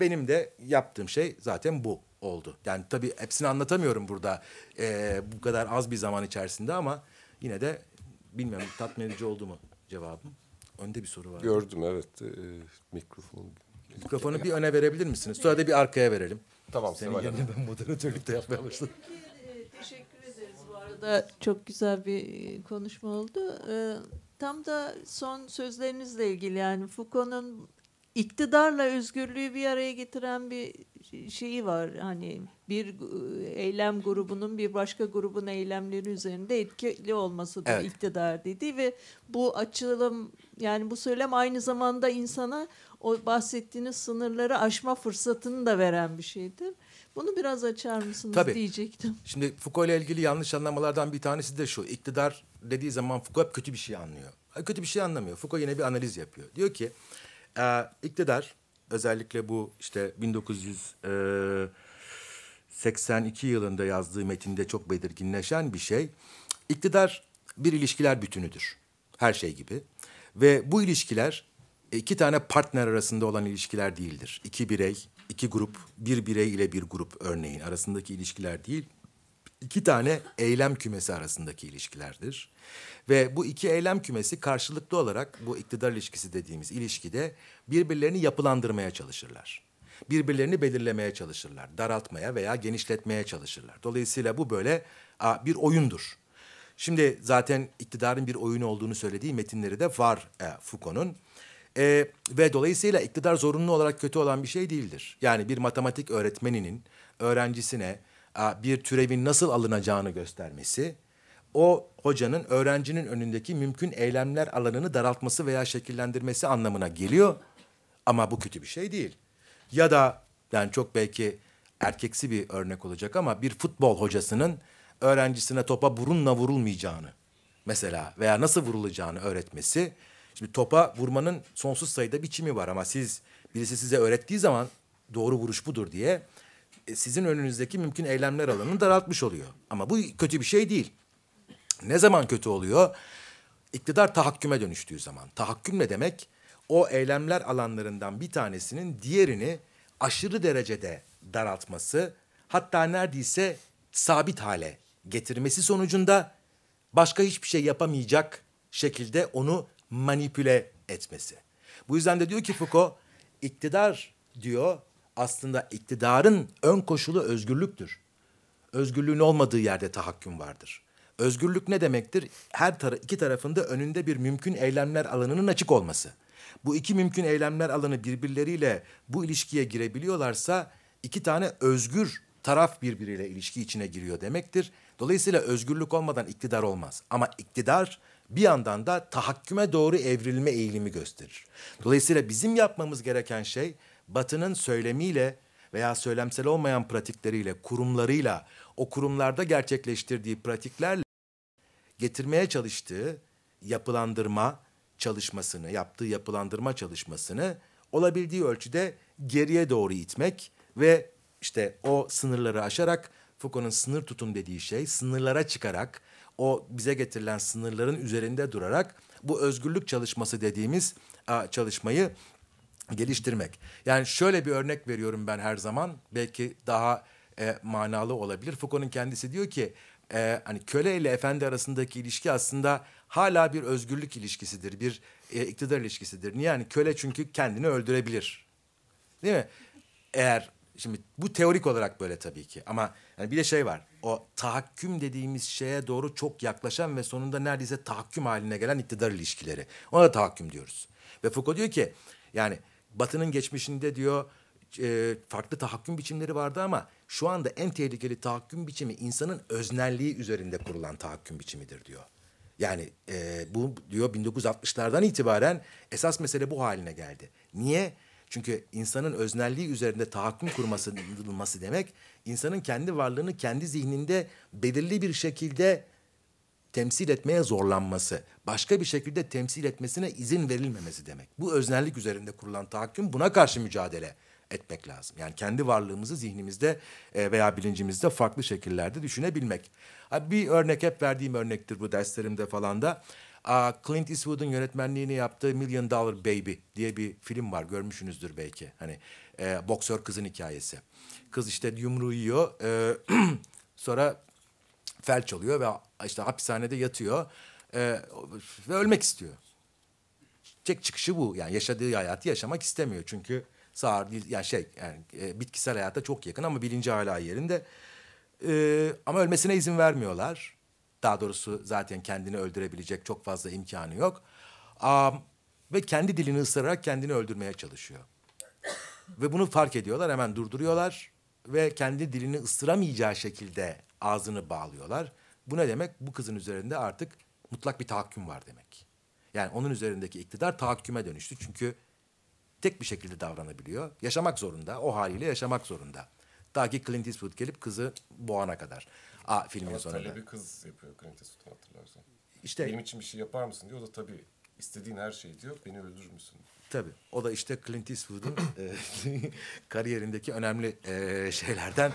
S2: benim de yaptığım şey zaten bu oldu. Yani tabii hepsini anlatamıyorum burada e, bu kadar az bir zaman içerisinde ama yine de bilmiyorum tatmin edici oldu mu cevabım. Önde bir soru var. Gördüm
S1: evet. E, mikrofonu. Mikrofonu bir öne verebilir misiniz?
S2: Sonra da bir arkaya verelim. Tamam. Senin yerine ben moderatörlük de yapmaya başladım. E,
S1: teşekkür ederiz bu
S5: arada. Çok güzel bir e, konuşma oldu. E, tam da son sözlerinizle ilgili yani Foucault'un iktidarla özgürlüğü bir araya getiren bir şeyi var. Hani bir e, eylem grubunun bir başka grubun eylemleri üzerinde etkili olması da evet. iktidar dedi ve bu açılım yani bu söylem aynı zamanda insana o bahsettiğiniz sınırları aşma fırsatını da veren bir şeydir. Bunu biraz açar mısınız Tabii. diyecektim.
S2: Şimdi Foucault ile ilgili yanlış anlamalardan bir tanesi de şu. İktidar dediği zaman Foucault kötü bir şey anlıyor. Kötü bir şey anlamıyor. Foucault yine bir analiz yapıyor. Diyor ki e, iktidar özellikle bu işte 1982 e, yılında yazdığı metinde çok belirginleşen bir şey. İktidar bir ilişkiler bütünüdür her şey gibi ve bu ilişkiler iki tane partner arasında olan ilişkiler değildir. İki birey, iki grup, bir birey ile bir grup örneğin arasındaki ilişkiler değil iki tane eylem kümesi arasındaki ilişkilerdir. Ve bu iki eylem kümesi karşılıklı olarak bu iktidar ilişkisi dediğimiz ilişkide birbirlerini yapılandırmaya çalışırlar. Birbirlerini belirlemeye çalışırlar, daraltmaya veya genişletmeye çalışırlar. Dolayısıyla bu böyle bir oyundur. Şimdi zaten iktidarın bir oyunu olduğunu söylediği metinleri de var e, Foucault'un. E, ve dolayısıyla iktidar zorunlu olarak kötü olan bir şey değildir. Yani bir matematik öğretmeninin öğrencisine bir türevin nasıl alınacağını göstermesi, o hocanın öğrencinin önündeki mümkün eylemler alanını daraltması veya şekillendirmesi anlamına geliyor. Ama bu kötü bir şey değil. Ya da yani çok belki erkeksi bir örnek olacak ama bir futbol hocasının öğrencisine topa burunla vurulmayacağını mesela veya nasıl vurulacağını öğretmesi. Şimdi topa vurmanın sonsuz sayıda biçimi var ama siz birisi size öğrettiği zaman doğru vuruş budur diye e, sizin önünüzdeki mümkün eylemler alanını daraltmış oluyor. Ama bu kötü bir şey değil. Ne zaman kötü oluyor? İktidar tahakküme dönüştüğü zaman. Tahakküm ne demek? O eylemler alanlarından bir tanesinin diğerini aşırı derecede daraltması, hatta neredeyse sabit hale getirmesi sonucunda başka hiçbir şey yapamayacak şekilde onu manipüle etmesi. Bu yüzden de diyor ki Foucault, iktidar diyor aslında iktidarın ön koşulu özgürlüktür. Özgürlüğün olmadığı yerde tahakküm vardır. Özgürlük ne demektir? Her tara iki tarafında önünde bir mümkün eylemler alanının açık olması. Bu iki mümkün eylemler alanı birbirleriyle bu ilişkiye girebiliyorlarsa iki tane özgür taraf birbiriyle ilişki içine giriyor demektir. Dolayısıyla özgürlük olmadan iktidar olmaz. Ama iktidar bir yandan da tahakküme doğru evrilme eğilimi gösterir. Dolayısıyla bizim yapmamız gereken şey Batı'nın söylemiyle veya söylemsel olmayan pratikleriyle, kurumlarıyla, o kurumlarda gerçekleştirdiği pratiklerle getirmeye çalıştığı yapılandırma çalışmasını, yaptığı yapılandırma çalışmasını olabildiği ölçüde geriye doğru itmek ve işte o sınırları aşarak Foucault'un sınır tutun dediği şey sınırlara çıkarak o bize getirilen sınırların üzerinde durarak bu özgürlük çalışması dediğimiz çalışmayı geliştirmek. Yani şöyle bir örnek veriyorum ben her zaman. Belki daha e, manalı olabilir. Foucault'un kendisi diyor ki e, hani köle ile efendi arasındaki ilişki aslında hala bir özgürlük ilişkisidir. Bir e, iktidar ilişkisidir. Niye? Yani köle çünkü kendini öldürebilir. Değil mi? Eğer şimdi bu teorik olarak böyle tabii ki ama yani bir de şey var. O tahakküm dediğimiz şeye doğru çok yaklaşan ve sonunda neredeyse tahakküm haline gelen iktidar ilişkileri. Ona da tahakküm diyoruz. Ve Foucault diyor ki yani Batı'nın geçmişinde diyor e, farklı tahakküm biçimleri vardı ama şu anda en tehlikeli tahakküm biçimi insanın öznelliği üzerinde kurulan tahakküm biçimidir diyor. Yani e, bu diyor 1960'lardan itibaren esas mesele bu haline geldi. Niye? Çünkü insanın öznelliği üzerinde tahakküm kurması demek insanın kendi varlığını kendi zihninde belirli bir şekilde temsil etmeye zorlanması, başka bir şekilde temsil etmesine izin verilmemesi demek. Bu öznellik üzerinde kurulan tahakküm buna karşı mücadele etmek lazım. Yani kendi varlığımızı zihnimizde e, veya bilincimizde farklı şekillerde düşünebilmek. Bir örnek hep verdiğim örnektir bu derslerimde falan da. Clint Eastwood'un yönetmenliğini yaptığı Million Dollar Baby diye bir film var. Görmüşsünüzdür belki. Hani e, boksör kızın hikayesi. Kız işte yumruğu yiyor. E, sonra felç oluyor ve işte hapishanede yatıyor e, ve ölmek istiyor. Tek çıkışı bu. Yani yaşadığı hayatı yaşamak istemiyor. Çünkü sağır değil yani şey yani e, bitkisel hayata çok yakın ama bilinci hala yerinde. E, ama ölmesine izin vermiyorlar. Daha doğrusu zaten kendini öldürebilecek çok fazla imkanı yok. Um, ve kendi dilini ısırarak kendini öldürmeye çalışıyor. ve bunu fark ediyorlar hemen durduruyorlar ve kendi dilini ısıramayacağı şekilde ağzını bağlıyorlar. Bu ne demek? Bu kızın üzerinde artık mutlak bir tahakküm var demek. Yani onun üzerindeki iktidar tahakküme dönüştü. Çünkü tek bir şekilde davranabiliyor. Yaşamak zorunda. O haliyle yaşamak zorunda. Ta ki Clint Eastwood gelip kızı boğana kadar. A filmin Ama sonunda. Talebi
S1: kız yapıyor Clint Eastwood hatırlarsan. İşte, Benim için bir şey yapar mısın diyor. O da tabii istediğin her şeyi diyor. Beni öldürür müsün?
S2: Tabii. O da işte Clint Eastwood'un e, kariyerindeki önemli e, şeylerden.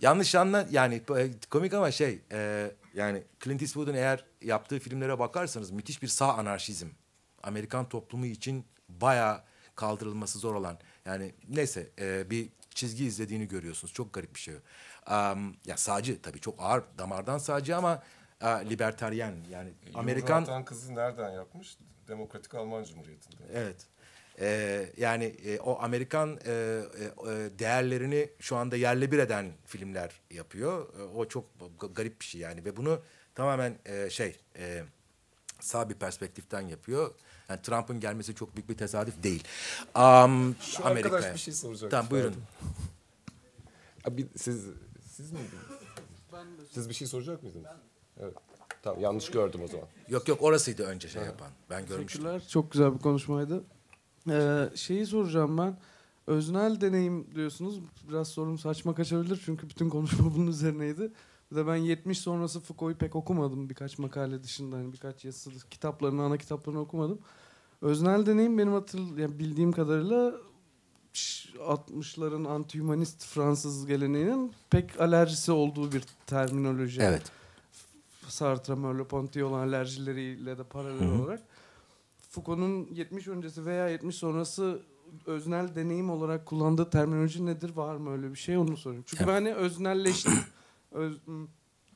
S2: Yanlış anla yani e, komik ama şey e, yani Clint Eastwood'un eğer yaptığı filmlere bakarsanız müthiş bir sağ anarşizm. Amerikan toplumu için bayağı kaldırılması zor olan yani neyse e, bir çizgi izlediğini görüyorsunuz. Çok garip bir şey. Um, ya sağcı tabii çok ağır damardan sağcı ama a, libertaryen yani Amerikan... Yoratan
S1: kızı nereden yapmış? Demokratik Alman Cumhuriyeti'nde. Evet.
S2: Ee, yani e, o Amerikan e, e, e, değerlerini şu anda yerle bir eden filmler yapıyor. E, o çok garip bir şey yani ve bunu tamamen e, şey e, sağ bir perspektiften yapıyor. Yani Trump'ın gelmesi çok büyük bir tesadüf değil. Um, Amerika. arkadaş bir şey soracak. Tamam buyurun. Abi, siz siz miydiniz? Siz bir
S1: şey soracak mıydınız? Evet. Tamam yanlış gördüm o zaman. Yok yok orasıydı önce şey yapan. Ben görmüştüm. Teşekkürler.
S4: Çok güzel bir konuşmaydı. Ee, şeyi soracağım ben. Öznel deneyim diyorsunuz. Biraz sorum saçma kaçabilir çünkü bütün konuşma bunun üzerineydi. Bir de ben 70 sonrası Foucault'u pek okumadım birkaç makale dışında. Hani birkaç yazısı kitaplarını, ana kitaplarını okumadım. Öznel deneyim benim hatırl yani bildiğim kadarıyla 60'ların antihümanist Fransız geleneğinin pek alerjisi olduğu bir terminoloji. Evet. Sartre, Merleau-Ponty olan alerjileriyle de paralel Hı-hı. olarak Foucault'un 70 öncesi veya 70 sonrası öznel deneyim olarak kullandığı terminoloji nedir? Var mı öyle bir şey? Onu soruyorum. Çünkü evet. ben hani öznelleşti, öz,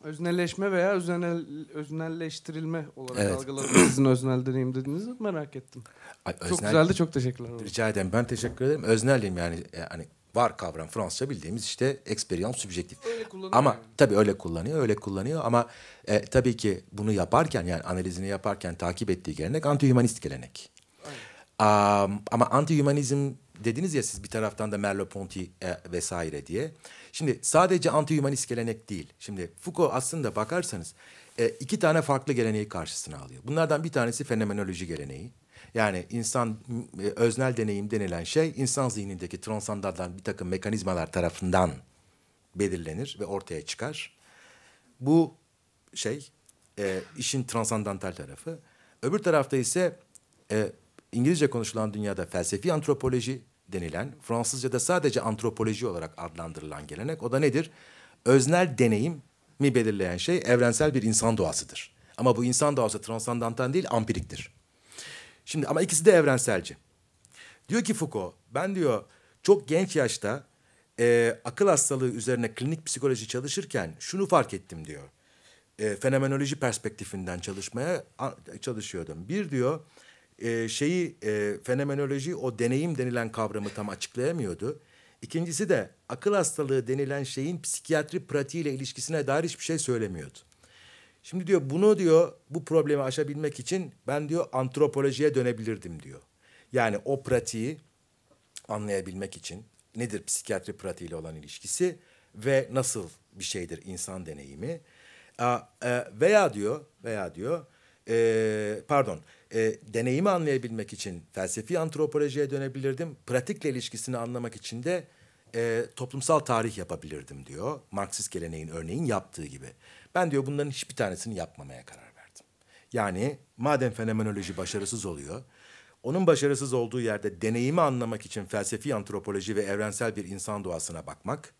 S4: öznelleşme veya öznel, öznelleştirilme olarak evet. algıladım sizin öznel deneyim dediğinizi merak ettim. Ay, öznel, çok güzeldi. Çok
S2: teşekkürler. Rica ederim. Ben teşekkür ederim. Özneliyim yani. yani e, var kavram. Fransızca bildiğimiz işte experience subjektif. Ama yani. tabii öyle kullanıyor, öyle kullanıyor ama e, tabii ki bunu yaparken yani analizini yaparken takip ettiği gelenek anti gelenek. Um, ama anti dediniz ya siz bir taraftan da Merleau-Ponty e, vesaire diye. Şimdi sadece anti gelenek değil. Şimdi Foucault aslında bakarsanız e, iki tane farklı geleneği karşısına alıyor. Bunlardan bir tanesi fenomenoloji geleneği. Yani insan e, öznel deneyim denilen şey insan zihnindeki transandandan bir takım mekanizmalar tarafından belirlenir ve ortaya çıkar. Bu şey e, işin transandantal tarafı. Öbür tarafta ise e, İngilizce konuşulan dünyada felsefi antropoloji denilen, Fransızca'da sadece antropoloji olarak adlandırılan gelenek. O da nedir? Öznel deneyim mi belirleyen şey evrensel bir insan doğasıdır. Ama bu insan doğası transandantan değil, ampiriktir. Şimdi ama ikisi de evrenselci. Diyor ki Foucault ben diyor çok genç yaşta e, akıl hastalığı üzerine klinik psikoloji çalışırken şunu fark ettim diyor. E, fenomenoloji perspektifinden çalışmaya çalışıyordum. Bir diyor e, şeyi e, fenomenoloji o deneyim denilen kavramı tam açıklayamıyordu. İkincisi de akıl hastalığı denilen şeyin psikiyatri pratiğiyle ilişkisine dair hiçbir şey söylemiyordu. Şimdi diyor bunu diyor bu problemi aşabilmek için ben diyor antropolojiye dönebilirdim diyor. Yani o pratiği anlayabilmek için nedir psikiyatri pratiğiyle olan ilişkisi ve nasıl bir şeydir insan deneyimi e, veya diyor veya diyor e, pardon e, deneyimi anlayabilmek için felsefi antropolojiye dönebilirdim pratikle ilişkisini anlamak için de toplumsal tarih yapabilirdim diyor Marksist geleneğin örneğin yaptığı gibi ben diyor bunların hiçbir tanesini yapmamaya karar verdim. Yani madem fenomenoloji başarısız oluyor, onun başarısız olduğu yerde deneyimi anlamak için felsefi antropoloji ve evrensel bir insan doğasına bakmak,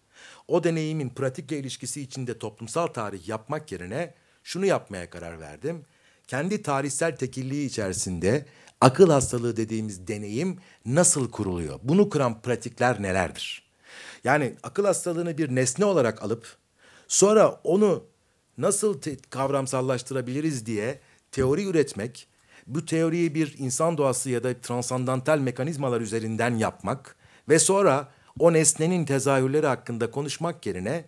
S2: o deneyimin pratikle ilişkisi içinde toplumsal tarih yapmak yerine şunu yapmaya karar verdim. Kendi tarihsel tekilliği içerisinde akıl hastalığı dediğimiz deneyim nasıl kuruluyor? Bunu kuran pratikler nelerdir? Yani akıl hastalığını bir nesne olarak alıp sonra onu nasıl te- kavramsallaştırabiliriz diye teori üretmek, bu teoriyi bir insan doğası ya da transandantal mekanizmalar üzerinden yapmak ve sonra o nesnenin tezahürleri hakkında konuşmak yerine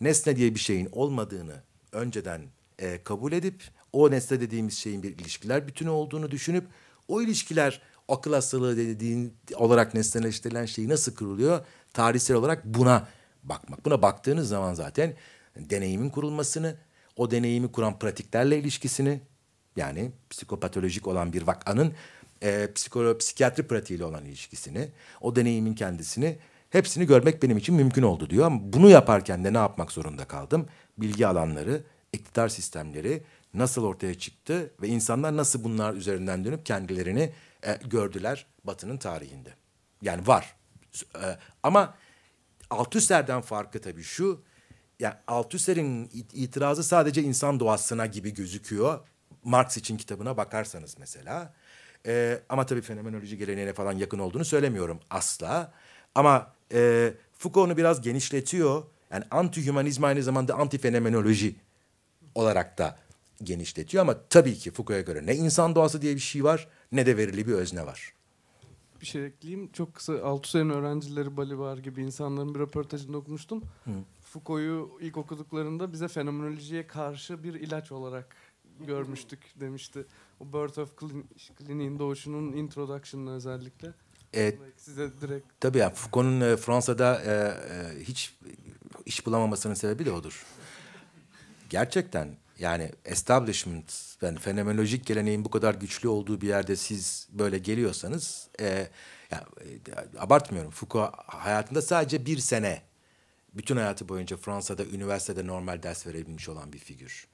S2: nesne diye bir şeyin olmadığını önceden e, kabul edip o nesne dediğimiz şeyin bir ilişkiler bütünü olduğunu düşünüp o ilişkiler akıl hastalığı dediğin olarak nesneleştirilen şeyi nasıl kırılıyor? Tarihsel olarak buna bakmak. Buna baktığınız zaman zaten deneyimin kurulmasını, o deneyimi kuran pratiklerle ilişkisini yani psikopatolojik olan bir vakanın e, psikolo psikiyatri pratiğiyle olan ilişkisini, o deneyimin kendisini hepsini görmek benim için mümkün oldu diyor. Ama bunu yaparken de ne yapmak zorunda kaldım? Bilgi alanları, iktidar sistemleri nasıl ortaya çıktı ve insanlar nasıl bunlar üzerinden dönüp kendilerini e, gördüler Batı'nın tarihinde. Yani var. E, ama alt üstlerden farkı tabii şu yani Althusser'in itirazı sadece insan doğasına gibi gözüküyor. Marx için kitabına bakarsanız mesela. E, ama tabii fenomenoloji geleneğine falan yakın olduğunu söylemiyorum asla. Ama e, Foucault'u biraz genişletiyor. Yani anti-hümanizm aynı zamanda anti-fenomenoloji olarak da genişletiyor. Ama tabii ki Foucault'a göre ne insan doğası diye bir şey var ne de verili bir özne var
S4: bir şey ekleyeyim. Çok kısa Althusser'in öğrencileri Balibar gibi insanların bir röportajını okumuştum. Hı. Foucault'u ilk okuduklarında bize fenomenolojiye karşı bir ilaç olarak görmüştük demişti. O Birth of Clinic'in doğuşunun introduction'ını özellikle.
S2: Evet. Size direkt... Tabii ya Foucault'un e, Fransa'da e, e, hiç iş bulamamasının sebebi de odur. Gerçekten yani establishment, yani fenomenolojik geleneğin bu kadar güçlü olduğu bir yerde siz böyle geliyorsanız... E, ya, e, abartmıyorum Foucault hayatında sadece bir sene bütün hayatı boyunca Fransa'da üniversitede normal ders verebilmiş olan bir figür.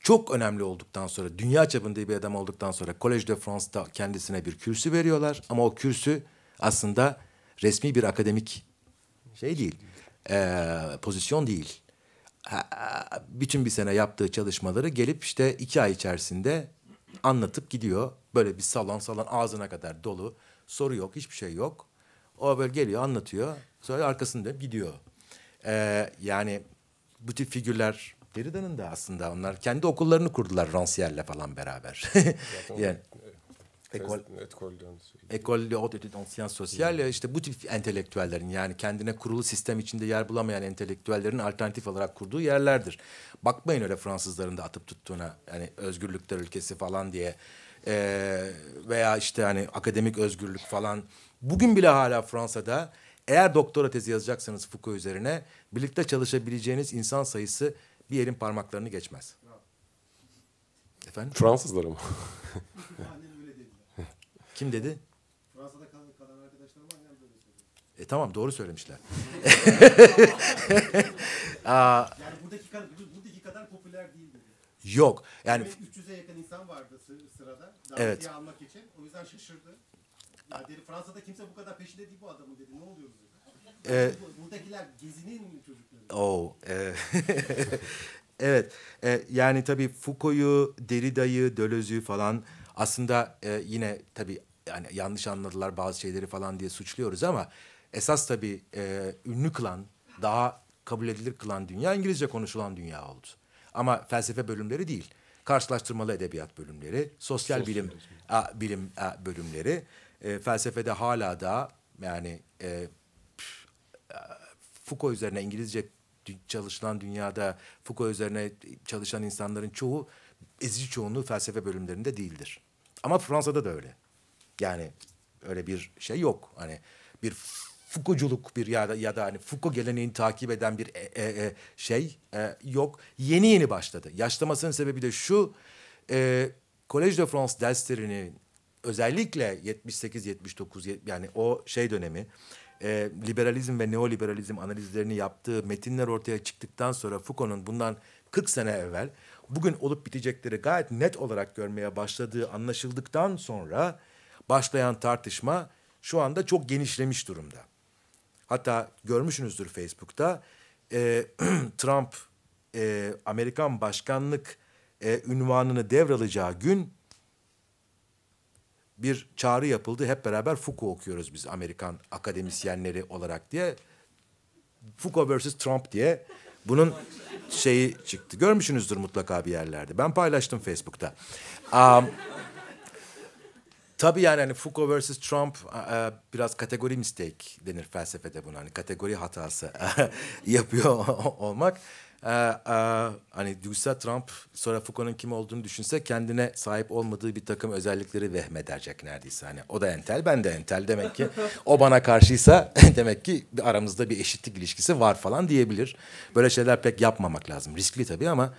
S2: Çok önemli olduktan sonra, dünya çapında bir adam olduktan sonra Collège de France'da kendisine bir kürsü veriyorlar. Ama o kürsü aslında resmi bir akademik şey değil, e, pozisyon değil. bütün bir sene yaptığı çalışmaları gelip işte iki ay içerisinde anlatıp gidiyor. Böyle bir salon salon ağzına kadar dolu. Soru yok, hiçbir şey yok. O böyle geliyor, anlatıyor. Sonra arkasında gidiyor. Ee, yani bu tip figürler Derrida'nın da aslında onlar kendi okullarını kurdular Rancière'le falan beraber. yani, ekol, ekol de haute étude ancien social yani. işte bu tip entelektüellerin yani kendine kurulu sistem içinde yer bulamayan entelektüellerin alternatif olarak kurduğu yerlerdir. Bakmayın öyle Fransızların da atıp tuttuğuna yani özgürlükler ülkesi falan diye e, veya işte hani akademik özgürlük falan. Bugün bile hala Fransa'da eğer doktora tezi yazacaksanız Foucault üzerine birlikte çalışabileceğiniz insan sayısı bir elin parmaklarını geçmez.
S1: Efendim? Fransızlar mı?
S2: Kim dedi? Fransa'da kalan, kalan arkadaşlarım annem böyle söyledi. E tamam doğru söylemişler. yani buradaki kadar, buradaki kadar popüler değil dedi. Yok. Yani 300'e yakın insan vardı sırada. Davetiye evet. almak için. O yüzden şaşırdı. Ya Fransa'da kimse bu kadar peşinde değil bu adamın dedi. Ne oluyoruz dedi. Ee, Buradakiler gezinin çocukları? Oh, e, evet. E, yani tabii Foucault'u, Derrida'yı, Deleuze'ü falan aslında e, yine tabii yani yanlış anladılar bazı şeyleri falan diye suçluyoruz ama esas tabii e, ünlü kılan, daha kabul edilir kılan dünya İngilizce konuşulan dünya oldu. Ama felsefe bölümleri değil. Karşılaştırmalı edebiyat bölümleri, sosyal, sosyal bilim a, bilim a, bölümleri e, felsefede hala da yani e, e Foucault üzerine İngilizce çalışılan dünyada Foucault üzerine çalışan insanların çoğu ezici çoğunluğu felsefe bölümlerinde değildir. Ama Fransa'da da öyle. Yani öyle bir şey yok. Hani bir Foucault'culuk bir ya da, ya da hani Foucault geleneğini takip eden bir e, e, e, şey e, yok. Yeni yeni başladı. Yaşlamasının sebebi de şu. E, Collège de France derslerinin özellikle 78-79 yani o şey dönemi e, liberalizm ve neoliberalizm analizlerini yaptığı metinler ortaya çıktıktan sonra Foucault'un bundan 40 sene evvel bugün olup bitecekleri gayet net olarak görmeye başladığı anlaşıldıktan sonra başlayan tartışma şu anda çok genişlemiş durumda. Hatta görmüşsünüzdür Facebook'ta e, Trump e, Amerikan başkanlık e, ünvanını devralacağı gün bir çağrı yapıldı. Hep beraber Foucault okuyoruz biz Amerikan akademisyenleri olarak diye. Foucault versus Trump diye bunun şeyi çıktı. Görmüşsünüzdür mutlaka bir yerlerde. Ben paylaştım Facebook'ta. Um, tabii yani hani Foucault versus Trump uh, biraz kategori mistake denir felsefede buna. Hani kategori hatası yapıyor olmak e, e, hani duysa Trump sonra Foucault'un kim olduğunu düşünse kendine sahip olmadığı bir takım özellikleri vehmedercek neredeyse. Hani o da entel ben de entel demek ki o bana karşıysa demek ki aramızda bir eşitlik ilişkisi var falan diyebilir. Böyle şeyler pek yapmamak lazım. Riskli tabii ama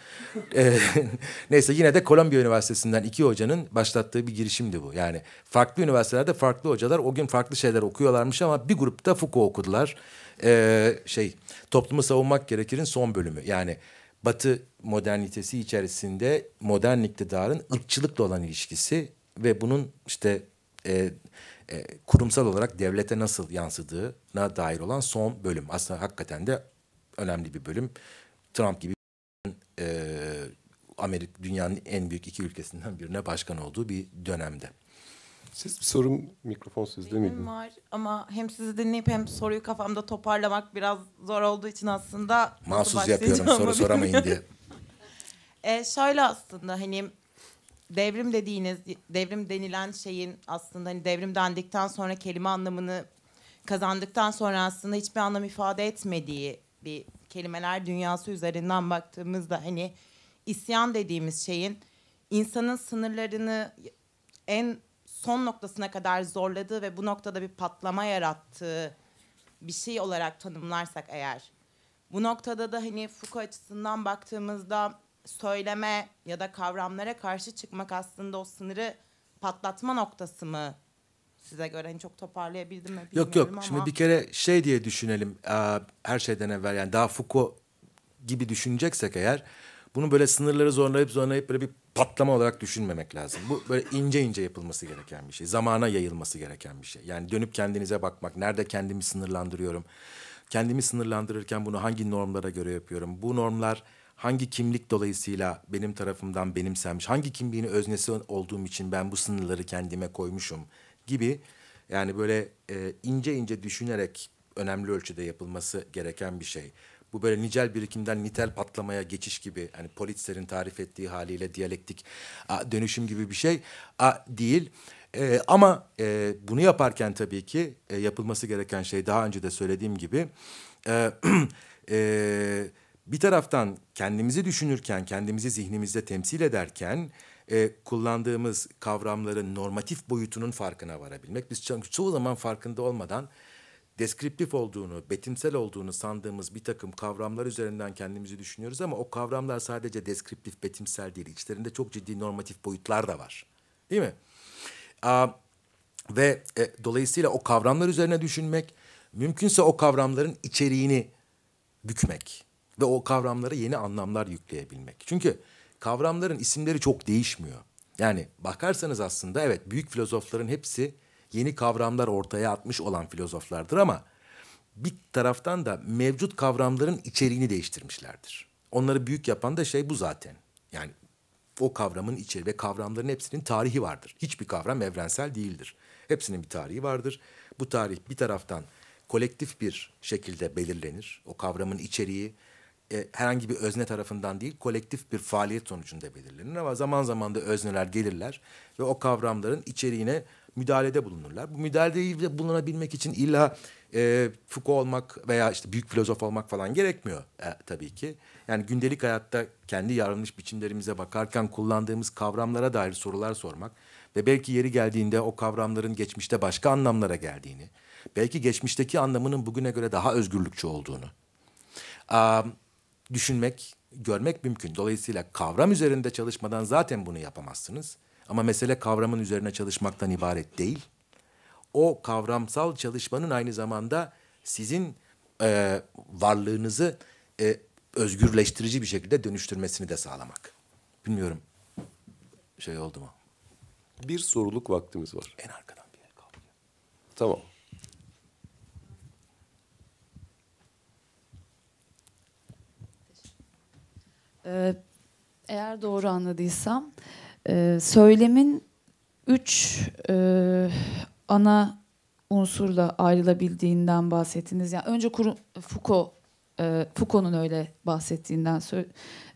S2: e, neyse yine de Kolombiya Üniversitesi'nden iki hocanın başlattığı bir girişimdi bu. Yani farklı üniversitelerde farklı hocalar o gün farklı şeyler okuyorlarmış ama bir grupta Foucault okudular e, şey toplumu savunmak gerekirin son bölümü. Yani Batı modernitesi içerisinde modern iktidarın ırkçılıkla olan ilişkisi ve bunun işte e, e, kurumsal olarak devlete nasıl yansıdığına dair olan son bölüm. Aslında hakikaten de önemli bir bölüm. Trump gibi e, Amerika dünyanın en büyük iki ülkesinden birine başkan olduğu bir dönemde.
S1: Siz bir sorum mikrofon sizde Benim miydi? Benim
S3: var ama hem sizi dinleyip hem soruyu kafamda toparlamak biraz zor olduğu için aslında... Mahsus yapıyorum soru soramayın diye. e, şöyle aslında hani devrim dediğiniz, devrim denilen şeyin aslında hani devrim dendikten sonra kelime anlamını kazandıktan sonra aslında hiçbir anlam ifade etmediği bir kelimeler dünyası üzerinden baktığımızda hani isyan dediğimiz şeyin insanın sınırlarını en son noktasına kadar zorladığı ve bu noktada bir patlama yarattığı bir şey olarak tanımlarsak eğer bu noktada da hani Foucault açısından baktığımızda söyleme ya da kavramlara karşı çıkmak aslında o sınırı patlatma noktası mı size göre hani çok toparlayabildim mi bilmiyorum Yok yok ama... şimdi bir kere
S2: şey diye düşünelim her şeyden evvel yani daha Foucault gibi düşüneceksek eğer bunu böyle sınırları zorlayıp zorlayıp böyle bir patlama olarak düşünmemek lazım. Bu böyle ince ince yapılması gereken bir şey. Zamana yayılması gereken bir şey. Yani dönüp kendinize bakmak. Nerede kendimi sınırlandırıyorum? Kendimi sınırlandırırken bunu hangi normlara göre yapıyorum? Bu normlar hangi kimlik dolayısıyla benim tarafımdan benimsenmiş? Hangi kimliğin öznesi olduğum için ben bu sınırları kendime koymuşum gibi yani böyle e, ince ince düşünerek önemli ölçüde yapılması gereken bir şey. Bu böyle nicel birikimden nitel patlamaya geçiş gibi. Hani Politzer'in tarif ettiği haliyle diyalektik dönüşüm gibi bir şey değil. E, ama e, bunu yaparken tabii ki e, yapılması gereken şey daha önce de söylediğim gibi... E, e, bir taraftan kendimizi düşünürken, kendimizi zihnimizde temsil ederken e, kullandığımız kavramların normatif boyutunun farkına varabilmek. Biz çünkü çoğu zaman farkında olmadan deskriptif olduğunu, betimsel olduğunu sandığımız bir takım kavramlar üzerinden kendimizi düşünüyoruz ama o kavramlar sadece deskriptif, betimsel değil. İçlerinde çok ciddi normatif boyutlar da var. Değil mi? Aa, ve e, dolayısıyla o kavramlar üzerine düşünmek, mümkünse o kavramların içeriğini bükmek ve o kavramlara yeni anlamlar yükleyebilmek. Çünkü kavramların isimleri çok değişmiyor. Yani bakarsanız aslında evet büyük filozofların hepsi yeni kavramlar ortaya atmış olan filozoflardır ama bir taraftan da mevcut kavramların içeriğini değiştirmişlerdir. Onları büyük yapan da şey bu zaten. Yani o kavramın içeriği ve kavramların hepsinin tarihi vardır. Hiçbir kavram evrensel değildir. Hepsinin bir tarihi vardır. Bu tarih bir taraftan kolektif bir şekilde belirlenir. O kavramın içeriği e, herhangi bir özne tarafından değil, kolektif bir faaliyet sonucunda belirlenir. Ama zaman zaman da özneler gelirler ve o kavramların içeriğine müdahalede bulunurlar. Bu müdahalede bulunabilmek için illa e, Foucault olmak veya işte büyük filozof olmak falan gerekmiyor e, tabii ki. Yani gündelik hayatta kendi yaranmış biçimlerimize bakarken kullandığımız kavramlara dair sorular sormak ve belki yeri geldiğinde o kavramların geçmişte başka anlamlara geldiğini, belki geçmişteki anlamının bugüne göre daha özgürlükçü olduğunu e, düşünmek, görmek mümkün. Dolayısıyla kavram üzerinde çalışmadan zaten bunu yapamazsınız. Ama mesele kavramın üzerine çalışmaktan ibaret değil. O kavramsal çalışmanın aynı zamanda sizin e, varlığınızı e, özgürleştirici bir şekilde dönüştürmesini de sağlamak. Bilmiyorum şey oldu mu? Bir soruluk vaktimiz var. En arkadan bir yer kaldı. Tamam.
S5: Ee, eğer doğru anladıysam e, söylemin üç e, ana unsurla ayrılabildiğinden bahsettiniz. Yani önce kuru, Foucault e, Foucault'un öyle bahsettiğinden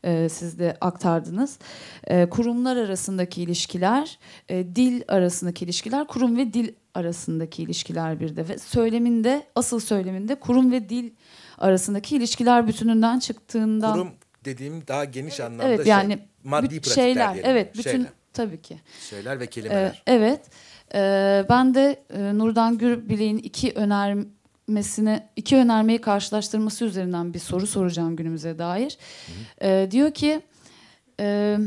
S5: e, siz de aktardınız. E, kurumlar arasındaki ilişkiler, e, dil arasındaki ilişkiler, kurum ve dil arasındaki ilişkiler bir de ve söyleminde asıl söyleminde kurum ve dil arasındaki ilişkiler bütününden çıktığından kurum
S2: dediğim daha geniş evet, anlamda evet, şey. yani maddi pratikler şeyler, diyelim. Evet, bütün şeyler. tabii ki. Şeyler ve ee, kelimeler. Ee,
S5: evet. Ee, ben de e, Nurdan Gürbilek'in iki önermesini, iki önermeyi karşılaştırması üzerinden bir soru soracağım günümüze dair. Hı. Ee, diyor ki e,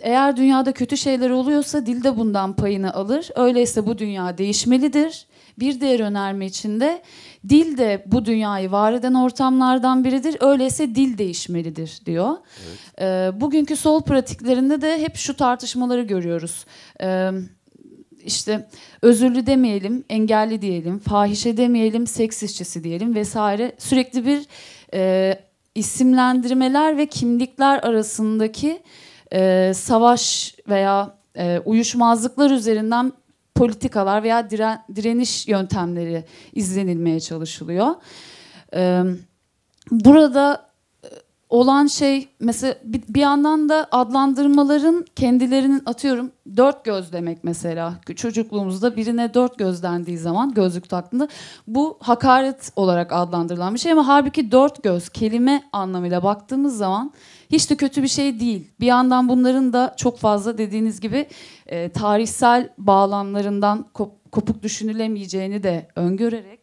S5: eğer dünyada kötü şeyler oluyorsa dil de bundan payını alır. Öyleyse bu dünya değişmelidir. Bir diğer önerme içinde Dil de bu dünyayı var eden ortamlardan biridir. Öyleyse dil değişmelidir diyor. Evet. E, bugünkü sol pratiklerinde de hep şu tartışmaları görüyoruz. Evet işte özürlü demeyelim, engelli diyelim, fahişe demeyelim, seks işçisi diyelim vesaire sürekli bir e, isimlendirmeler ve kimlikler arasındaki e, savaş veya e, uyuşmazlıklar üzerinden politikalar veya diren, direniş yöntemleri izlenilmeye çalışılıyor. Ee, burada e, olan şey mesela bir, bir yandan da adlandırmaların kendilerinin atıyorum dört göz demek mesela çocukluğumuzda birine dört göz dendiği zaman gözlük taktığında bu hakaret olarak adlandırılan bir şey ama halbuki dört göz kelime anlamıyla baktığımız zaman hiç de kötü bir şey değil. Bir yandan bunların da çok fazla dediğiniz gibi e, tarihsel bağlamlarından kop, kopuk düşünülemeyeceğini de öngörerek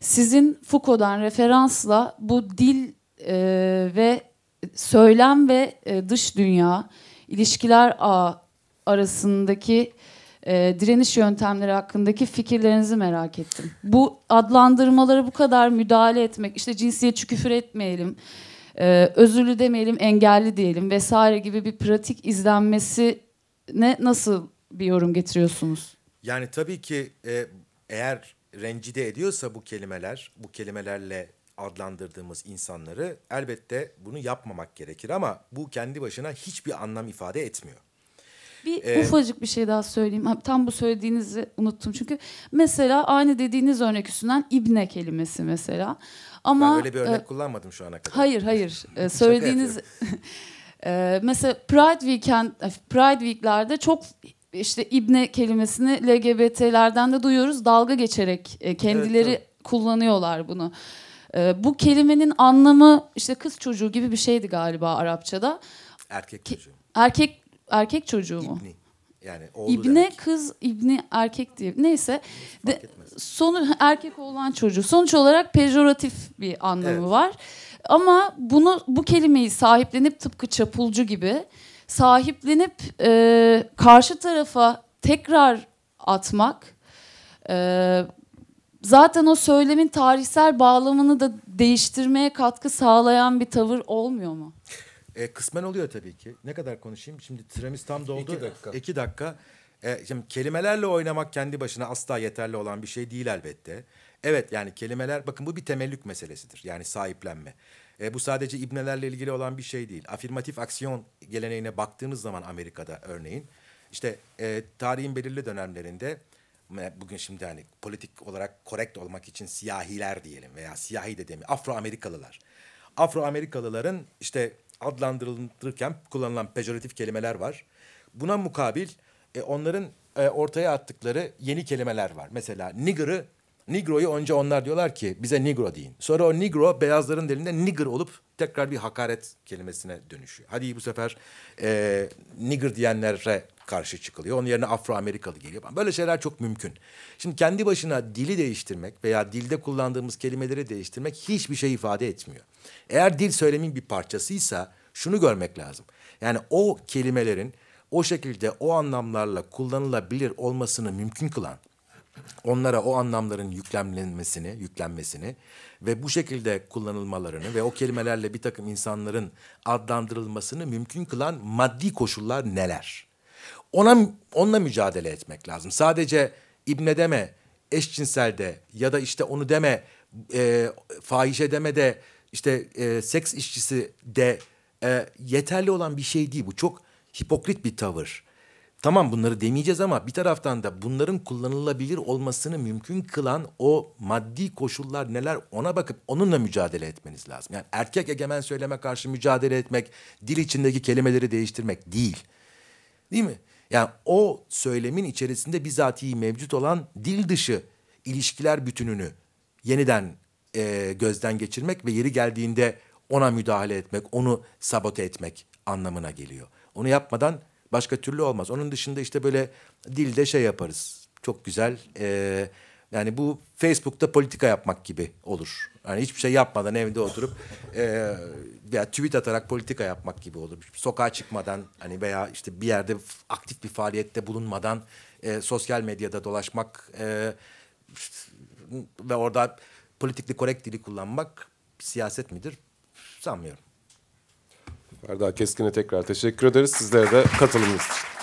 S5: sizin Foucault'dan referansla bu dil e, ve söylem ve e, dış dünya ilişkiler ağı arasındaki e, direniş yöntemleri hakkındaki fikirlerinizi merak ettim. Bu adlandırmalara bu kadar müdahale etmek, işte cinsiyetçi küfür etmeyelim, e, özürlü demeyelim engelli diyelim vesaire gibi bir pratik izlenmesine nasıl bir yorum getiriyorsunuz?
S2: Yani tabii ki e, eğer rencide ediyorsa bu kelimeler, bu kelimelerle adlandırdığımız insanları elbette bunu yapmamak gerekir ama bu kendi başına hiçbir anlam ifade etmiyor.
S5: Bir ee, ufacık bir şey daha söyleyeyim. Tam bu söylediğinizi unuttum. Çünkü mesela aynı dediğiniz örnek üstünden ibne kelimesi mesela. Ama ben öyle bir örnek e, kullanmadım
S2: şu ana kadar. Hayır
S5: hayır. e, söylediğiniz e, mesela Pride Weekend e, Pride Week'lerde çok işte ibne kelimesini LGBT'lerden de duyuyoruz. Dalga geçerek e, kendileri evet, kullanıyorlar bunu. E, bu kelimenin anlamı işte kız çocuğu gibi bir şeydi galiba Arapçada. Erkek çocuğu. Erkek erkek çocuğu mu? İbni.
S2: Yani oğlu İbne demek.
S5: kız, İbni erkek diye. Neyse. De, sonu erkek olan çocuğu. Sonuç olarak pejoratif bir anlamı evet. var. Ama bunu bu kelimeyi sahiplenip tıpkı çapulcu gibi sahiplenip e, karşı tarafa tekrar atmak e, zaten o söylemin tarihsel bağlamını da değiştirmeye katkı sağlayan bir tavır olmuyor mu?
S2: E, kısmen oluyor tabii ki. Ne kadar konuşayım? Şimdi süremiz tam doldu. İki dakika. İki dakika. E, şimdi kelimelerle oynamak kendi başına asla yeterli olan bir şey değil elbette. Evet yani kelimeler bakın bu bir temellük meselesidir. Yani sahiplenme. E, bu sadece ibnelerle ilgili olan bir şey değil. Afirmatif aksiyon geleneğine baktığınız zaman Amerika'da örneğin işte e, tarihin belirli dönemlerinde e, bugün şimdi hani politik olarak korrekt olmak için siyahiler diyelim veya siyahi de demi Afro Amerikalılar. Afro Amerikalıların işte adlandırılırken kullanılan pejoratif kelimeler var. Buna mukabil e, onların e, ortaya attıkları yeni kelimeler var. Mesela nigger'ı, nigro'yu önce onlar diyorlar ki bize nigro deyin. Sonra o nigro beyazların dilinde nigger olup tekrar bir hakaret kelimesine dönüşüyor. Hadi bu sefer e, nigger diyenlere karşı çıkılıyor. Onun yerine Afro-Amerikalı geliyor. Böyle şeyler çok mümkün. Şimdi kendi başına dili değiştirmek veya dilde kullandığımız kelimeleri değiştirmek hiçbir şey ifade etmiyor. Eğer dil söylemin bir parçasıysa şunu görmek lazım. Yani o kelimelerin o şekilde o anlamlarla kullanılabilir olmasını mümkün kılan onlara o anlamların yüklenmesini, yüklenmesini ve bu şekilde kullanılmalarını ve o kelimelerle bir takım insanların adlandırılmasını mümkün kılan maddi koşullar neler? ona onunla mücadele etmek lazım. Sadece ibne deme, eşcinsel de ya da işte onu deme, e, fahişe deme de işte e, seks işçisi de e, yeterli olan bir şey değil. Bu çok hipokrit bir tavır. Tamam bunları demeyeceğiz ama bir taraftan da bunların kullanılabilir olmasını mümkün kılan o maddi koşullar neler ona bakıp onunla mücadele etmeniz lazım. Yani erkek egemen söyleme karşı mücadele etmek, dil içindeki kelimeleri değiştirmek değil. Değil mi? Yani o söylemin içerisinde bizatihi mevcut olan dil dışı ilişkiler bütününü yeniden e, gözden geçirmek ve yeri geldiğinde ona müdahale etmek, onu sabote etmek anlamına geliyor. Onu yapmadan başka türlü olmaz. Onun dışında işte böyle dilde şey yaparız. Çok güzel e, yani bu Facebook'ta politika yapmak gibi olur. Yani hiçbir şey yapmadan evde oturup e, ya tweet atarak politika yapmak gibi olur. Sokağa çıkmadan hani veya işte bir yerde aktif bir faaliyette bulunmadan e, sosyal medyada dolaşmak e, ve orada politikli korrekt dili kullanmak siyaset midir? Sanmıyorum.
S1: Ferda Keskin'e tekrar teşekkür ederiz. Sizlere de katılımınız için.